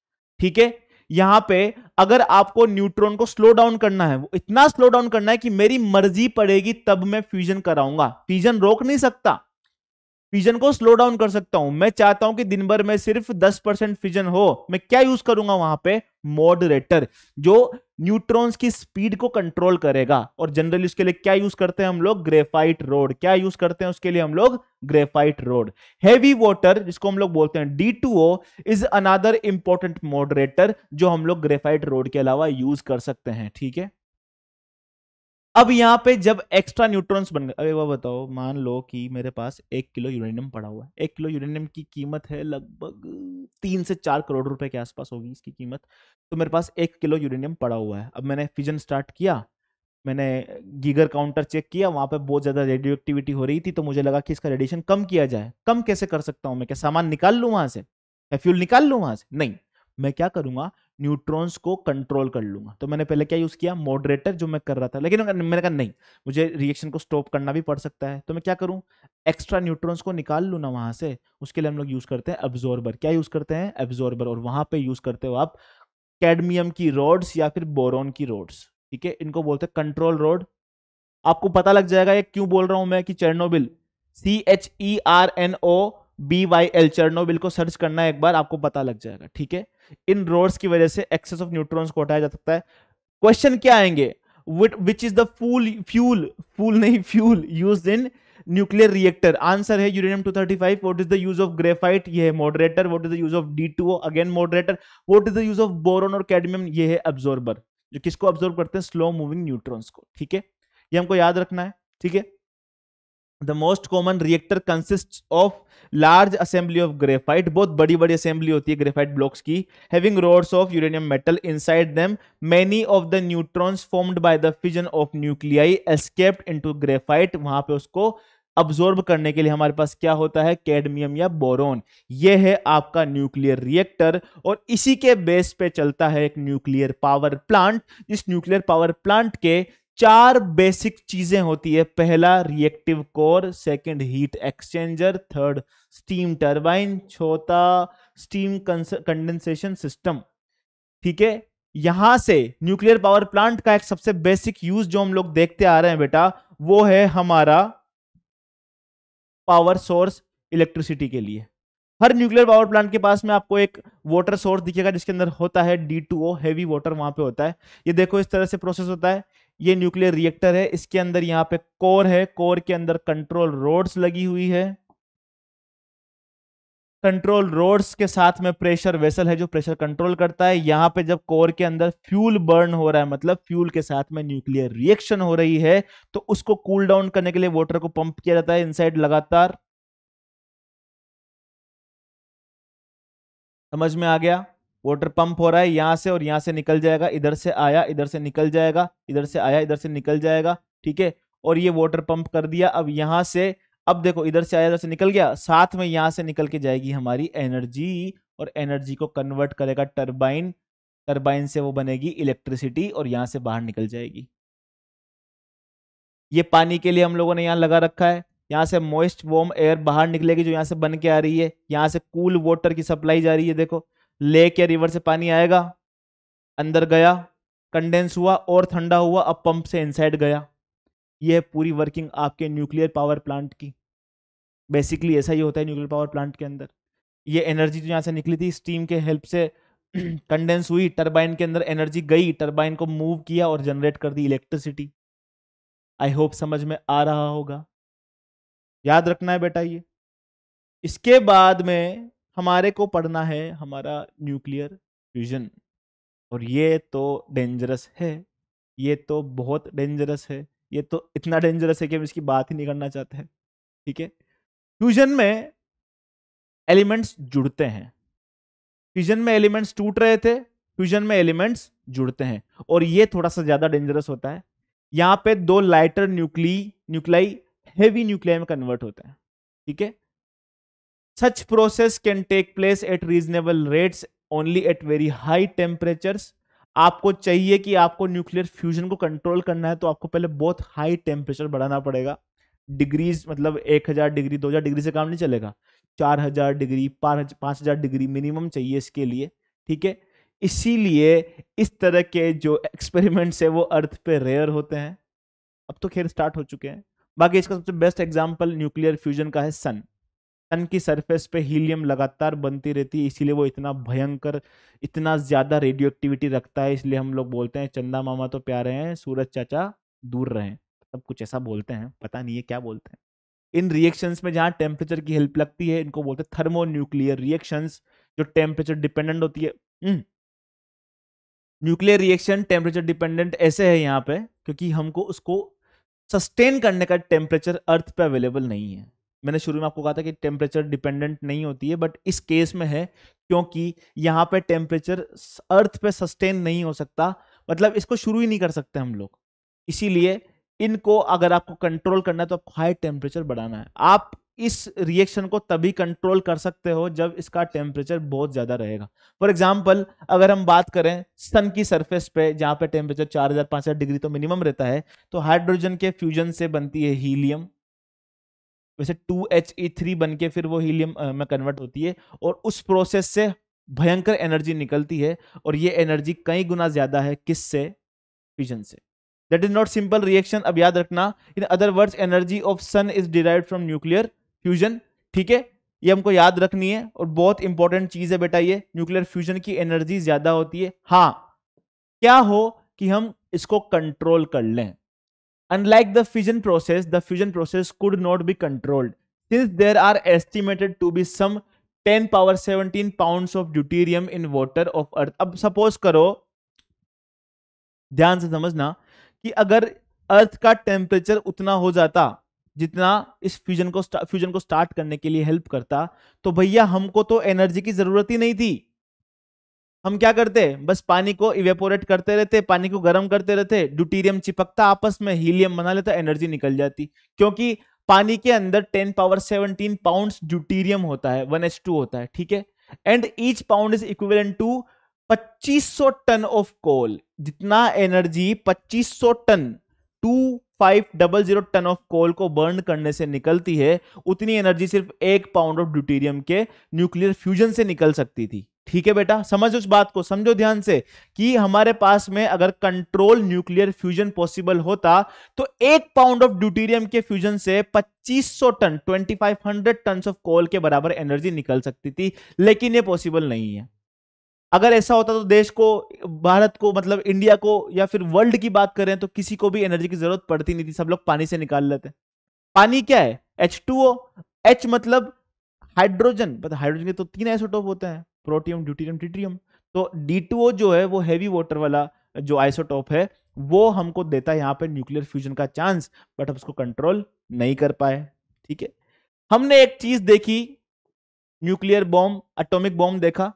[SPEAKER 1] ठीक है यहां पे अगर आपको न्यूट्रॉन को स्लो डाउन करना है वो इतना स्लो डाउन करना है कि मेरी मर्जी पड़ेगी तब मैं फ्यूजन कराऊंगा फ्यूजन रोक नहीं सकता फिजन को स्लो डाउन कर सकता हूं मैं चाहता हूं कि दिन भर में सिर्फ 10 परसेंट फिजन हो मैं क्या यूज करूंगा वहां पे मॉडरेटर जो न्यूट्रॉन्स की स्पीड को कंट्रोल करेगा और जनरली उसके लिए क्या यूज करते हैं हम लोग ग्रेफाइट रोड क्या यूज करते हैं उसके लिए हम लोग ग्रेफाइट रोड हैवी वाटर जिसको हम लोग बोलते हैं D two O is another important moderator जो हम लोग ग्रेफाइट रोड के अलावा यूज कर सकते हैं ठीक है अब यहाँ पे जब एक्स्ट्रा न्यूट्रॉन्स बन गए वह वो बताओ मान लो कि मेरे पास एक किलो यूरेनियम पड़ा हुआ है एक किलो यूरेनियम की कीमत है लगभग तीन से चार करोड़ रुपए के आसपास होगी इसकी कीमत तो मेरे पास एक किलो यूरेनियम पड़ा हुआ है अब मैंने फिजन स्टार्ट किया मैंने गीगर काउंटर चेक किया वहाँ पे बहुत ज़्यादा रेडियो एक्टिविटी हो रही थी तो मुझे लगा कि इसका रेडिएशन कम किया जाए कम कैसे कर सकता हूँ मैं क्या सामान निकाल लूँ वहाँ से या फ्यूल निकाल लूँ वहाँ से नहीं मैं क्या करूँगा न्यूट्रॉन्स को कंट्रोल कर लूंगा तो मैंने पहले क्या यूज़ किया मॉडरेटर जो मैं कर रहा था लेकिन मैंने कहा नहीं मुझे रिएक्शन को स्टॉप करना भी पड़ सकता है तो मैं क्या करूं एक्स्ट्रा न्यूट्रॉन्स को निकाल लूँ ना वहां से उसके लिए हम लोग यूज़ करते हैं एब्जॉर्बर क्या यूज़ करते हैं एब्जॉर्बर और वहां पर यूज़ करते हो आप कैडमियम की रोड्स या फिर बोरॉन की रोड्स ठीक है इनको बोलते हैं कंट्रोल रोड आपको पता लग जाएगा ये क्यों बोल रहा हूं मैं कि Chernobyl C H E R N O B Y L Chernobyl को सर्च करना है एक बार आपको पता लग जाएगा ठीक है इन रोड्स की वजह से एक्सेस ऑफ न्यूट्रॉन्स को हटाया जा सकता है क्वेश्चन क्या आएंगे which is the fool fuel fool नहीं fuel use in nuclear reactor answer है uranium 235 what is the use of graphite ये है moderator what is the use of D2O again moderator what is the use of boron और कैडमियम ये है अब्जॉर्बर जो किसको अब्जॉर्ब करते हैं स्लो मूविंग न्यूट्रॉन्स को ठीक है ये हमको याद रखना है ठीक है the most common reactor consist of large assembly of graphite बहुत बड़ी बड़ी असेंबली होती है ग्रेफाइट ब्लॉक्स की having rods of uranium metal inside them many of the neutrons formed by the fission of nuclei escaped into graphite वहां पे उसको अब्जॉर्ब करने के लिए हमारे पास क्या होता है कैडमियम या बोरोन ये है आपका न्यूक्लियर रिएक्टर और इसी के बेस पे चलता है एक न्यूक्लियर पावर प्लांट इस न्यूक्लियर पावर प्लांट के चार बेसिक चीजें होती है पहला reactive core second heat exchanger third steam turbine चौथा स्टीम कंडेंसेशन सिस्टम ठीक है यहां से न्यूक्लियर पावर प्लांट का एक सबसे बेसिक यूज जो हम लोग देखते आ रहे हैं बेटा वो है हमारा पावर सोर्स इलेक्ट्रिसिटी के लिए हर न्यूक्लियर पावर प्लांट के पास में आपको एक वाटर सोर्स दिखेगा जिसके अंदर होता है D two O heavy water वहां पे होता है ये देखो इस तरह से प्रोसेस होता है ये न्यूक्लियर रिएक्टर है इसके अंदर यहां पे कोर है कोर के अंदर कंट्रोल रोड्स लगी हुई है कंट्रोल रोड्स के साथ में प्रेशर वेसल है जो प्रेशर कंट्रोल करता है यहां पे जब कोर के अंदर फ्यूल बर्न हो रहा है मतलब फ्यूल के साथ में न्यूक्लियर रिएक्शन हो रही है
[SPEAKER 2] तो उसको कूल cool डाउन करने के लिए वाटर को पंप किया जाता है इनसाइड लगातार समझ में आ गया वाटर पंप हो रहा है
[SPEAKER 1] यहाँ से और यहाँ से निकल जाएगा इधर से आया इधर से निकल जाएगा इधर से आया इधर से निकल जाएगा ठीक है और ये वाटर पंप कर दिया अब यहाँ से अब देखो इधर से आया इधर से निकल गया साथ में यहाँ से निकल के जाएगी हमारी एनर्जी और एनर्जी को कन्वर्ट करेगा टर्बाइन टर्बाइन से वो बनेगी इलेक्ट्रिसिटी और यहाँ से बाहर निकल जाएगी ये पानी के लिए हम लोगों ने यहाँ लगा रखा है यहाँ से मोइस्ट वॉर्म एयर बाहर निकलेगी जो यहाँ से बन के आ रही है यहाँ से कूल वाटर की सप्लाई जा रही है देखो लेक या रिवर से पानी आएगा अंदर गया कंडेंस हुआ और ठंडा हुआ अब पंप से इनसाइड गया यह है पूरी वर्किंग आपके न्यूक्लियर पावर प्लांट की बेसिकली ऐसा ही होता है न्यूक्लियर पावर प्लांट के अंदर ये एनर्जी जो यहाँ से निकली थी स्टीम के हेल्प से कंडेंस हुई टर्बाइन के अंदर एनर्जी गई टर्बाइन को मूव किया और जनरेट कर दी इलेक्ट्रिसिटी आई होप समझ में आ रहा होगा याद रखना है बेटा ये इसके बाद में हमारे को पढ़ना है हमारा न्यूक्लियर फ्यूजन और ये तो डेंजरस है ये तो बहुत डेंजरस है ये तो इतना डेंजरस है कि हम इसकी बात ही नहीं करना चाहते हैं ठीक है फ्यूजन में एलिमेंट्स जुड़ते हैं फ्यूजन में एलिमेंट्स टूट रहे थे फ्यूजन में एलिमेंट्स जुड़ते हैं और ये थोड़ा सा ज्यादा डेंजरस होता है यहाँ पे दो lighter nuclei nuclei heavy nuclei में कन्वर्ट होता है ठीक है such process can take place at reasonable rates only at very high temperatures आपको चाहिए कि आपको न्यूक्लियर फ्यूजन को कंट्रोल करना है तो आपको पहले बहुत हाई टेम्परेचर बढ़ाना पड़ेगा डिग्रीज मतलब 1000 डिग्री 2000 डिग्री से काम नहीं चलेगा 4000 डिग्री हजार डिग्री मिनिमम चाहिए इसके लिए ठीक है इसीलिए इस तरह के जो एक्सपेरिमेंट्स है वो अर्थ पे रेयर होते हैं अब तो खैर स्टार्ट हो चुके हैं बाकी इसका सबसे बेस्ट एग्जाम्पल न्यूक्लियर फ्यूजन का है सन सन की सरफेस पे हीलियम लगातार बनती रहती है इसीलिए वो इतना भयंकर इतना ज़्यादा रेडियो एक्टिविटी रखता है इसलिए हम लोग बोलते हैं चंदा मामा तो प्यारे हैं सूरज चाचा दूर रहें सब कुछ ऐसा बोलते हैं पता नहीं है क्या बोलते हैं इन रिएक्शंस में जहाँ टेम्परेचर की हेल्प लगती है इनको बोलते हैं थर्मो न्यूक्लियर रिएक्शंस जो टेम्परेचर डिपेंडेंट होती है न्यूक्लियर रिएक्शन टेम्परेचर डिपेंडेंट ऐसे है यहाँ पे क्योंकि हमको उसको सस्टेन करने का टेम्परेचर अर्थ पे अवेलेबल नहीं है मैंने शुरू में आपको कहा था कि टेम्परेचर डिपेंडेंट नहीं होती है बट इस केस में है क्योंकि यहाँ पे टेम्परेचर अर्थ पे सस्टेन नहीं हो सकता मतलब इसको शुरू ही नहीं कर सकते हम लोग इसीलिए इनको अगर आपको कंट्रोल करना है तो आपको हाई टेम्परेचर बढ़ाना है आप इस रिएक्शन को तभी कंट्रोल कर सकते हो जब इसका टेम्परेचर बहुत ज्यादा रहेगा फॉर एग्जाम्पल अगर हम बात करें सन की सरफेस पे जहाँ पे टेम्परेचर 4000-5000 डिग्री तो मिनिमम रहता है तो हाइड्रोजन के फ्यूजन से बनती है हीलियम वैसे टू एच ई थ्री बन के फिर वो हीलियम में कन्वर्ट होती है और उस प्रोसेस से भयंकर एनर्जी निकलती है और ये एनर्जी कई गुना ज़्यादा है किस से फिजन से that is not simple reaction अब याद रखना in other words energy of sun is derive from nuclear fusion ठीक है ये हमको याद रखनी है और बहुत इंपॉर्टेंट चीज़ है बेटा ये न्यूक्लियर फ्यूजन की एनर्जी ज़्यादा होती है हाँ क्या हो कि हम इसको कंट्रोल कर लें Unlike the fission process, the fusion process could not be controlled. Since there are estimated to be some 10 power 17 pounds of deuterium in water of earth अब suppose karo ध्यान से समझना कि अगर अर्थ का टेम्परेचर उतना हो जाता जितना इस फ्यूजन को फ्यूजन को स्टार्ट करने के लिए हेल्प करता तो भैया हमको तो एनर्जी की जरूरत ही नहीं थी हम क्या करते बस पानी को इवेपोरेट करते रहते पानी को गर्म करते रहते ड्यूटीरियम चिपकता आपस में हीलियम बना लेता एनर्जी निकल जाती क्योंकि पानी के अंदर 10 पावर 17 पाउंड ड्यूटीरियम होता है 1H2 होता है ठीक है and each pound is equivalent to 2500 ton of coal जितना energy 2500 ton two five double zero ton of coal को बर्न करने से निकलती है उतनी एनर्जी सिर्फ एक पाउंड ऑफ ड्यूटीरियम के न्यूक्लियर फ्यूजन से निकल सकती थी ठीक है बेटा समझ उस बात को समझो ध्यान से कि हमारे पास में अगर कंट्रोल न्यूक्लियर फ्यूजन पॉसिबल होता तो एक पाउंड ऑफ ड्यूटीरियम के फ्यूजन से 2500 टन 2500 टन ऑफ कोल के बराबर एनर्जी निकल सकती थी लेकिन ये पॉसिबल नहीं है अगर ऐसा होता तो देश को भारत को मतलब इंडिया को या फिर वर्ल्ड की बात करें तो किसी को भी एनर्जी की जरूरत पड़ती नहीं थी सब लोग पानी से निकाल लेते पानी क्या है एच टू ओ एच मतलब हाइड्रोजन हाइड्रोजन के तो तीन आइसोटोप होते हैं प्रोटियम ड्यूटीरियम ट्रिटियम तो डी जो है वो हैवी वाटर वाला जो आइसोटॉप है वो हमको देता है यहाँ पे न्यूक्लियर फ्यूजन का चांस बट हम उसको कंट्रोल नहीं कर पाए ठीक है हमने एक चीज देखी न्यूक्लियर बॉम्ब एटॉमिक बॉम्ब देखा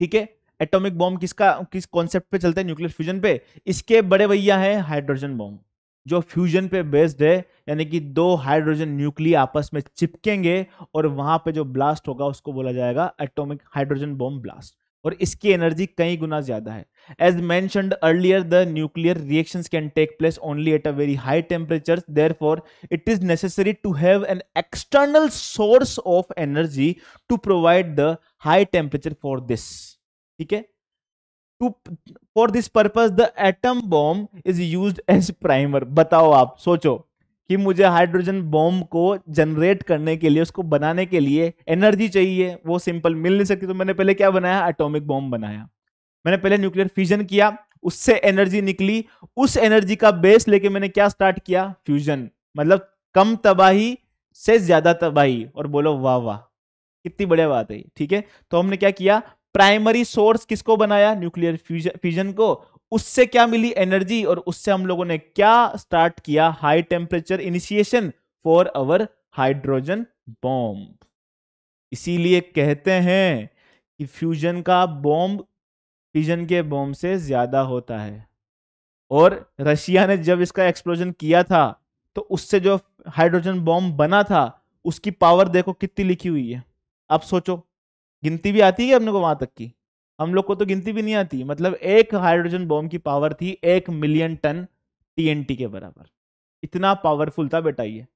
[SPEAKER 1] ठीक है एटॉमिक बॉम्ब किसका किस कॉन्सेप्ट पे चलता है न्यूक्लियर फ्यूजन पे इसके बड़े भैया है हाइड्रोजन बॉम्ब जो फ्यूजन पे बेस्ड है यानी कि दो हाइड्रोजन न्यूक्लियर आपस में चिपकेंगे और वहां पे जो ब्लास्ट होगा उसको बोला जाएगा एटॉमिक हाइड्रोजन बॉम्ब ब्लास्ट और इसकी एनर्जी कई गुना ज्यादा है as mention earlier the nuclear reaction can take place only at a very high temperature therefore it is necessary to have an external source of energy to provide the high temperature for this ठीक है to for this purpose the atom bomb is use as primer बताओ आप सोचो कि मुझे हाइड्रोजन बॉम्ब को जनरेट करने के लिए उसको बनाने के लिए एनर्जी चाहिए वो सिंपल मिल नहीं सकती तो मैंने पहले क्या बनाया एटॉमिक बॉम्ब बनाया मैंने पहले न्यूक्लियर फ्यूजन किया उससे एनर्जी निकली उस एनर्जी का बेस लेके मैंने क्या स्टार्ट किया फ्यूजन मतलब कम तबाही से ज्यादा तबाही और बोलो वाह वाह कितनी बढ़िया बात है ठीक है तो हमने क्या किया प्राइमरी सोर्स किसको बनाया न्यूक्लियर फ्यूजन को उससे क्या मिली एनर्जी और उससे हम लोगों ने क्या स्टार्ट किया high temperature initiation for our hydrogen bomb इसीलिए कहते हैं कि फ्यूजन का बॉम्ब फ्यूजन के बॉम्ब से ज्यादा होता है और रशिया ने जब इसका एक्सप्लोजन किया था तो उससे जो हाइड्रोजन बॉम्ब बना था उसकी पावर देखो कितनी लिखी हुई है आप सोचो गिनती भी आती है अपने को वहां तक की हम लोग को तो गिनती भी नहीं आती मतलब एक हाइड्रोजन बॉम्ब की पावर थी एक मिलियन टन टीएनटी के बराबर इतना पावरफुल था बेटा ये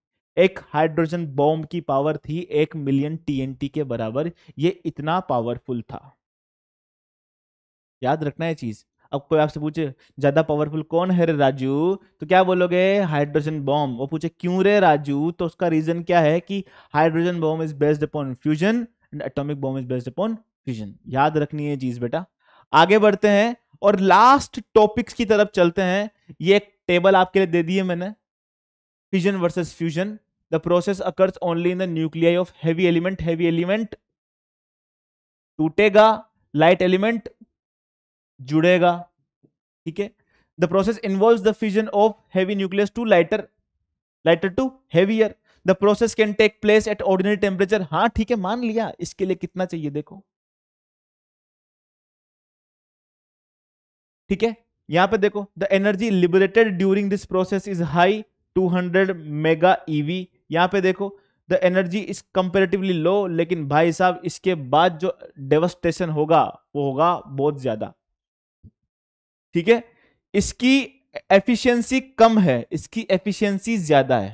[SPEAKER 1] एक हाइड्रोजन बॉम्ब की पावर थी एक मिलियन टीएनटी के बराबर ये इतना पावरफुल था याद रखना है चीज अब कोई आपसे पूछे ज्यादा पावरफुल कौन है रे राजू तो क्या बोलोगे हाइड्रोजन बॉम्ब वो पूछे क्यों रे राजू तो उसका रीजन क्या है कि hydrogen bomb is based upon fusion and atomic bomb is based upon fusion याद रखनी है चीज बेटा आगे बढ़ते हैं और लास्ट टॉपिक्स की तरफ चलते हैं ये एक टेबल आपके लिए दे दिए मैंने fusion versus fusion the process occurs only in the nuclei of heavy element heavy element टूटेगा लाइट एलिमेंट जुड़ेगा ठीक है the process involve the fusion of heavy nucleus to lighter lighter to heavier the process can take place at ordinary temperature
[SPEAKER 2] हाँ ठीक है मान लिया इसके लिए कितना चाहिए देखो ठीक है यहां पे देखो the energy liberated during this process
[SPEAKER 1] is high 200 mega eV यहां पे देखो the energy is comparatively low लेकिन भाई साहब इसके बाद जो डेवस्टेशन होगा वो होगा बहुत ज्यादा ठीक है इसकी एफिशिएंसी कम है
[SPEAKER 2] इसकी एफिशिएंसी ज्यादा है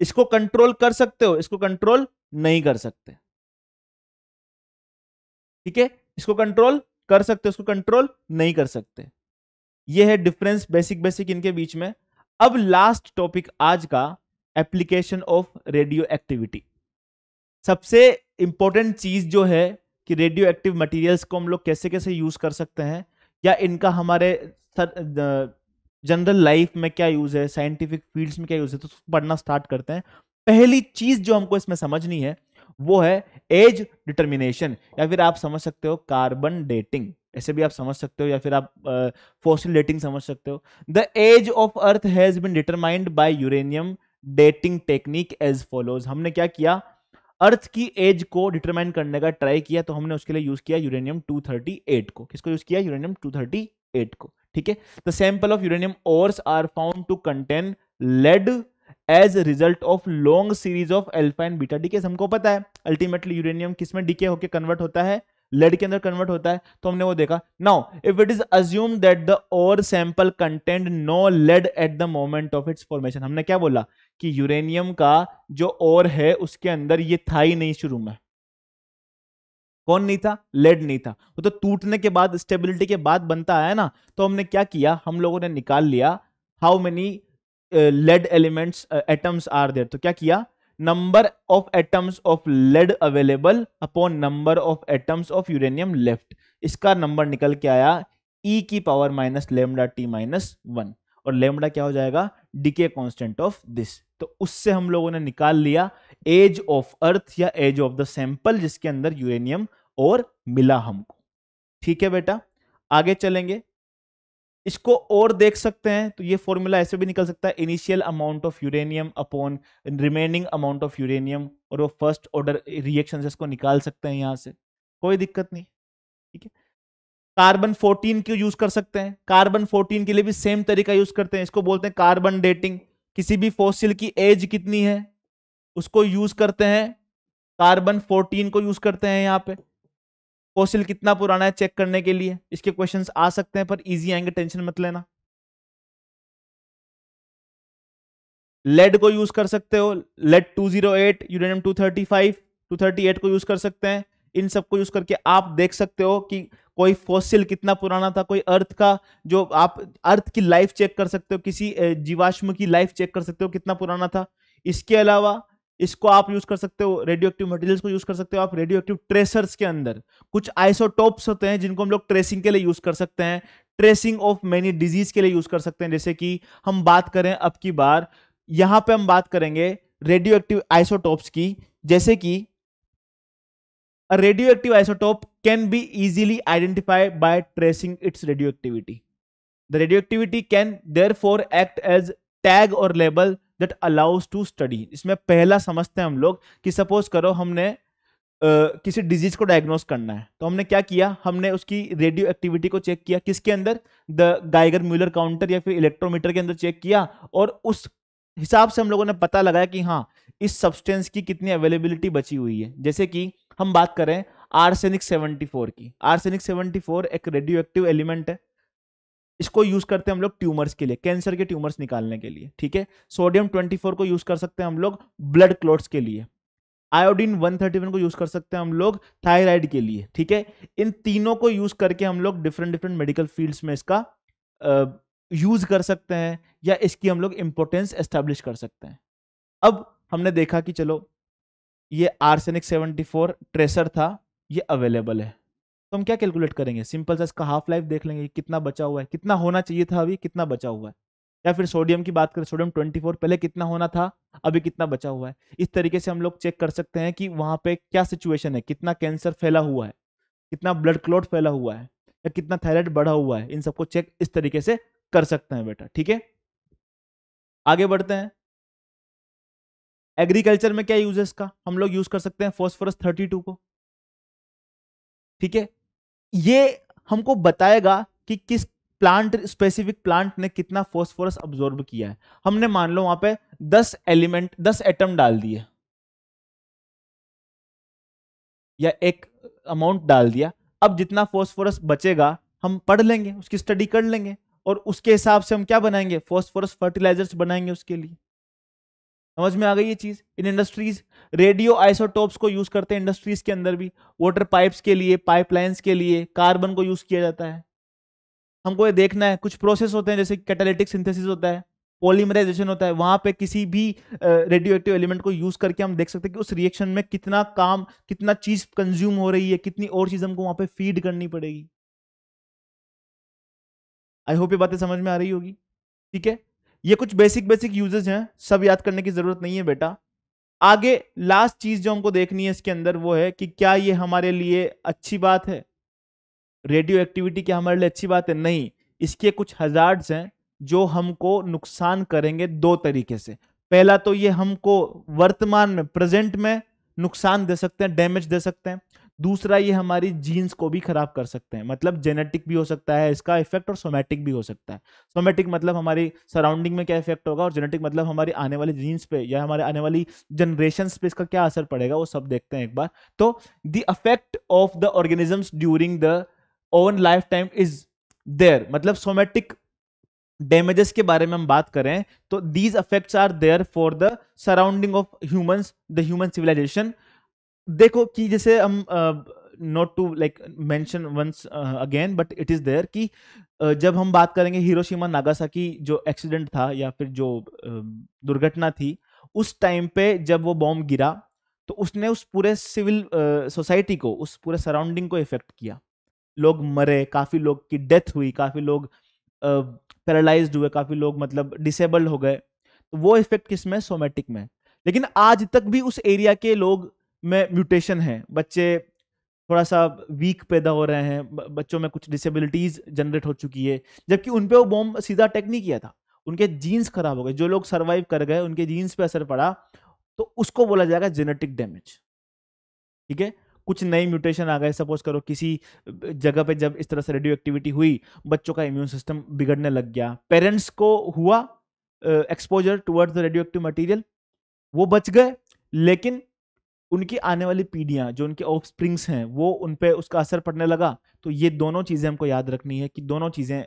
[SPEAKER 2] इसको कंट्रोल कर सकते हो इसको कंट्रोल नहीं कर सकते ठीक है इसको
[SPEAKER 1] कंट्रोल कर सकते हो इसको कंट्रोल नहीं कर सकते ये है डिफरेंस बेसिक बेसिक इनके बीच में अब लास्ट टॉपिक आज का एप्लीकेशन ऑफ रेडियो एक्टिविटी सबसे इंपॉर्टेंट चीज जो है कि रेडियो एक्टिव मटेरियल्स को हम लोग कैसे कैसे यूज कर सकते हैं या इनका हमारे जनरल लाइफ में क्या यूज़ है साइंटिफिक फील्ड्स में क्या यूज़ है तो पढ़ना स्टार्ट करते हैं पहली चीज़ जो हमको इसमें समझनी है वो है एज डिटर्मिनेशन या फिर आप समझ सकते हो कार्बन डेटिंग ऐसे भी आप समझ सकते हो या फिर आप फोसिल डेटिंग समझ सकते हो the age of earth has been determined by uranium dating technique as follows हमने क्या किया अर्थ की एज को डिटरमाइन करने का ट्राई किया तो हमने उसके लिए यूज किया यूरेनियम 238 को किसको यूज किया यूरेनियम 238 को ठीक है the sample of uranium ores are found to contain lead as result of long series of alpha and beta decay हमको पता है अल्टीमेटली यूरेनियम किसमें डीके होकर कन्वर्ट होता है लेड के अंदर कन्वर्ट होता है तो हमने वो देखा now if it is assume that the ore sample content no lead at the moment of its formation हमने क्या बोला कि यूरेनियम का जो ओर है उसके अंदर ये था ही नहीं शुरू में कौन नहीं था लेड नहीं था वो तो टूटने के बाद स्टेबिलिटी के बाद बनता है ना तो हमने क्या किया हम लोगों ने निकाल लिया how many lead elements atoms are there तो क्या किया number of atoms of lead available upon number of atoms of uranium left इसका नंबर निकल के आया ई e की power minus lambda t minus one और लेमडा क्या हो जाएगा डीके कॉन्स्टेंट ऑफ दिस तो उससे हम लोगों ने निकाल लिया एज ऑफ अर्थ या एज ऑफ द सैंपल जिसके अंदर यूरेनियम और मिला हमको ठीक है बेटा आगे चलेंगे इसको और देख सकते हैं तो ये फॉर्मूला ऐसे भी निकल सकता है initial amount of uranium upon remaining amount of uranium और वो फर्स्ट ऑर्डर रिएक्शन से इसको निकाल सकते हैं यहां से कोई दिक्कत नहीं ठीक है कार्बन 14 क्यों यूज कर सकते हैं कार्बन 14 के लिए भी सेम तरीका यूज करते हैं इसको बोलते हैं कार्बन डेटिंग किसी भी फोसिल की एज कितनी है उसको यूज करते हैं कार्बन 14 को यूज करते हैं यहाँ पे फोसिल कितना पुराना
[SPEAKER 2] है चेक करने के लिए इसके क्वेश्चन आ सकते हैं पर इजी आएंगे टेंशन मत लेना लेड को यूज कर सकते हो लेड 208
[SPEAKER 1] यूरेनियम 235 238 को यूज कर सकते हैं इन सबको यूज करके आप देख सकते हो कि कोई फॉसिल कितना पुराना था कोई अर्थ का जो आप अर्थ की लाइफ चेक कर सकते हो किसी जीवाश्म की लाइफ चेक कर सकते हो कितना पुराना था इसके अलावा इसको आप यूज कर सकते हो रेडियो एक्टिव मटेरियल्स को यूज कर सकते हो आप रेडियो एक्टिव ट्रेसर्स के अंदर कुछ आइसोटॉप्स होते हैं जिनको हम लोग ट्रेसिंग के लिए यूज कर सकते हैं ट्रेसिंग ऑफ मेनी डिजीज के लिए यूज कर सकते हैं जैसे कि हम बात करें अब की बार यहां पे हम बात करेंगे रेडियो एक्टिव आइसोटॉप्स की जैसे कि radioactive A can be can identify easily tracing its radioactivity the The can therefore act as tag और label that allows to study इसमें पहला समझते हैं हम लोग कि सपोज करो हमने Uh, किसी डिजीज को डायग्नोस करना है तो हमने क्या किया हमने उसकी रेडियो एक्टिविटी को चेक किया किसके अंदर द गाइगर म्यूलर काउंटर या फिर इलेक्ट्रोमीटर के अंदर चेक किया और उस हिसाब से हम लोगों ने पता लगाया कि हाँ इस सब्सटेंस की कितनी अवेलेबिलिटी बची हुई है जैसे कि हम बात करें आर्सेनिक सेवेंटी की आर्सेनिक सेवेंटी एक रेडियो एक्टिव एलिमेंट है इसको यूज करते हैं हम लोग ट्यूमर्स के लिए कैंसर के ट्यूमर्स निकालने के लिए ठीक है सोडियम 24 को यूज कर सकते हैं हम लोग ब्लड क्लोट्स के लिए आयोडीन 131 को यूज कर सकते हैं हम लोग थायराइड के लिए ठीक है इन तीनों को यूज करके हम लोग डिफरेंट डिफरेंट मेडिकल फील्ड्स में इसका यूज कर सकते हैं या इसकी हम लोग इंपोर्टेंस एस्टेब्लिश कर सकते हैं अब हमने देखा कि चलो ये आर्सेनिक 74 ट्रेसर था ये अवेलेबल है तो हम क्या कैलकुलेट करेंगे सिंपल सा इसका हाफ लाइफ देख लेंगे कितना बचा हुआ है कितना होना चाहिए था अभी कितना बचा हुआ है या फिर सोडियम की बात करें सोडियम 24 पहले कितना होना था अभी कितना बचा हुआ है इस तरीके से हम लोग चेक कर सकते हैं कि वहाँ पे क्या सिचुएशन है कितना कैंसर फैला हुआ है कितना ब्लड क्लॉट फैला हुआ है या कितना थायराइड बढ़ा हुआ है इन सबको चेक इस तरीके से कर सकते हैं बेटा ठीक है
[SPEAKER 2] आगे बढ़ते हैं एग्रीकल्चर में क्या यूज का हम लोग यूज कर सकते हैं फॉस्फोरस टू को ठीक है
[SPEAKER 1] ये हमको बताएगा कि किस प्लांट स्पेसिफिक प्लांट ने कितना फोस्फोरस अब्जॉर्ब किया है हमने मान लो वहां पे दस एलिमेंट दस एटम डाल दिए या एक अमाउंट डाल दिया अब जितना फॉस्फोरस बचेगा हम पढ़ लेंगे उसकी स्टडी कर लेंगे और उसके हिसाब से हम क्या बनाएंगे फॉस्फोरस फर्टिलाइजर्स बनाएंगे उसके लिए समझ में आ गई ये चीज इन इंडस्ट्रीज रेडियो आइसोटोप्स को यूज करते हैं इंडस्ट्रीज के अंदर भी वाटर पाइप्स के लिए पाइपलाइंस के लिए कार्बन को यूज किया जाता है हमको ये देखना है कुछ प्रोसेस होते हैं जैसे कैटालिटिक सिंथेसिस होता है पोलिमराइजेशन होता है वहां पे किसी भी रेडियो एक्टिव एलिमेंट को यूज करके हम देख सकते हैं कि उस रिएक्शन में कितना काम कितना चीज कंज्यूम हो रही है कितनी और चीज हमको वहां पे फीड करनी पड़ेगी आई होप ये बातें समझ में आ रही होगी ठीक है ये कुछ बेसिक बेसिक यूजेज हैं सब याद करने की जरूरत नहीं है बेटा आगे लास्ट चीज जो हमको देखनी है इसके अंदर वो है कि क्या ये हमारे लिए अच्छी बात है रेडियो एक्टिविटी क्या हमारे लिए अच्छी बात है नहीं इसके कुछ हजार्ड्स हैं जो हमको नुकसान करेंगे दो तरीके से पहला तो ये हमको वर्तमान में प्रेजेंट में नुकसान दे सकते हैं डैमेज दे सकते हैं दूसरा ये हमारी जीन्स को भी खराब कर सकते हैं मतलब जेनेटिक भी हो सकता है इसका इफेक्ट और सोमेटिक भी हो सकता है सोमेटिक मतलब हमारी सराउंडिंग में क्या इफेक्ट होगा और जेनेटिक मतलब हमारी आने वाली जीन्स पे या हमारे आने वाली जनरेशन पे इसका क्या असर पड़ेगा वो सब देखते हैं एक बार तो the affect of the organisms during the own life time is there मतलब सोमेटिक डैमेजेस के बारे में हम बात करें तो these affects are there for the surrounding of humans the human civilization देखो कि जैसे हम not to like mention once again but it is there कि जब हम बात करेंगे हिरोशिमा नागासाकी जो एक्सीडेंट था या फिर जो दुर्घटना थी उस टाइम पे जब वो बॉम्ब गिरा तो उसने उस पूरे सिविल सोसाइटी को उस पूरे सराउंडिंग को इफेक्ट किया लोग मरे काफ़ी लोग की डेथ हुई काफ़ी लोग पैरालाइज हुए काफ़ी लोग मतलब डिसेबल्ड हो गए तो वो इफेक्ट किस में सोमेटिक में लेकिन आज तक भी उस एरिया के लोग में म्यूटेशन है बच्चे थोड़ा सा वीक पैदा हो रहे हैं बच्चों में कुछ डिसेबिलिटीज जनरेट हो चुकी है जबकि उन पर वो बॉम्ब सीधा अटैक नहीं किया था उनके जीन्स खराब हो गए जो लोग सर्वाइव कर गए उनके जीन्स पे असर पड़ा तो उसको बोला जाएगा जेनेटिक डैमेज ठीक है कुछ नए म्यूटेशन आ गए सपोज करो किसी जगह पे जब इस तरह से रेडियो एक्टिविटी हुई बच्चों का इम्यून सिस्टम बिगड़ने लग गया पेरेंट्स को हुआ exposure towards the radioactive material वो बच गए लेकिन उनकी आने वाली पीढ़ियां जो उनके ऑफ स्प्रिंग्स हैं वो उन पर उसका असर पड़ने लगा तो ये दोनों चीज़ें हमको याद रखनी है कि दोनों चीज़ें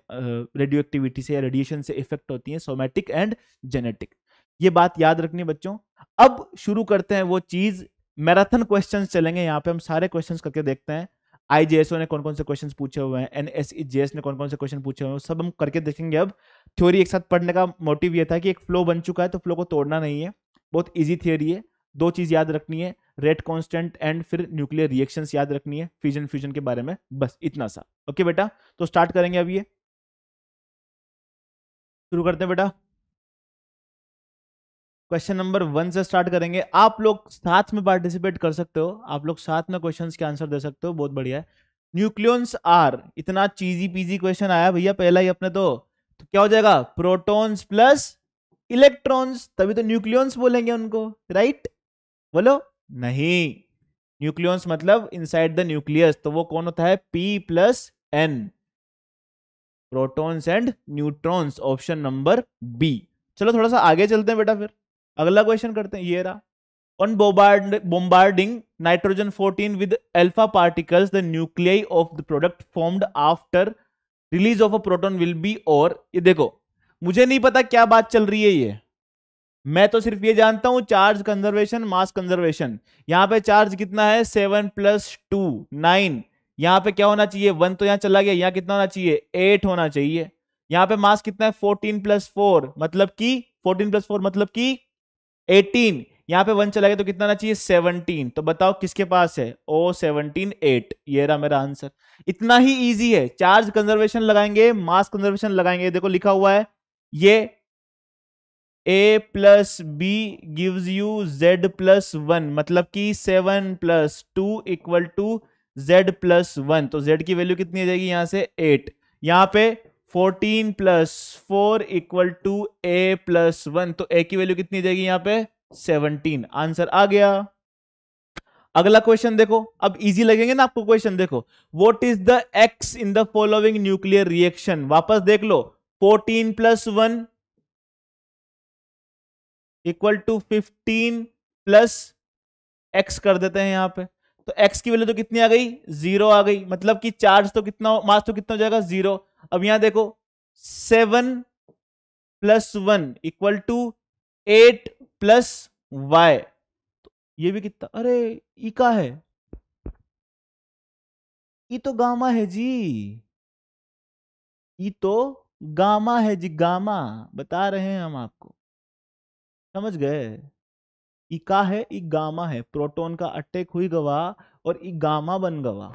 [SPEAKER 1] रेडियो एक्टिविटी से या रेडिएशन से इफेक्ट होती हैं सोमेटिक एंड जेनेटिक ये बात याद रखनी है बच्चों अब शुरू करते हैं वो चीज़ मैराथन क्वेश्चन चलेंगे यहाँ पे हम सारे क्वेश्चन करके देखते हैं आई ने कौन कौन से क्वेश्चन पूछे हुए हैं एन एस e ने कौन कौन से क्वेश्चन पूछे हुए हैं सब हम करके देखेंगे अब थ्योरी एक साथ पढ़ने का मोटिव ये था कि एक फ्लो बन चुका है तो फ्लो को तोड़ना नहीं है बहुत ईजी थियोरी है दो चीज़ याद रखनी है रेट कांस्टेंट एंड फिर न्यूक्लियर रिएक्शंस याद रखनी है फ्यूजन फ्यूजन के बारे में बस इतना
[SPEAKER 2] सा ओके बेटा तो स्टार्ट करेंगे अब ये शुरू करते हैं बेटा क्वेश्चन नंबर वन से स्टार्ट करेंगे आप लोग साथ
[SPEAKER 1] में पार्टिसिपेट कर सकते हो आप लोग साथ में क्वेश्चंस के आंसर दे सकते हो बहुत बढ़िया है न्यूक्लियंस आर इतना चीजी पीजी क्वेश्चन आया भैया पहला ही अपने तो, तो क्या हो जाएगा प्रोटॉन्स प्लस इलेक्ट्रॉन्स तभी तो न्यूक्लियंस बोलेंगे उनको राइट बोलो नहीं न्यूक्लियंस मतलब इनसाइड द न्यूक्लियस तो वो कौन होता है P plus N protons and neutrons option number B चलो थोड़ा सा आगे चलते हैं बेटा फिर अगला क्वेश्चन करते हैं ये रहा on bombard bombarding nitrogen 14 with alpha particles the nuclei of the product formed after release of a proton will be और ये देखो मुझे नहीं पता क्या बात चल रही है ये मैं तो सिर्फ ये जानता हूं चार्ज कंजर्वेशन मास कंजर्वेशन यहां पे चार्ज कितना है सेवन प्लस टू नाइन यहां पे क्या होना चाहिए वन तो यहां चला गया यहां कितना होना चाहिए एट होना चाहिए यहां पे मास कितना है फोर्टीन प्लस फोर मतलब कि फोर्टीन प्लस फोर मतलब कि एटीन यहां पे वन चला गया तो कितना होना चाहिए सेवनटीन तो बताओ किसके पास है ओ सेवनटीन एट ये रहा मेरा आंसर इतना ही ईजी है चार्ज कंजर्वेशन लगाएंगे मास कंजर्वेशन लगाएंगे देखो लिखा हुआ है ये A plus B gives you Z plus one मतलब कि seven plus two equal to Z plus one तो जेड की वैल्यू कितनी आ जाएगी यहां से एट यहां पे fourteen plus four equal to A plus one तो ए की वैल्यू कितनी जाएगी यहां पे सेवनटीन आंसर आ गया अगला क्वेश्चन देखो अब इजी लगेंगे ना आपको क्वेश्चन देखो what is the X in the following nuclear reaction वापस देख लो 14 plus one equal to fifteen plus X कर देते हैं यहाँ पे तो एक्स की वैल्यू तो कितनी आ गई जीरो आ गई मतलब कि चार्ज तो कितना मास तो कितना हो जाएगा जीरो अब यहां देखो seven plus one equal to eight plus Y तो ये भी
[SPEAKER 2] कितना अरे ई का है ये तो गामा है जी ई तो गामा है जी गामा बता रहे हैं हम आपको समझ गए इका है गामा है
[SPEAKER 1] प्रोटॉन का अटैक हुई गवा और गामा बन गवा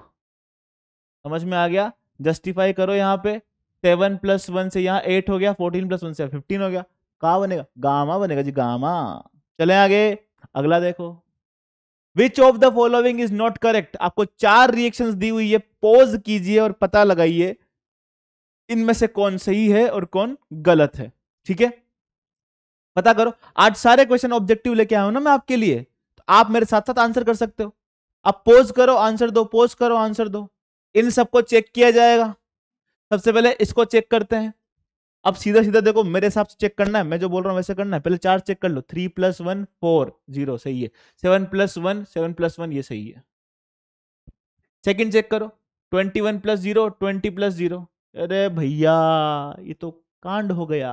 [SPEAKER 1] समझ में आ गया जस्टिफाई करो यहाँ पे सेवन प्लस वन से यहाँ एट हो गया फोर्टीन प्लस वन से फिफ्टीन हो गया कहा बनेगा गामा बनेगा जी गामा चले आगे अगला देखो which of the following is not correct आपको चार रिएक्शन दी हुई है पोज कीजिए और पता लगाइए इनमें से कौन सही है और कौन गलत है ठीक है पता करो आज सारे क्वेश्चन ऑब्जेक्टिव लेके आया हूं ना मैं आपके लिए तो आप मेरे साथ साथ आंसर कर सकते हो आप पोज करो आंसर दो पोज करो आंसर दो इन सबको चेक किया जाएगा सबसे पहले इसको चेक करते हैं अब सीधा सीधा देखो मेरे हिसाब से चेक करना है मैं जो बोल रहा हूँ वैसे करना है पहले चार चेक कर लो three plus one four zero सही है seven plus one seven plus one ये सही है सेकंड चेक करो twenty one plus zero twenty plus zero अरे भैया ये तो कांड हो गया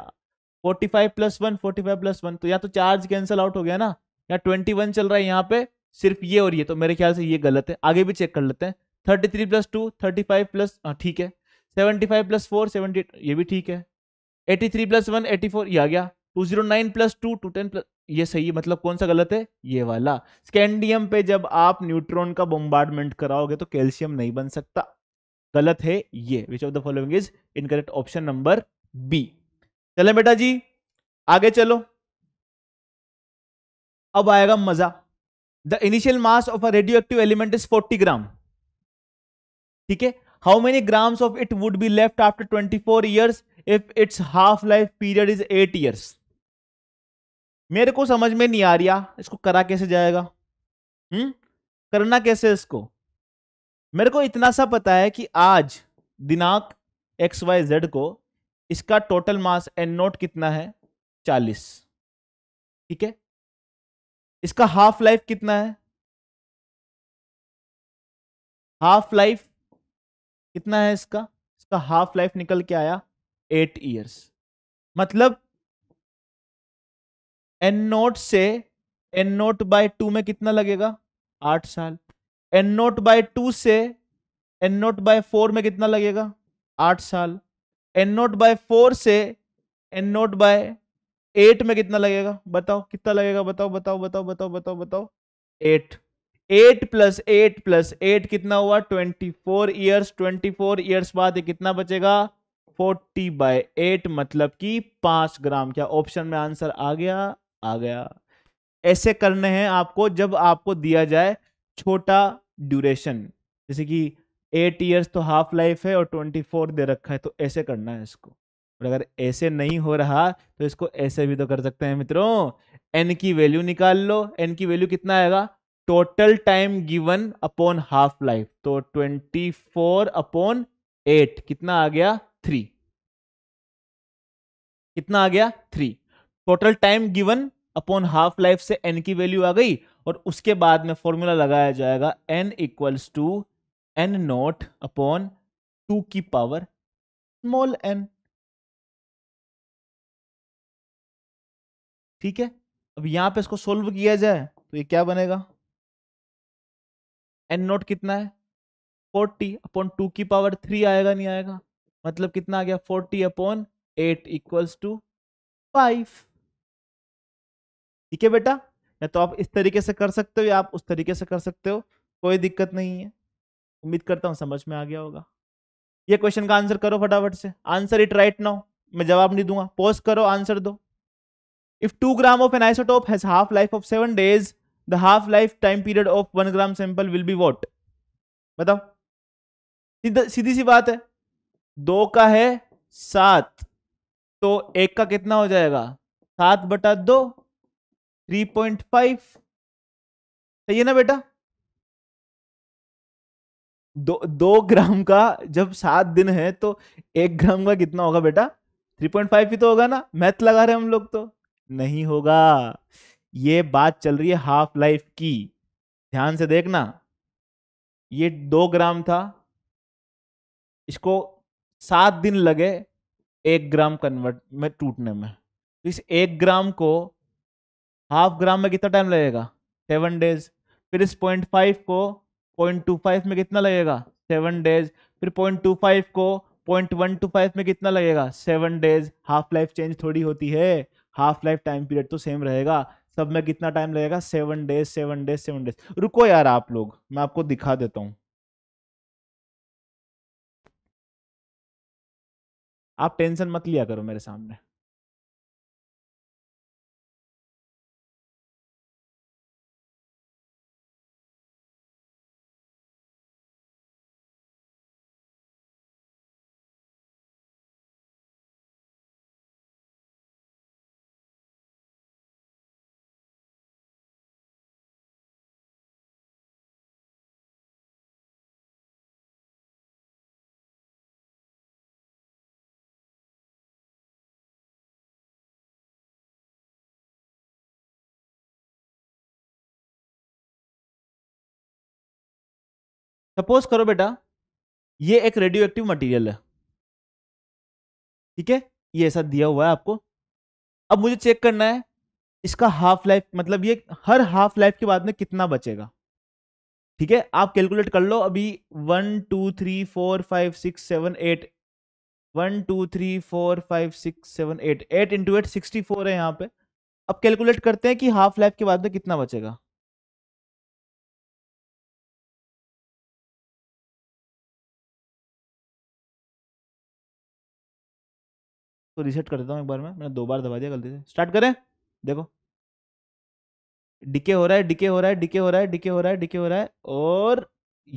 [SPEAKER 1] forty five plus one forty five plus one तो या तो चार्ज कैंसिल आउट हो गया ना या ट्वेंटी वन चल रहा है यहाँ पे सिर्फ ये और ये तो मेरे ख्याल से ये गलत है आगे भी चेक कर लेते हैं thirty three plus two thirty five plus ठीक है seventy five plus four seventy ये भी ठीक है eighty three plus one eighty four ये आ गया two zero nine plus two two ten plus ये सही है मतलब कौन सा गलत है ये वाला स्कैंडियम पे जब आप न्यूट्रॉन का बोम्बार्डमेंट कराओगे तो कैल्शियम नहीं बन सकता गलत है ये which of the following is incorrect option number B चले बेटा जी
[SPEAKER 2] आगे चलो अब आएगा मजा the initial mass of a radioactive element is forty gram ठीक है how many
[SPEAKER 1] grams of it would be left after twenty four years if its half life period is eight years मेरे को समझ में नहीं आ रहा इसको करा कैसे जाएगा हम्म करना कैसे इसको मेरे को इतना सा पता है कि आज दिनांक एक्स वाई जेड को इसका टोटल मास एन नोट कितना है
[SPEAKER 2] चालीस ठीक है इसका हाफ लाइफ कितना है हाफ लाइफ कितना है इसका इसका हाफ लाइफ निकल के आया एट ईयर्स मतलब
[SPEAKER 1] एन नोट से एन नोट बाय टू में कितना लगेगा आठ साल एन नोट बाय टू से एन नोट बाय फोर में कितना लगेगा आठ साल एन नोट बाय फोर से एन नोट बाय एट में कितना लगेगा बताओ कितना लगेगा बताओ बताओ बताओ बताओ बताओ बताओ eight eight plus eight plus eight कितना हुआ twenty four years twenty four years बाद ये कितना बचेगा फोर्टी बाय एट मतलब कि पांच ग्राम क्या ऑप्शन में आंसर आ गया आ गया ऐसे करने हैं आपको जब आपको दिया जाए छोटा ड्यूरेशन जैसे कि एट ईयर्स तो हाफ लाइफ है और ट्वेंटी फोर दे रखा है तो ऐसे करना है इसको और अगर ऐसे नहीं हो रहा तो इसको ऐसे भी तो कर सकते हैं मित्रों एन की वैल्यू निकाल लो एन की वैल्यू कितना आएगा total time given upon half life तो ट्वेंटी फोर अपॉन एट कितना आ गया थ्री कितना आ गया three total time given upon half life से एन की वैल्यू आ गई और उसके बाद
[SPEAKER 2] में फॉर्मूला लगाया जाएगा N equals to N naught upon two की पावर स्मॉल एन ठीक है अब यहां पे इसको सोल्व किया जाए तो ये क्या बनेगा एन नॉट कितना है फोर्टी अपॉन टू की पावर थ्री
[SPEAKER 1] आएगा नहीं आएगा मतलब कितना आ गया forty upon eight equals to five ठीक है बेटा या तो आप इस तरीके से कर सकते हो या आप उस तरीके से कर सकते हो कोई दिक्कत नहीं है उम्मीद करता हूँ समझ में आ गया होगा ये क्वेश्चन का आंसर करो फटाफट से आंसर इट राइट नाउ मैं जवाब नहीं दूंगा पोज करो आंसर दो if two gram of an isotope has half life of seven days the half life time period of one gram sample will be what बताओ सीधी सी बात है दो का है सात तो एक का कितना हो जाएगा
[SPEAKER 2] सात बटा दो थ्री पॉइंट फाइव सही है ना बेटा दो दो ग्राम का जब
[SPEAKER 1] सात दिन है तो एक ग्राम का कितना होगा बेटा थ्री पॉइंट फाइव ही तो होगा ना मैथ लगा रहे हम लोग तो नहीं होगा ये बात चल रही है हाफ लाइफ की ध्यान से देखना ये दो ग्राम था इसको सात दिन लगे एक ग्राम कन्वर्ट में टूटने में तो इस एक ग्राम को हाफ ग्राम में कितना टाइम लगेगा सेवन डेज फिर इस पॉइंट फाइव को 0.25 में कितना लगेगा सेवन डेज फिर 0.25 को 0.125 में कितना लगेगा seven days half life change थोड़ी होती है हाफ लाइफ टाइम पीरियड तो सेम रहेगा सब में कितना टाइम लगेगा seven days seven days seven days
[SPEAKER 2] रुको यार आप लोग मैं आपको दिखा देता हूँ आप टेंशन मत लिया करो मेरे सामने सपोज करो बेटा ये एक रेडियो एक्टिव मटीरियल है ठीक है ये ऐसा दिया हुआ है आपको
[SPEAKER 1] अब मुझे चेक करना है इसका हाफ लाइफ मतलब ये हर हाफ लाइफ के बाद में कितना बचेगा ठीक है आप कैलकुलेट कर लो अभी one two three four five six seven eight one two three four five six seven eight eight into eight sixty
[SPEAKER 2] four है यहाँ पे अब कैलकुलेट करते हैं कि हाफ लाइफ के बाद में कितना बचेगा इसको रिसेट कर देता हूँ एक बार में मैंने दो बार दबा दिया गलती से स्टार्ट करें देखो डिके हो रहा है डिके हो रहा है डिके हो रहा है
[SPEAKER 1] डिके हो रहा है डिके हो रहा है और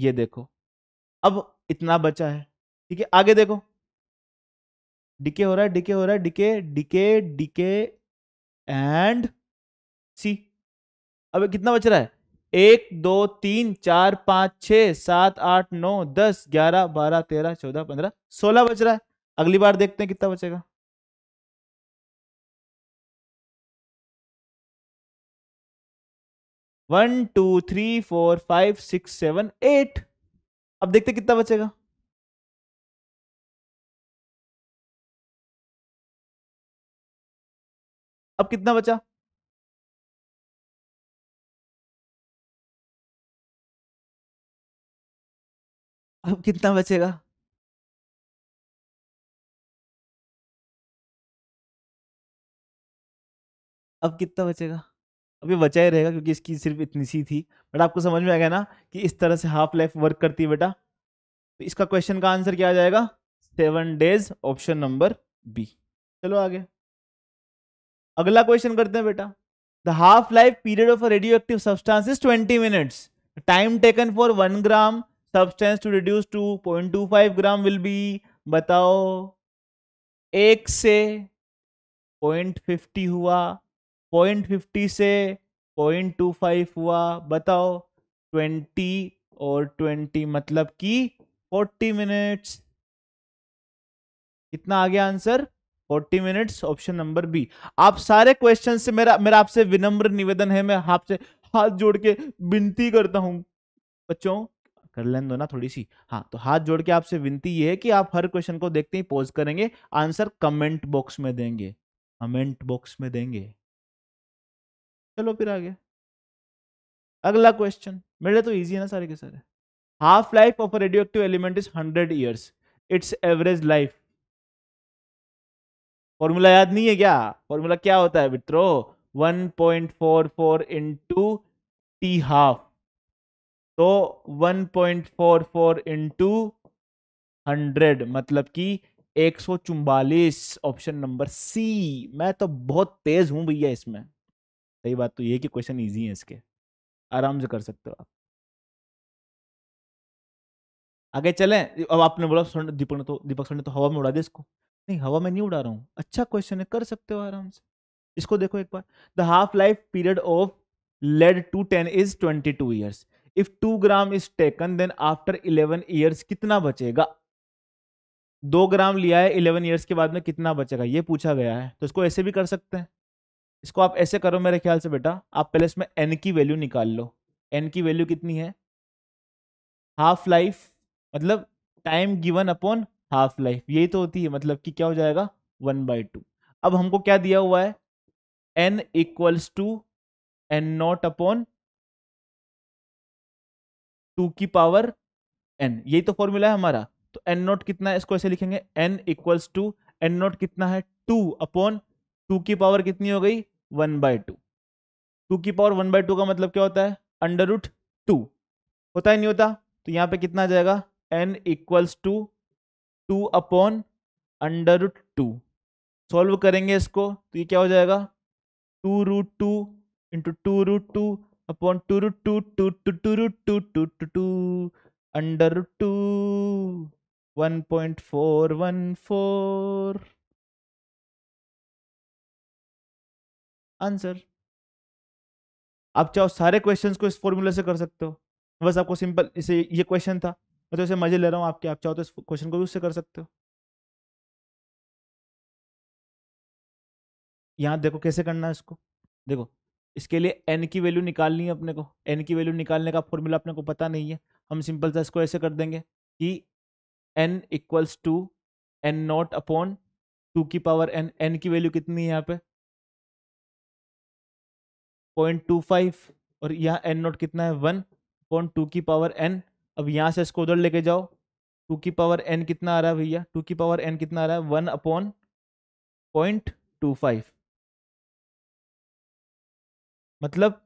[SPEAKER 1] ये देखो अब इतना बचा है
[SPEAKER 2] ठीक है आगे देखो डिके हो रहा है डिके हो रहा है decay decay decay and see अब कितना बच रहा है एक
[SPEAKER 1] दो तीन चार पाँच छ सात आठ नौ दस ग्यारह बारह तेरह चौदह
[SPEAKER 2] पंद्रह सोलह बच रहा है अगली बार देखते हैं कितना बचेगा one two three four five six seven eight अब देखते कितना बचेगा अब कितना बचा अब कितना बचेगा अब कितना बचेगा अभी बचा ही रहेगा क्योंकि इसकी सिर्फ इतनी सी थी बट
[SPEAKER 1] आपको समझ में आ गया ना कि इस तरह से हाफ लाइफ वर्क करती है बेटा तो इसका क्वेश्चन का आंसर क्या आ जाएगा seven days option number B चलो आगे अगला क्वेश्चन करते हैं बेटा the half life period of a radioactive substance is twenty minutes time taken for one gram substance to reduce to point two five gram will be बताओ एक से पॉइंट फिफ्टी हुआ पॉइंट फिफ्टी से पॉइंट टू फाइव हुआ बताओ ट्वेंटी और ट्वेंटी मतलब कि फोर्टी मिनट्स कितना आ गया answer forty minutes option number B आप सारे क्वेश्चन से मेरा मेरा आपसे विनम्र निवेदन है मैं आपसे हाथ जोड़ के विनती करता हूं बच्चों कर लेने दो ना थोड़ी सी हाँ तो हाथ जोड़ के आपसे विनती ये है कि आप हर क्वेश्चन को देखते ही पॉज करेंगे आंसर कमेंट बॉक्स में देंगे कमेंट बॉक्स में देंगे चलो फिर आ गया अगला क्वेश्चन मेरे तो इजी है ना सारे के सारे half life of radioactive element is hundred years its average life formula याद नहीं है क्या फॉर्मूला क्या होता है मित्रो one point four four into T half तो one point four four into hundred मतलब कि एक सौ चुम्बालीस ऑप्शन नंबर सी मैं तो बहुत
[SPEAKER 2] तेज हूं भैया इसमें सही बात तो ये कि क्वेश्चन ईजी है इसके आराम से कर सकते हो आप आगे चले अब आपने बोला
[SPEAKER 1] दीपक ने तो दीपक सर ने तो हवा में उड़ा दिया इसको नहीं हवा में नहीं उड़ा रहा हूँ अच्छा क्वेश्चन है कर सकते हो आराम से इसको देखो एक बार the half life period of lead two ten is twenty two years if two gram is taken then after eleven years कितना बचेगा दो ग्राम लिया है इलेवन ईयर्स के बाद में कितना बचेगा ये पूछा गया है तो इसको ऐसे भी कर सकते हैं इसको आप ऐसे करो मेरे ख्याल से बेटा आप पहले इसमें एन की वैल्यू निकाल लो एन की वैल्यू कितनी है हाफ लाइफ मतलब time given upon half life यही तो होती है मतलब कि क्या हो जाएगा वन बाई टू अब हमको क्या दिया हुआ है
[SPEAKER 2] N equals to N naught upon two की पावर एन यही तो फॉर्मूला है हमारा तो एन नॉट
[SPEAKER 1] कितना है इसको ऐसे लिखेंगे N equals to N naught कितना है टू अपॉन टू की पावर कितनी हो गई वन बाय टू टू की पावर वन बाय टू का मतलब क्या होता है अंडर रूट टू होता ही नहीं होता तो यहाँ पे कितना जाएगा N equals to two upon under root two solve करेंगे इसको तो ये क्या हो जाएगा two root two into two root two upon two root two two two two root two two two two under root two one point
[SPEAKER 2] four one four answer आप चाहो सारे क्वेश्चंस को इस फॉर्मूला से कर सकते हो बस आपको सिंपल इसे ये क्वेश्चन था मैं तो इसे मजे ले रहा हूँ आपके आप चाहो तो इस क्वेश्चन को भी उससे कर सकते हो यहाँ देखो कैसे करना है इसको देखो इसके लिए एन की वैल्यू निकालनी है अपने को एन की वैल्यू निकालने
[SPEAKER 1] का फॉर्मूला अपने को पता नहीं है हम सिंपल सा इसको ऐसे कर देंगे कि N equals to N naught upon two की पावर एन एन की वैल्यू कितनी है यहाँ पे पॉइंट टू फाइव और यहाँ एन नोट कितना है वन पॉइंट टू की पावर एन अब यहाँ से इसको उधर लेके जाओ टू की पावर एन कितना आ रहा
[SPEAKER 2] है भैया टू की पावर एन कितना आ रहा है one upon point two five मतलब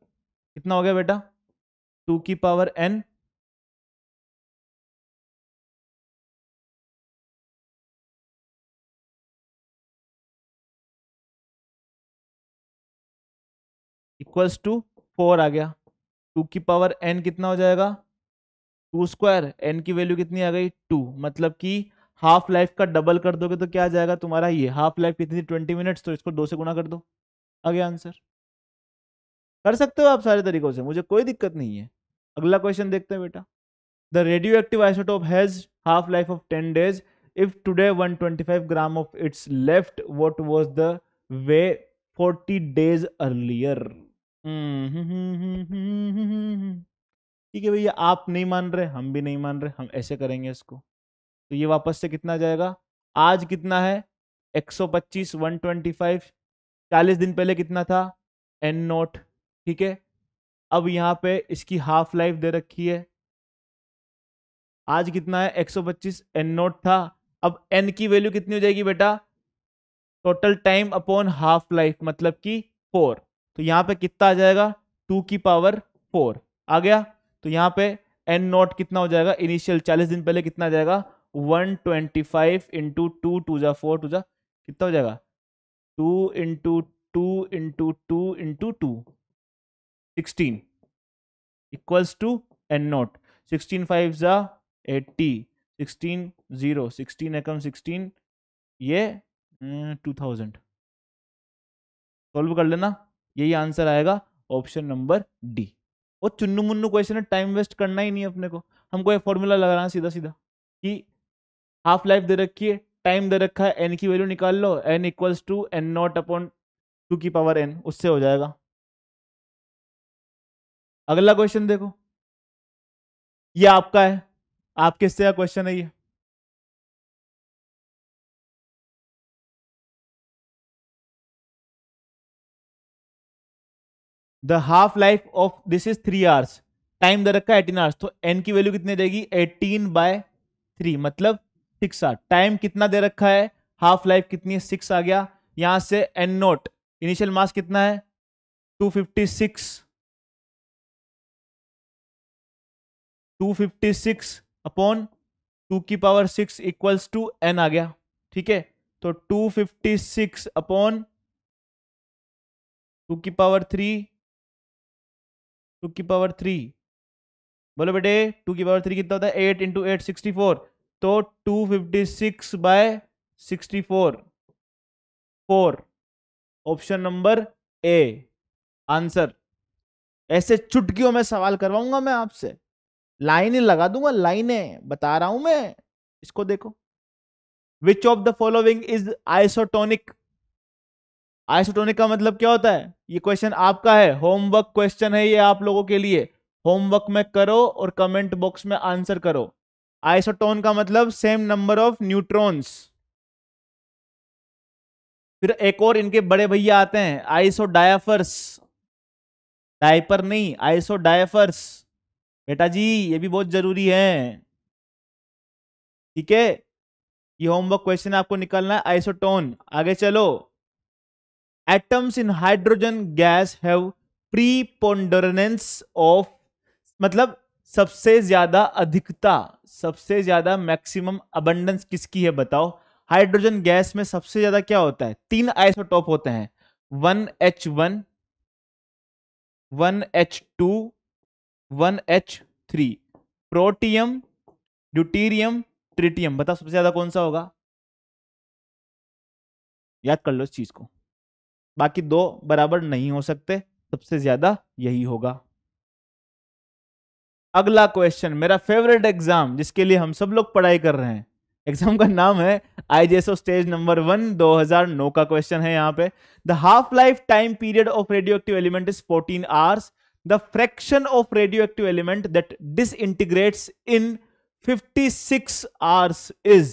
[SPEAKER 2] कितना हो गया बेटा टू की power N equals to four आ गया टू की पावर
[SPEAKER 1] एन कितना हो जाएगा टू स्क्वायर एन की वैल्यू कितनी आ गई टू मतलब कि हाफ लाइफ का डबल कर दोगे तो क्या आ जाएगा तुम्हारा ये हाफ लाइफ कितनी ट्वेंटी मिनट्स तो इसको दो से गुना कर दो आ गया आंसर कर सकते हो आप सारे तरीकों से मुझे कोई दिक्कत नहीं है अगला क्वेश्चन देखते हैं बेटा the radioactive isotope has half life of ten days if twenty five gram of it's left what was the way 40 days earlier hmm, hmm, hmm, ठीक है भैया आप नहीं मान रहे हम भी नहीं मान रहे हम ऐसे करेंगे इसको तो ये वापस से कितना जाएगा आज कितना है 125 125 40 दिन पहले कितना था एन नोट ठीक है अब यहाँ पे इसकी हाफ लाइफ दे रखी है आज कितना है 125 एन नोट था अब एन की वैल्यू कितनी हो जाएगी बेटा total time upon half life मतलब कि फोर तो यहाँ पे कितना आ जाएगा टू की पावर फोर आ गया तो यहाँ पे एन नॉट कितना हो जाएगा इनिशियल चालीस दिन पहले कितना आ जाएगा one twenty five into two two जा फोर टू जा कितना हो जाएगा two into two into two into two sixteen equals to N naught sixteen five जा एट्टी सिक्सटीन जीरो सिक्सटीन एकम सिक्सटीन ये टू थाउजेंड सॉल्व कर लेना यही आंसर आएगा ऑप्शन नंबर डी और चुन्नू मुन्नू क्वेश्चन है टाइम वेस्ट करना ही नहीं अपने को हमको एक फॉर्मूला लगाना सीधा सीधा कि हाफ लाइफ दे रखी है टाइम दे रखा है एन की वैल्यू निकाल लो N equals to N naught upon two
[SPEAKER 2] की पावर एन उससे हो जाएगा अगला क्वेश्चन देखो ये आपका है आपके से क्वेश्चन है ये the half life of this is three hours time
[SPEAKER 1] दे रखा है एटीन आवर्स तो एन की वैल्यू कितनी देगी एटीन बाय थ्री मतलब सिक्स आर टाइम कितना दे रखा है हाफ लाइफ कितनी है सिक्स आ गया यहां से एन नोट इनिशियल
[SPEAKER 2] मास कितना है two fifty six two fifty six upon two की power six equals to N आ गया ठीक है तो two fifty six upon two की पावर थ्री टू की पावर थ्री बोलो बेटे टू की पावर थ्री कितना होता है eight into eight sixty four तो two fifty
[SPEAKER 1] six by sixty four four option number A answer ऐसे चुटकियों में सवाल करवाऊंगा मैं आपसे लाइन लगा दूंगा लाइनें बता रहा हूं मैं इसको देखो which of the following is isotonic isotonic का मतलब क्या होता है ये क्वेश्चन आपका है होमवर्क क्वेश्चन है ये आप लोगों के लिए होमवर्क में करो और कमेंट बॉक्स में आंसर करो आइसोटोन का मतलब सेम नंबर ऑफ
[SPEAKER 2] न्यूट्रॉन्स फिर एक और इनके बड़े भैया आते हैं आइसो डायफर्स डायपर नहीं आइसो डायफर्स
[SPEAKER 1] बेटा जी ये भी बहुत जरूरी है ठीक है ये होमवर्क क्वेश्चन आपको निकालना है आइसोटोन आगे चलो atoms in hydrogen gas have preponderance of मतलब सबसे ज्यादा अधिकता सबसे ज्यादा मैक्सिमम अबंडेंस किसकी है बताओ हाइड्रोजन गैस में सबसे ज्यादा क्या होता है तीन आइसोटॉप होते हैं one H one one H two one
[SPEAKER 2] H three protium deuterium tritium बताओ सबसे ज्यादा कौन सा होगा याद कर लो इस चीज को बाकी दो बराबर नहीं हो सकते सबसे ज्यादा यही होगा
[SPEAKER 1] अगला क्वेश्चन मेरा फेवरेट एग्जाम जिसके लिए हम सब लोग पढ़ाई कर रहे हैं एग्जाम का नाम है आईजेसो स्टेज नंबर वन 2009 का क्वेश्चन है यहां पे the half life time period of radioactive element is 14 hours the fraction of radioactive element that disintegrates in 56 hours is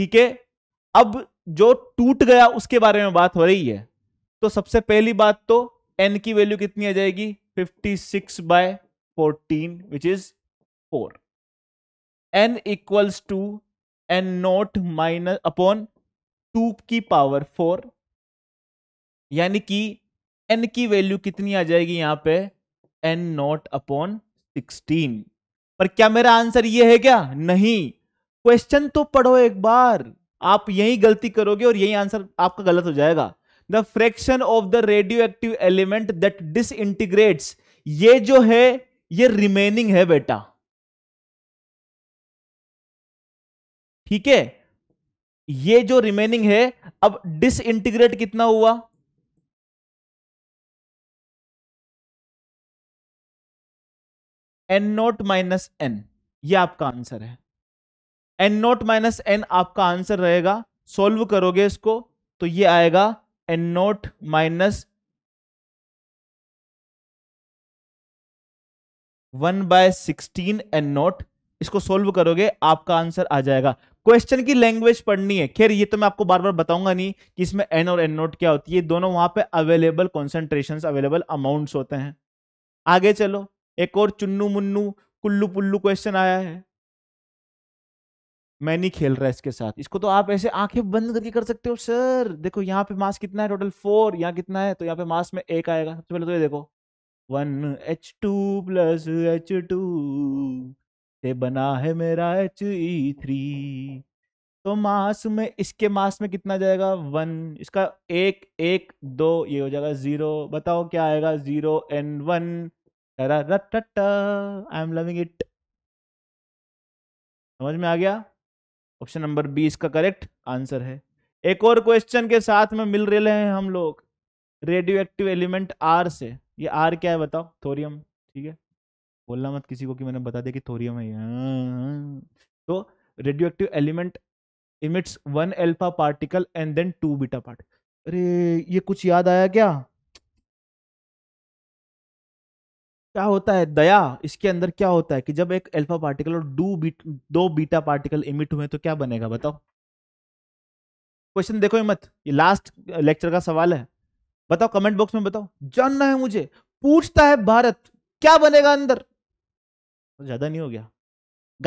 [SPEAKER 1] ठीक है अब जो टूट गया उसके बारे में बात हो रही है तो सबसे पहली बात तो एन की वैल्यू कितनी आ जाएगी 56 six by fourteen which is four N equals to N naught minus upon two की पावर फोर यानी कि एन की वैल्यू कितनी आ जाएगी यहां पे एन नॉट अपॉन सिक्सटीन पर क्या मेरा आंसर ये है क्या नहीं क्वेश्चन तो पढ़ो एक बार आप यही गलती करोगे और यही आंसर आपका गलत हो जाएगा the fraction of the radioactive element that disintegrates ये जो है
[SPEAKER 2] ये रिमेनिंग है बेटा ठीक है ये जो रिमेनिंग है अब डिस इंटीग्रेट कितना हुआ एन नॉट माइनस एन ये आपका आंसर है एन नॉट माइनस एन आपका आंसर रहेगा सॉल्व करोगे इसको तो ये आएगा N naught minus one by sixteen N naught इसको सोल्व करोगे आपका आंसर आ
[SPEAKER 1] जाएगा क्वेश्चन की लैंग्वेज पढ़नी है खैर ये तो मैं आपको बार बार बताऊंगा नहीं कि इसमें एन और एन नोट क्या होती है दोनों वहां पे अवेलेबल कॉन्सेंट्रेशन अवेलेबल अमाउंट होते हैं आगे चलो एक और चुन्नू मुन्नू कुल्लू पुल्लू क्वेश्चन आया है मैं नहीं खेल रहा इसके साथ इसको तो आप ऐसे आंखें बंद करके कर सकते हो सर देखो यहाँ पे मास कितना है टोटल फोर यहाँ कितना है तो यहाँ पे मास में एक आएगा सबसे पहले तो ये देखो one H two plus H two से बना है मेरा एच ई थ्री तो मास में इसके मास में कितना जाएगा वन इसका एक एक दो ये हो जाएगा जीरो बताओ क्या आएगा zero N one I am loving it समझ में आ गया ऑप्शन नंबर बी इसका करेक्ट आंसर है एक और क्वेश्चन के साथ में मिल रहे हैं हम लोग रेडियो एक्टिव एलिमेंट आर से ये आर क्या है बताओ थोरियम ठीक है बोलना मत किसी को कि मैंने बता दिया कि थोरियम है तो radioactive element emits one alpha particle and then two beta particle
[SPEAKER 2] अरे ये कुछ याद आया क्या क्या होता
[SPEAKER 1] है दया इसके अंदर क्या होता है कि जब एक अल्फा पार्टिकल और डू बीट, दो बीटा पार्टिकल इमिट हुए तो क्या बनेगा बताओ क्वेश्चन देखो मत ये लास्ट लेक्चर का सवाल है बताओ कमेंट बॉक्स में बताओ जानना है मुझे पूछता है भारत क्या बनेगा अंदर तो ज्यादा नहीं हो गया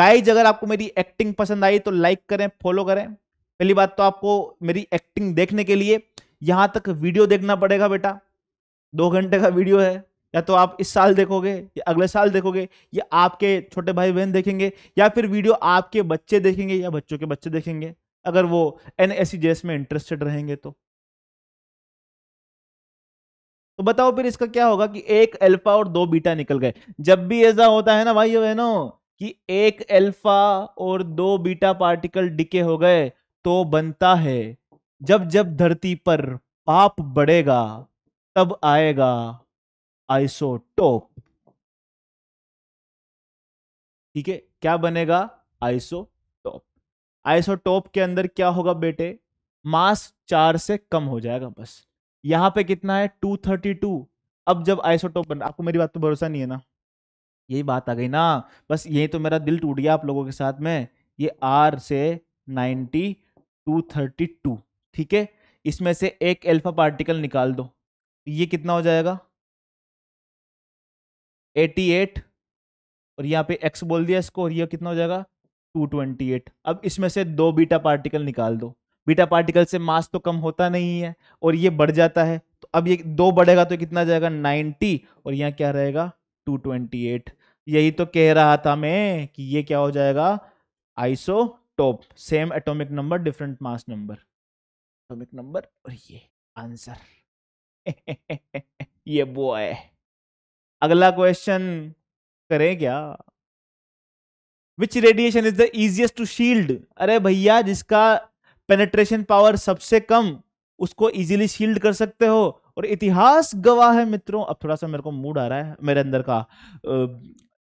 [SPEAKER 1] गाइज अगर आपको मेरी एक्टिंग पसंद आई तो लाइक करें फॉलो करें पहली बात तो आपको मेरी एक्टिंग देखने के लिए यहां तक वीडियो देखना पड़ेगा बेटा दो घंटे का वीडियो है या तो आप इस साल देखोगे या अगले साल देखोगे या आपके छोटे भाई बहन देखेंगे या फिर वीडियो आपके बच्चे देखेंगे या बच्चों के बच्चे देखेंगे अगर वो एन में इंटरेस्टेड रहेंगे तो तो बताओ फिर इसका क्या होगा कि एक अल्फा और दो बीटा निकल गए जब भी ऐसा होता है ना भाई बहनों कि एक अल्फा और दो बीटा पार्टिकल डिके हो गए तो बनता है जब जब धरती पर पाप
[SPEAKER 2] बढ़ेगा तब आएगा आइसोटोप ठीक है क्या बनेगा आइसोटोप
[SPEAKER 1] आइसोटोप के अंदर क्या होगा बेटे मास चार से कम हो जाएगा बस यहां पे कितना है टू थर्टी टू अब जब आइसोटोप बन आपको मेरी बात तो भरोसा नहीं है ना यही बात आ गई ना बस यही तो मेरा दिल टूट गया आप लोगों के साथ में ये आर से नाइनटी टू थर्टी टू ठीक है इसमें से एक एल्फा पार्टिकल निकाल दो ये कितना हो जाएगा एटी एट और यहाँ पे एक्स बोल दिया इसको और यह कितना हो जाएगा टू ट्वेंटी एट अब इसमें से दो बीटा पार्टिकल निकाल दो बीटा पार्टिकल से मास तो कम होता नहीं है और ये बढ़ जाता है तो अब ये दो बढ़ेगा तो कितना जाएगा नाइन्टी और यहाँ क्या रहेगा टू ट्वेंटी एट यही तो कह रहा था मैं कि ये क्या हो जाएगा isotope same atomic number different mass number atomic number और ये आंसर
[SPEAKER 2] ये वो है अगला क्वेश्चन करें क्या which radiation is the easiest to shield
[SPEAKER 1] अरे भैया जिसका पेनेट्रेशन पावर सबसे कम उसको इजीली शील्ड कर सकते हो और इतिहास गवाह है मित्रों अब थोड़ा सा मेरे को मूड आ रहा है मेरे अंदर का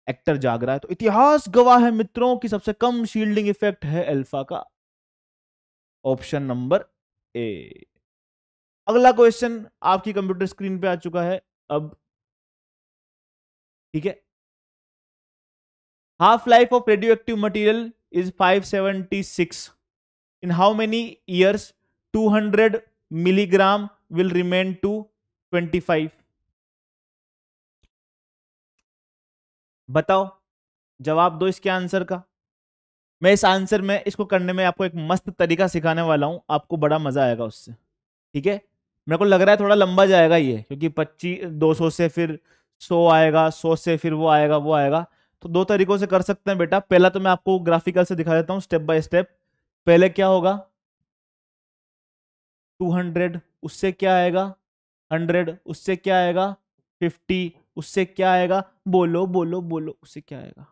[SPEAKER 1] एक्टर जाग रहा है तो इतिहास गवाह है मित्रों की सबसे कम शील्डिंग इफेक्ट है
[SPEAKER 2] एल्फा का ऑप्शन नंबर ए अगला क्वेश्चन आपकी कंप्यूटर स्क्रीन पे आ चुका है अब ठीक है half life of radioactive material is 576
[SPEAKER 1] in how many years 200 milligram
[SPEAKER 2] will remain to 25 बताओ जवाब दो इसके आंसर का मैं इस आंसर में इसको
[SPEAKER 1] करने में आपको एक मस्त तरीका सिखाने वाला हूं आपको बड़ा मजा आएगा उससे ठीक है मेरे को लग रहा है थोड़ा लंबा जाएगा ये क्योंकि पच्चीस दो सौ से फिर सो आएगा सो से फिर वो आएगा वो आएगा तो दो तरीकों से कर सकते हैं बेटा पहला तो मैं आपको ग्राफिकल से दिखा देता हूँ स्टेप बाय स्टेप पहले क्या होगा 200 उससे क्या आएगा 100 उससे क्या आएगा 50 उससे क्या आएगा बोलो बोलो बोलो उससे क्या आएगा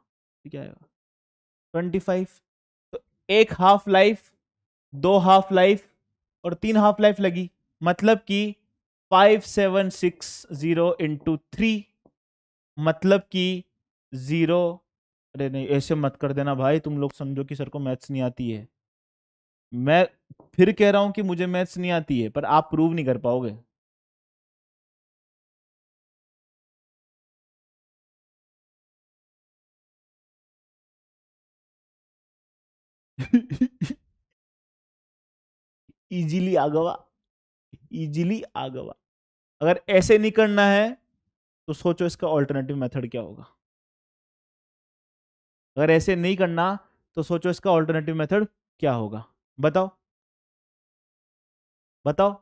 [SPEAKER 1] क्या आएगा 25 तो एक हाफ लाइफ दो हाफ लाइफ और तीन हाफ लाइफ लगी मतलब कि five seven six zero into three मतलब कि ज़ीरो अरे नहीं ऐसे मत कर देना भाई तुम लोग समझो कि सर को मैथ्स नहीं आती
[SPEAKER 2] है मैं फिर कह रहा हूं कि मुझे मैथ्स नहीं आती है पर आप प्रूव नहीं कर पाओगे इजीली आगवा इजीली
[SPEAKER 1] आगवा अगर ऐसे नहीं करना है तो सोचो इसका ऑल्टरनेटिव मेथड क्या होगा
[SPEAKER 2] अगर ऐसे नहीं करना तो सोचो इसका ऑल्टरनेटिव मेथड क्या होगा बताओ बताओ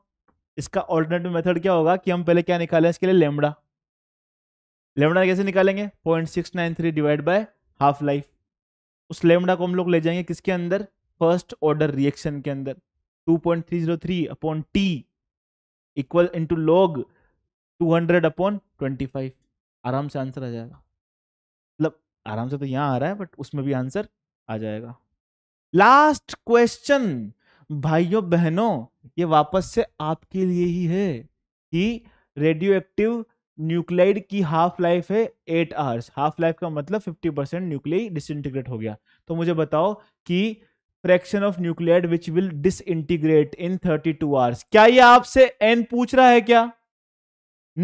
[SPEAKER 2] इसका
[SPEAKER 1] ऑल्टरनेटिव मेथड क्या होगा कि हम पहले क्या निकालें इसके लिए लेमड़ा लेमड़ा कैसे निकालेंगे point six nine three divide by half life उस लेमड़ा को हम लोग ले जाएंगे किसके अंदर फर्स्ट ऑर्डर रिएक्शन के अंदर two point three zero three upon T equal into log two hundred upon twenty five आराम से आंसर आ जाएगा मतलब आराम से तो यहाँ आ रहा है बट उसमें भी आंसर आ जाएगा लास्ट क्वेश्चन भाइयों बहनों ये वापस से आपके लिए ही है कि रेडियो एक्टिव न्यूक्लाइड की हाफ लाइफ है एट आवर्स हाफ लाइफ का मतलब फिफ्टी परसेंट न्यूक्लियाई डिसइंटीग्रेट हो गया तो मुझे बताओ कि fraction of nuclide which will disintegrate in thirty two hours क्या ये आपसे एन पूछ रहा है क्या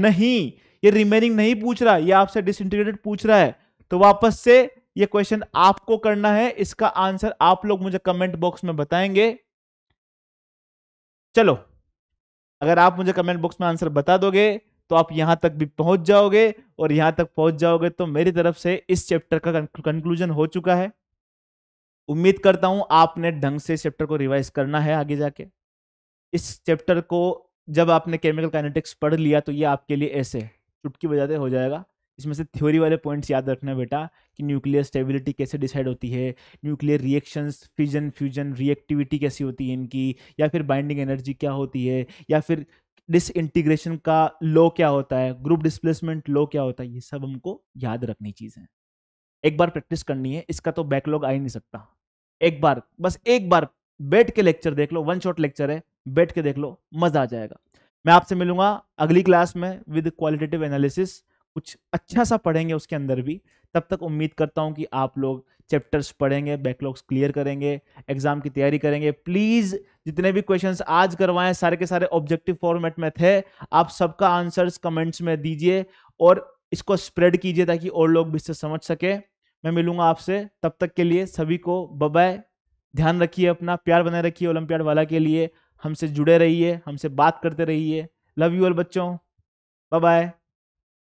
[SPEAKER 1] नहीं ये रिमेनिंग नहीं पूछ रहा ये आपसे डिसइंटीग्रेटेड पूछ रहा है तो वापस से ये क्वेश्चन आपको करना है इसका आंसर आप लोग मुझे कमेंट बॉक्स में बताएंगे चलो अगर आप मुझे कमेंट बॉक्स में आंसर बता दोगे तो आप यहां तक भी पहुंच जाओगे और यहां तक पहुंच जाओगे तो मेरी तरफ से इस चैप्टर का कंक्लूजन हो चुका है उम्मीद करता हूं आपने ढंग से इस चैप्टर को रिवाइज करना है आगे जाके इस चैप्टर को जब आपने केमिकल काइनेटिक्स पढ़ लिया तो ये आपके लिए ऐसे है चुटकी बजाते हो जाएगा इसमें से थ्योरी वाले पॉइंट्स याद रखना बेटा कि न्यूक्लियर स्टेबिलिटी कैसे डिसाइड होती है nuclear reactions fission fusion reactivity कैसी होती है इनकी या फिर बाइंडिंग एनर्जी क्या होती है या फिर डिसइंटीग्रेशन का लो क्या होता है ग्रुप डिस्प्लेसमेंट लो क्या होता है ये सब हमको याद रखनी चीज़ है एक बार प्रैक्टिस करनी है इसका तो बैकलॉग आ ही नहीं सकता एक बार बस एक बार बैठ के लेक्चर देख लो वन शॉट लेक्चर है बैठ के देख लो मज़ा आ जाएगा मैं आपसे मिलूंगा अगली क्लास में विद क्वालिटेटिव एनालिसिस कुछ अच्छा सा पढ़ेंगे उसके अंदर भी तब तक उम्मीद करता हूँ कि आप लोग चैप्टर्स पढ़ेंगे बैकलॉग्स क्लियर करेंगे एग्जाम की तैयारी करेंगे प्लीज़ जितने भी क्वेश्चंस आज करवाएं सारे के सारे ऑब्जेक्टिव फॉर्मेट में थे आप सबका आंसर्स कमेंट्स में दीजिए और इसको स्प्रेड कीजिए ताकि और लोग भी इससे समझ सके मैं मिलूंगा आपसे तब तक के लिए सभी को बबाय ध्यान रखिए अपना प्यार बनाए रखिए ओलंपियाड वाला के लिए हमसे जुड़े रहिए हमसे बात करते रहिए लव यू और बच्चों बाय बाय